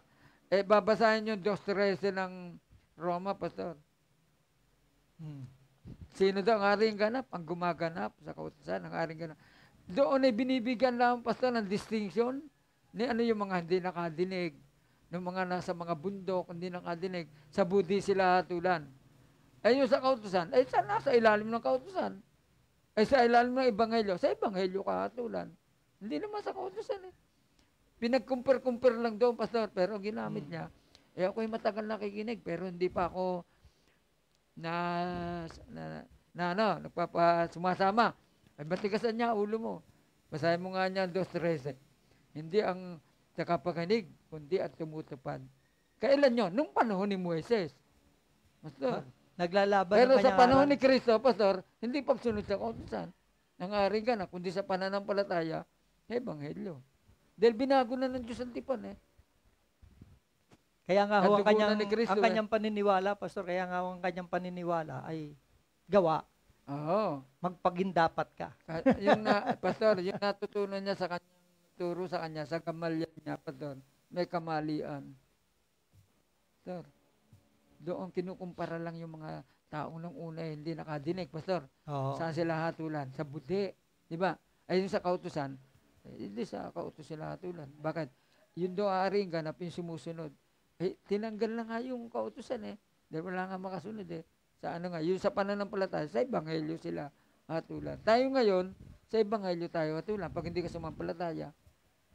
eh, babasahin yung 2.13 ng Roma, Pastor. Hmm. Sino daw ang aring ganap? Ang gumaganap sa kautosan, ang aring ganap. Doon ay binibigyan lang, Pastor, ng distinction ni ano yung mga hindi nakadinig, ng mga nasa mga bundok, hindi nakadinig, sa budi sila hatulan. Eh, yung sa kautosan, eh, sa nasa ilalim ng kautosan. Eh, sa ilalim ng ebanghelyo, sa ebanghelyo ka kahatulan. Hindi naman sa kautosan eh. Pinag-compare-compare lang daw, Pastor, pero ginamit mm. niya. Eh ako'y matagal nakikinig, pero hindi pa ako na, na, na ano, nagpapa, sumasama. Ay, matigasan niya ulo mo. Masaya mo nga niya ang 2.13. Hindi ang nakapakinig, kundi at tumutupad. Kailan yon? Nung panahon ni Moises. Pastor. Naglalaban Pero sa panahon ni Kristo, Pastor, hindi pa sunod sa kautosan. Nangaring ka na, kundi sa pananampalataya, ebanghelyo. Dahil binago na ng Diyos ang tipan eh. Kaya nga ho, ang kanyang, Cristo, ang eh. kanyang paniniwala, Pastor, kaya nga ang kanyang paniniwala ay gawa. Oo. Magpagindapat ka. yung na, Pastor, yung natutunan niya sa kanyang turo sa kanya, sa kamalian niya, Pastor, may kamalian. Pastor, doon kinukumpara lang yung mga taong nung una eh, hindi nakadinig, Pastor. Oo. Saan sila hatulan? Sa budi. Di ba? Ayun sa kautusan, eh, hindi sa kautos sila hatulan. Bakit? Yun daw aaring ganapin sumusunod. Eh, tinanggal na nga yung kautosan eh. Dahil wala nga makasunod eh. Sa ano nga, yung sa pananampalataya, sa ebanghelyo sila hatulan. Tayo ngayon, sa ebanghelyo tayo hatulan pag hindi ka sumampalataya.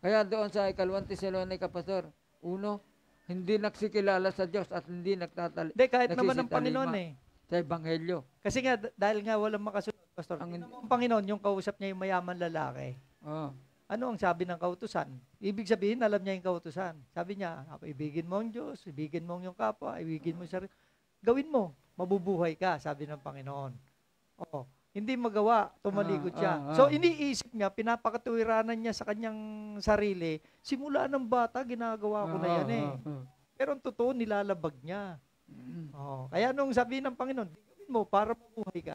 Kaya doon sa ikalawang Tesalonica, Pastor, uno, hindi nagsikilala sa Diyos at hindi nagtatali. Hindi, kahit naman ng Panginoon eh. Sa Ebanghelyo. Kasi nga, dahil nga walang makasunod, Pastor, ang, ang Panginoon, yung kausap niya yung mayaman lalaki. Oo. Oh. Ano ang sabi ng kautusan? Ibig sabihin, alam niya yung kautusan. Sabi niya, ibigin mo ang Diyos, ibigin mo ang iyong kapwa, ibigin mo sarili. Gawin mo, mabubuhay ka, sabi ng Panginoon. Oo. Hindi magawa, tumalikod ah, siya. Ah, ah, ah. So iniisip niya, pinapakatuwiranan niya sa kanyang sarili, simula ng bata, ginagawa ko ah, na yan eh. Ah, ah. Pero ang totoo, nilalabag niya. Mm. Oh, kaya nung sabi ng Panginoon, gawin mo para mabuhay ka.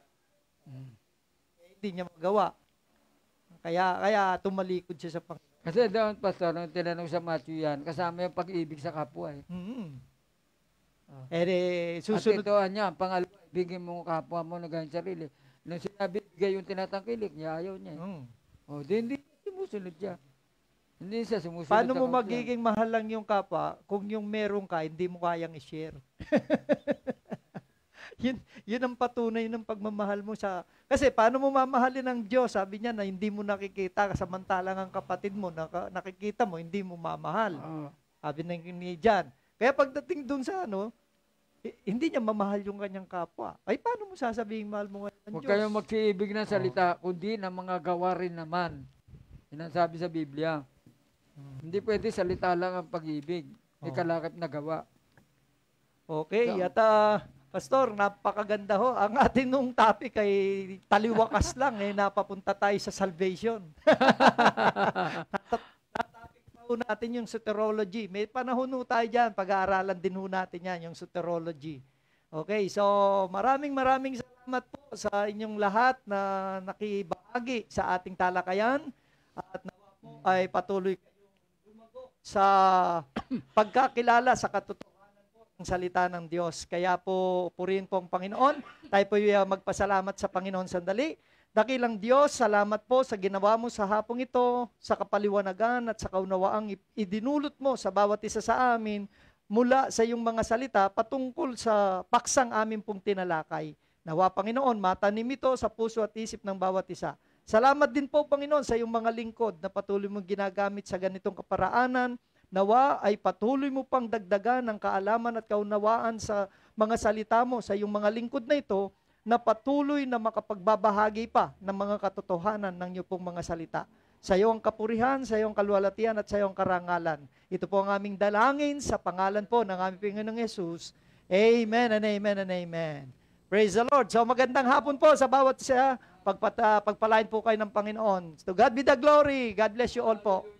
Mm. Eh, hindi niya magawa. Kaya, kaya tumalikod siya sa Panginoon. Kasi doon, Pastor, nung tinanong sa Matthew yan, kasama yung pag-ibig sa kapwa eh. Mm-hmm. Oh. Eh, eh, susunod. At ito, niya, pangalawa, ibigin mo kapwa mo na ganyan sarili. Nung sinabi, bigay yung tinatangkilik niya, ayaw niya. Eh. Mm. Oh, di, hindi sumusunod siya. Hindi siya sumusunod. Paano mo magiging mahal lang yung kapwa kung yung meron ka, hindi mo kayang i-share? (laughs) yun, yun ang patunay ng pagmamahal mo sa... Kasi paano mo mamahalin ang Diyos? Sabi niya na hindi mo nakikita, samantalang ang kapatid mo, naka, nakikita mo, hindi mo mamahal. Uh. Sabi ni Jan. Kaya pagdating dun sa ano, eh, hindi niya mamahal yung kanyang kapwa. Ay, paano mo sasabihin mahal mo ngayon ang Diyos? Huwag kayong magsiibig ng salita, oh. kundi ng mga gawa rin naman. Yan ang sabi sa Biblia. Hmm. Hindi pwede salita lang ang pag-ibig. oh. kalakip na gawa. Okay, so, at uh, Pastor, napakaganda ho. Ang ating nung topic ay taliwakas lang eh, napapunta tayo sa salvation. (laughs) Topic pa ho natin yung soterology. May panahon ho tayo dyan, pag-aaralan din ho natin yan, yung soterology. Okay, so maraming maraming salamat po sa inyong lahat na nakibahagi sa ating talakayan at nawa po ay patuloy kayong sa (clears throat) pagkakilala sa katotohanan ang salita ng Diyos. Kaya po, purihin po ang Panginoon. Tayo po uh, magpasalamat sa Panginoon sandali. Dakilang Diyos, salamat po sa ginawa mo sa hapong ito, sa kapaliwanagan at sa kaunawaang idinulot mo sa bawat isa sa amin mula sa iyong mga salita patungkol sa paksang amin pong tinalakay. Nawa, Panginoon, matanim ito sa puso at isip ng bawat isa. Salamat din po, Panginoon, sa iyong mga lingkod na patuloy mong ginagamit sa ganitong kaparaanan Nawa ay patuloy mo pang dagdagan ng kaalaman at kaunawaan sa mga salita mo sa iyong mga lingkod na ito na patuloy na makapagbabahagi pa ng mga katotohanan ng iyong pong mga salita. Sa iyo ang kapurihan, sa iyo ang kalwalatian at sa iyo ang karangalan. Ito po ang aming dalangin sa pangalan po ng aming Panginoong Yesus. Amen and amen and amen. Praise the Lord. So magandang hapon po sa bawat sa pagpata, pagpalain po kayo ng Panginoon. To God be the glory. God bless you all po.